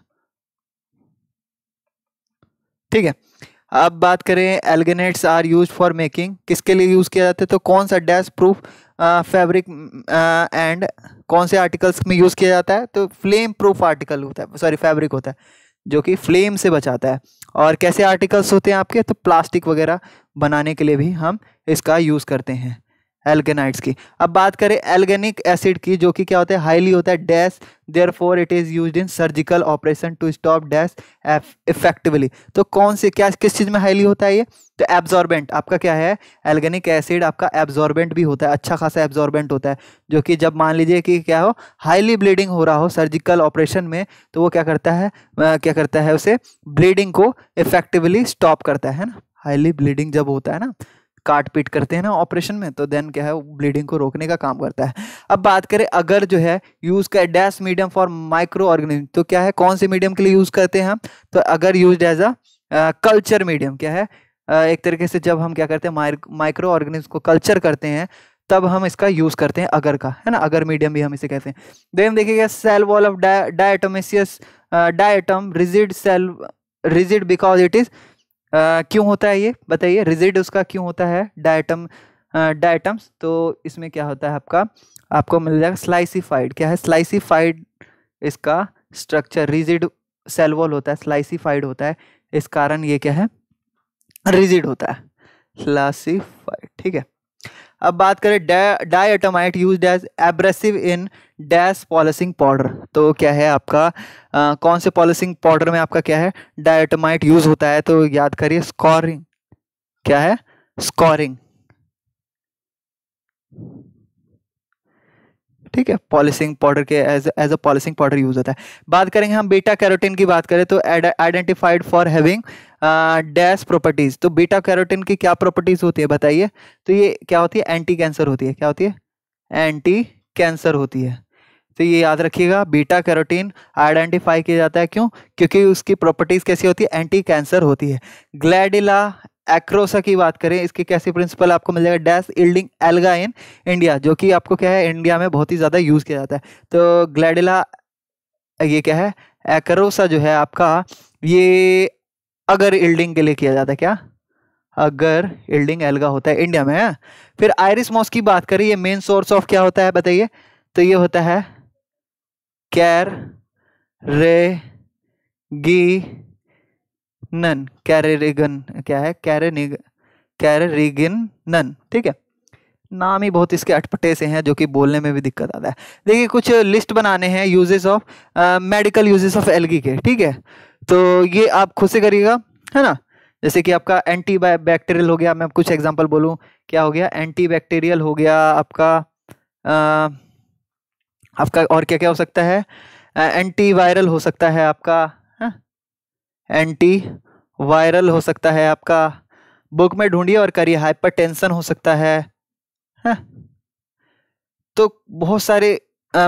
ठीक है अब बात करें alginates are use for making किसके लिए यूज़ किया जाता है तो कौन सा डैश प्रूफ फैब्रिक एंड कौन से आर्टिकल्स में यूज़ किया जाता है तो फ्लेम प्रूफ आर्टिकल होता है सॉरी फैब्रिक होता है जो कि फ्लेम से बचाता है और कैसे आर्टिकल्स होते हैं आपके तो प्लास्टिक वगैरह बनाने के लिए भी हम इसका यूज़ करते हैं एल्गेनाइड्स की अब बात करें एल्गेनिक एसिड की जो कि क्या होता है हाईली होता है dash therefore it is use in surgical operation to stop dash effectively तो कौन से क्या किस चीज़ में हाईली होता है ये तो एब्जॉर्बेंट आपका क्या है एल्गेनिक एसिड आपका एब्जॉर्बेंट भी होता है अच्छा खासा एब्जॉर्बेंट होता है जो कि जब मान लीजिए कि क्या हो हाईली ब्लीडिंग हो रहा हो सर्जिकल ऑपरेशन में तो वो क्या करता है आ, क्या करता है उसे ब्लीडिंग को इफेक्टिवली स्टॉप करता है ना हाईली ब्लीडिंग जब होता है ना काट पीट करते हैं ना ऑपरेशन में तो देन क्या है ब्लीडिंग को रोकने का काम करता है अब बात करें अगर जो है यूज़ का dash medium for microorganism तो क्या है कौन से मीडियम के लिए यूज़ करते हैं तो अगर use as a culture medium क्या है uh, एक तरीके से जब हम क्या करते हैं माइक्रो ऑर्गेनिज्म को कल्चर करते हैं तब हम इसका यूज़ करते हैं अगर का है ना अगर मीडियम भी हम इसे कहते हैं देन देखिएगा cell wall of diatomaceous diatom rigid cell rigid because it is क्यों होता है ये बताइए रिजिड उसका क्यों होता है डायटम डायटम्स तो इसमें क्या होता है आपका आपको मिल जाएगा स्लाइसीफाइड क्या है स्लाइसीफाइड इसका स्ट्रक्चर रिजिड सेल वॉल होता है स्लाइसीफाइड होता है इस कारण ये क्या है रिजिड होता है स्लासीफाइड ठीक है अब बात करें diatomite use as abrasive in dash polishing powder तो क्या है आपका आ, कौन से पॉलिसिंग पाउडर में आपका क्या है डाइटमाइट यूज होता है तो याद करिए स्कोरिंग क्या है स्कोरिंग ठीक है पॉलिसिंग पाउडर के as as a polishing powder use होता है बात करेंगे हम बीटा कैरोटीन की बात करें तो identified for having dash properties तो बीटा कैरोटीन की क्या प्रॉपर्टीज होती है बताइए तो ये क्या होती है एंटी कैंसर होती है क्या होती है एंटी कैंसर होती है तो ये याद रखिएगा बीटा कैरोटीन आइडेंटिफाई किया जाता है क्यों क्योंकि उसकी प्रॉपर्टीज़ कैसी होती है एंटी कैंसर होती है ग्लैडिला एक्रोसा की बात करें इसके कैसे प्रिंसिपल आपको मिल जाएगा dash yielding alga in India जो कि आपको क्या है इंडिया में बहुत ही ज़्यादा यूज़ किया जाता है तो ग्लैडिला ये क्या है एक्रोसा जो है आपका ये अगर इल्डिंग के लिए किया जाता है क्या अगर इल्डिंग एल्गा होता है इंडिया में है फिर आयरिस मॉस की बात करें ये मेन सोर्स ऑफ क्या होता है बताइए तो ये होता है कैर रे गी नन कैरेगन क्या है कैरे कैरेगिन नन ठीक है नाम ही बहुत इसके अटपटे से हैं जो कि बोलने में भी दिक्कत आता है देखिए कुछ लिस्ट बनाने हैं uses of medical uses of algae के ठीक है तो ये आप खुद से करिएगा है ना जैसे कि आपका एंटी बैक्टीरियल हो गया मैं कुछ एग्जांपल बोलूँ क्या हो गया एंटी बैक्टीरियल हो गया आपका आ, आपका और क्या क्या हो सकता है एंटी वायरल हो सकता है आपका एंटी वायरल हो सकता है आपका बुक में ढूंढिए और करिए हाइपरटेंशन हो सकता है हाँ। तो बहुत सारे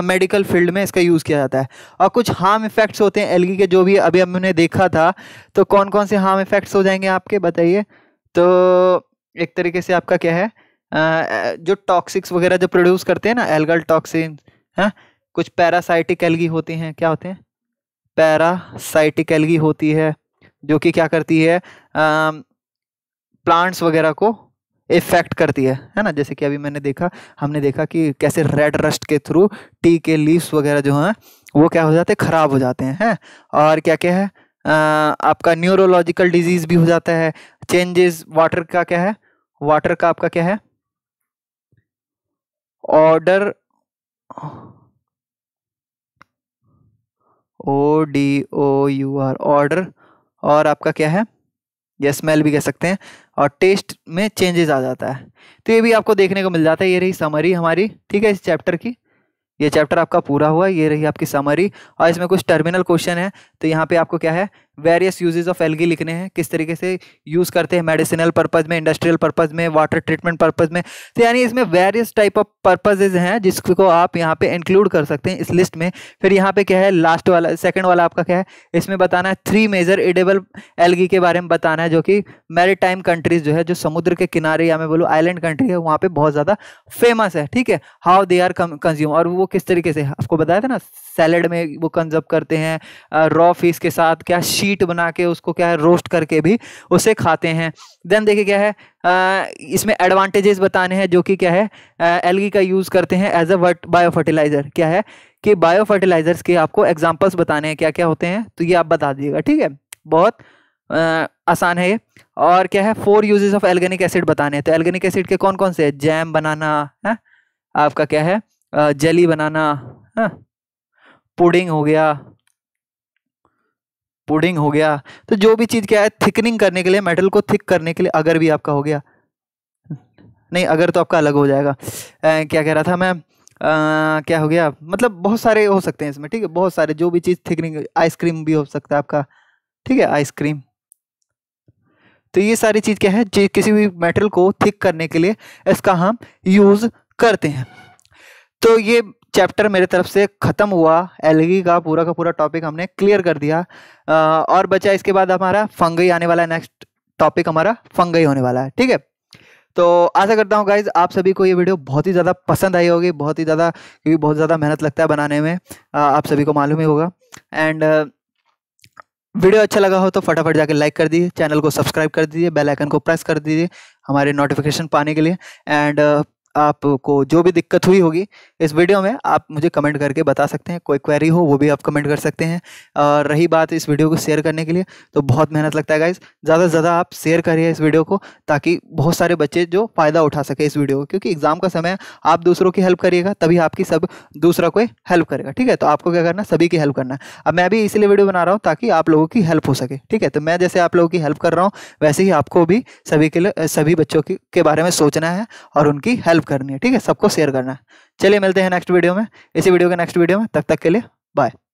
मेडिकल uh, फील्ड में इसका यूज़ किया जाता है और कुछ हार्म इफ़ेक्ट्स होते हैं एलगी के जो भी अभी हमने देखा था तो कौन कौन से हार्म इफ़ेक्ट्स हो जाएंगे आपके बताइए तो एक तरीके से आपका क्या है आ, जो टॉक्सिक्स वगैरह जो प्रोड्यूस करते हैं ना एल्गल टॉक्सिन हाँ कुछ पैरासाइटिक एलगी होती हैं क्या होते हैं पैरासाइटिक एलगी होती है जो कि क्या करती है प्लांट्स वगैरह को इफेक्ट करती है है ना जैसे कि अभी मैंने देखा हमने देखा कि कैसे रेड रस्ट के थ्रू टी के लीव्स वगैरह जो हैं वो क्या हो जाते हैं ख़राब हो जाते हैं है? और क्या क्या है आ, आपका न्यूरोलॉजिकल डिजीज़ भी हो जाता है चेंजेस वाटर का क्या है वाटर का आपका क्या है order O D O U R order और आपका क्या है या स्मेल भी कह सकते हैं और टेस्ट में चेंजेस आ जाता है तो ये भी आपको देखने को मिल जाता है ये रही समरी हमारी ठीक है इस चैप्टर की ये चैप्टर आपका पूरा हुआ ये रही आपकी समरी और इसमें कुछ टर्मिनल क्वेश्चन है तो यहाँ पे आपको क्या है वेरियस यूजेज ऑफ एलगी लिखने हैं किस तरीके से यूज़ करते हैं मेडिसिनल पर्पज़ में इंडस्ट्रियल पर्पज़ में वाटर ट्रीटमेंट पर्पज़ में तो यानी इसमें वेरियस टाइप ऑफ पर्पजेज हैं जिसको आप यहाँ पे इंक्लूड कर सकते हैं इस लिस्ट में फिर यहाँ पे क्या है लास्ट वाला सेकेंड वाला आपका क्या है इसमें बताना है थ्री मेजर एडेबल एलगी के बारे में बताना है जो कि मेरी टाइम कंट्रीज जो है जो समुद्र के किनारे या मैं बोलूँ आइलैंड कंट्री है वहाँ पर बहुत ज़्यादा फेमस है ठीक है हाउ दे आर कंज्यूम और वो किस तरीके से आपको बताया था ना सैलड में वो कंजर्व करते हैं रॉ फिश के साथ क्या शी शीट बना के उसको क्या है रोस्ट करके भी उसे खाते हैं देन देखिए क्या है आ, इसमें एडवांटेजेस बताने हैं जो कि क्या है एलगी का यूज़ करते हैं as a wort biofertiliser क्या है कि बायो फर्टिलाइज़र्स के आपको एग्जाम्पल्स बताने हैं क्या क्या होते हैं तो ये आप बता दीजिएगा ठीक है बहुत आ, आसान है ये और क्या है four uses of alginic acid बताने हैं तो एल्गेनिक एसिड के कौन कौन से है जैम बनाना है हाँ? आपका क्या है जेली बनाना है हाँ? पुडिंग हो गया पुडिंग हो गया तो जो भी चीज़ क्या है थिकनिंग करने के लिए मेटल को थिक करने के लिए अगर भी आपका हो गया नहीं अगर तो आपका अलग हो जाएगा आ, क्या कह रहा था मैं आ, क्या हो गया मतलब बहुत सारे हो सकते हैं इसमें ठीक है बहुत सारे जो भी चीज़ थिकनिंग आइसक्रीम भी हो सकता है आपका ठीक है आइसक्रीम तो ये सारी चीज़ क्या है जो किसी भी मेटल को थिक करने के लिए इसका हम यूज़ करते हैं तो ये चैप्टर मेरे तरफ से ख़त्म हुआ एलगी का पूरा का पूरा टॉपिक हमने क्लियर कर दिया और बचा इसके बाद हमारा फंगई आने वाला है नेक्स्ट टॉपिक हमारा फंगई होने वाला है ठीक है तो आशा करता हूँ गाइज आप सभी को ये वीडियो बहुत ही ज़्यादा पसंद आई होगी बहुत ही ज़्यादा क्योंकि बहुत ज़्यादा मेहनत लगता है बनाने में आप सभी को मालूम ही होगा एंड वीडियो अच्छा लगा हो तो फटाफट जाके लाइक कर दीजिए चैनल को सब्सक्राइब कर दीजिए बेल आइकन को प्रेस कर दीजिए हमारे नोटिफिकेशन पाने के लिए एंड आपको जो भी दिक्कत हुई होगी इस वीडियो में आप मुझे कमेंट करके बता सकते हैं कोई क्वेरी हो वो भी आप कमेंट कर सकते हैं और रही बात इस वीडियो को शेयर करने के लिए तो बहुत मेहनत लगता है गाइज ज़्यादा से ज़्यादा आप शेयर करिए इस वीडियो को ताकि बहुत सारे बच्चे जो फ़ायदा उठा सके इस वीडियो को क्योंकि एग्ज़ाम का समय आप दूसरों की हेल्प करिएगा तभी आपकी सब दूसरा कोई हेल्प करेगा ठीक है तो आपको क्या करना सभी की हेल्प करना है अब मैं भी इसीलिए वीडियो बना रहा हूँ ताकि आप लोगों की हेल्प हो सके ठीक है तो मैं जैसे आप लोगों की हेल्प कर रहा हूँ वैसे ही आपको भी सभी के लिए सभी बच्चों के बारे में सोचना है और उनकी हेल्प हेल्प करनी है ठीक है सबको शेयर करना है चलिए मिलते हैं नेक्स्ट वीडियो में इसी वीडियो के नेक्स्ट वीडियो में तब तक, तक के लिए बाय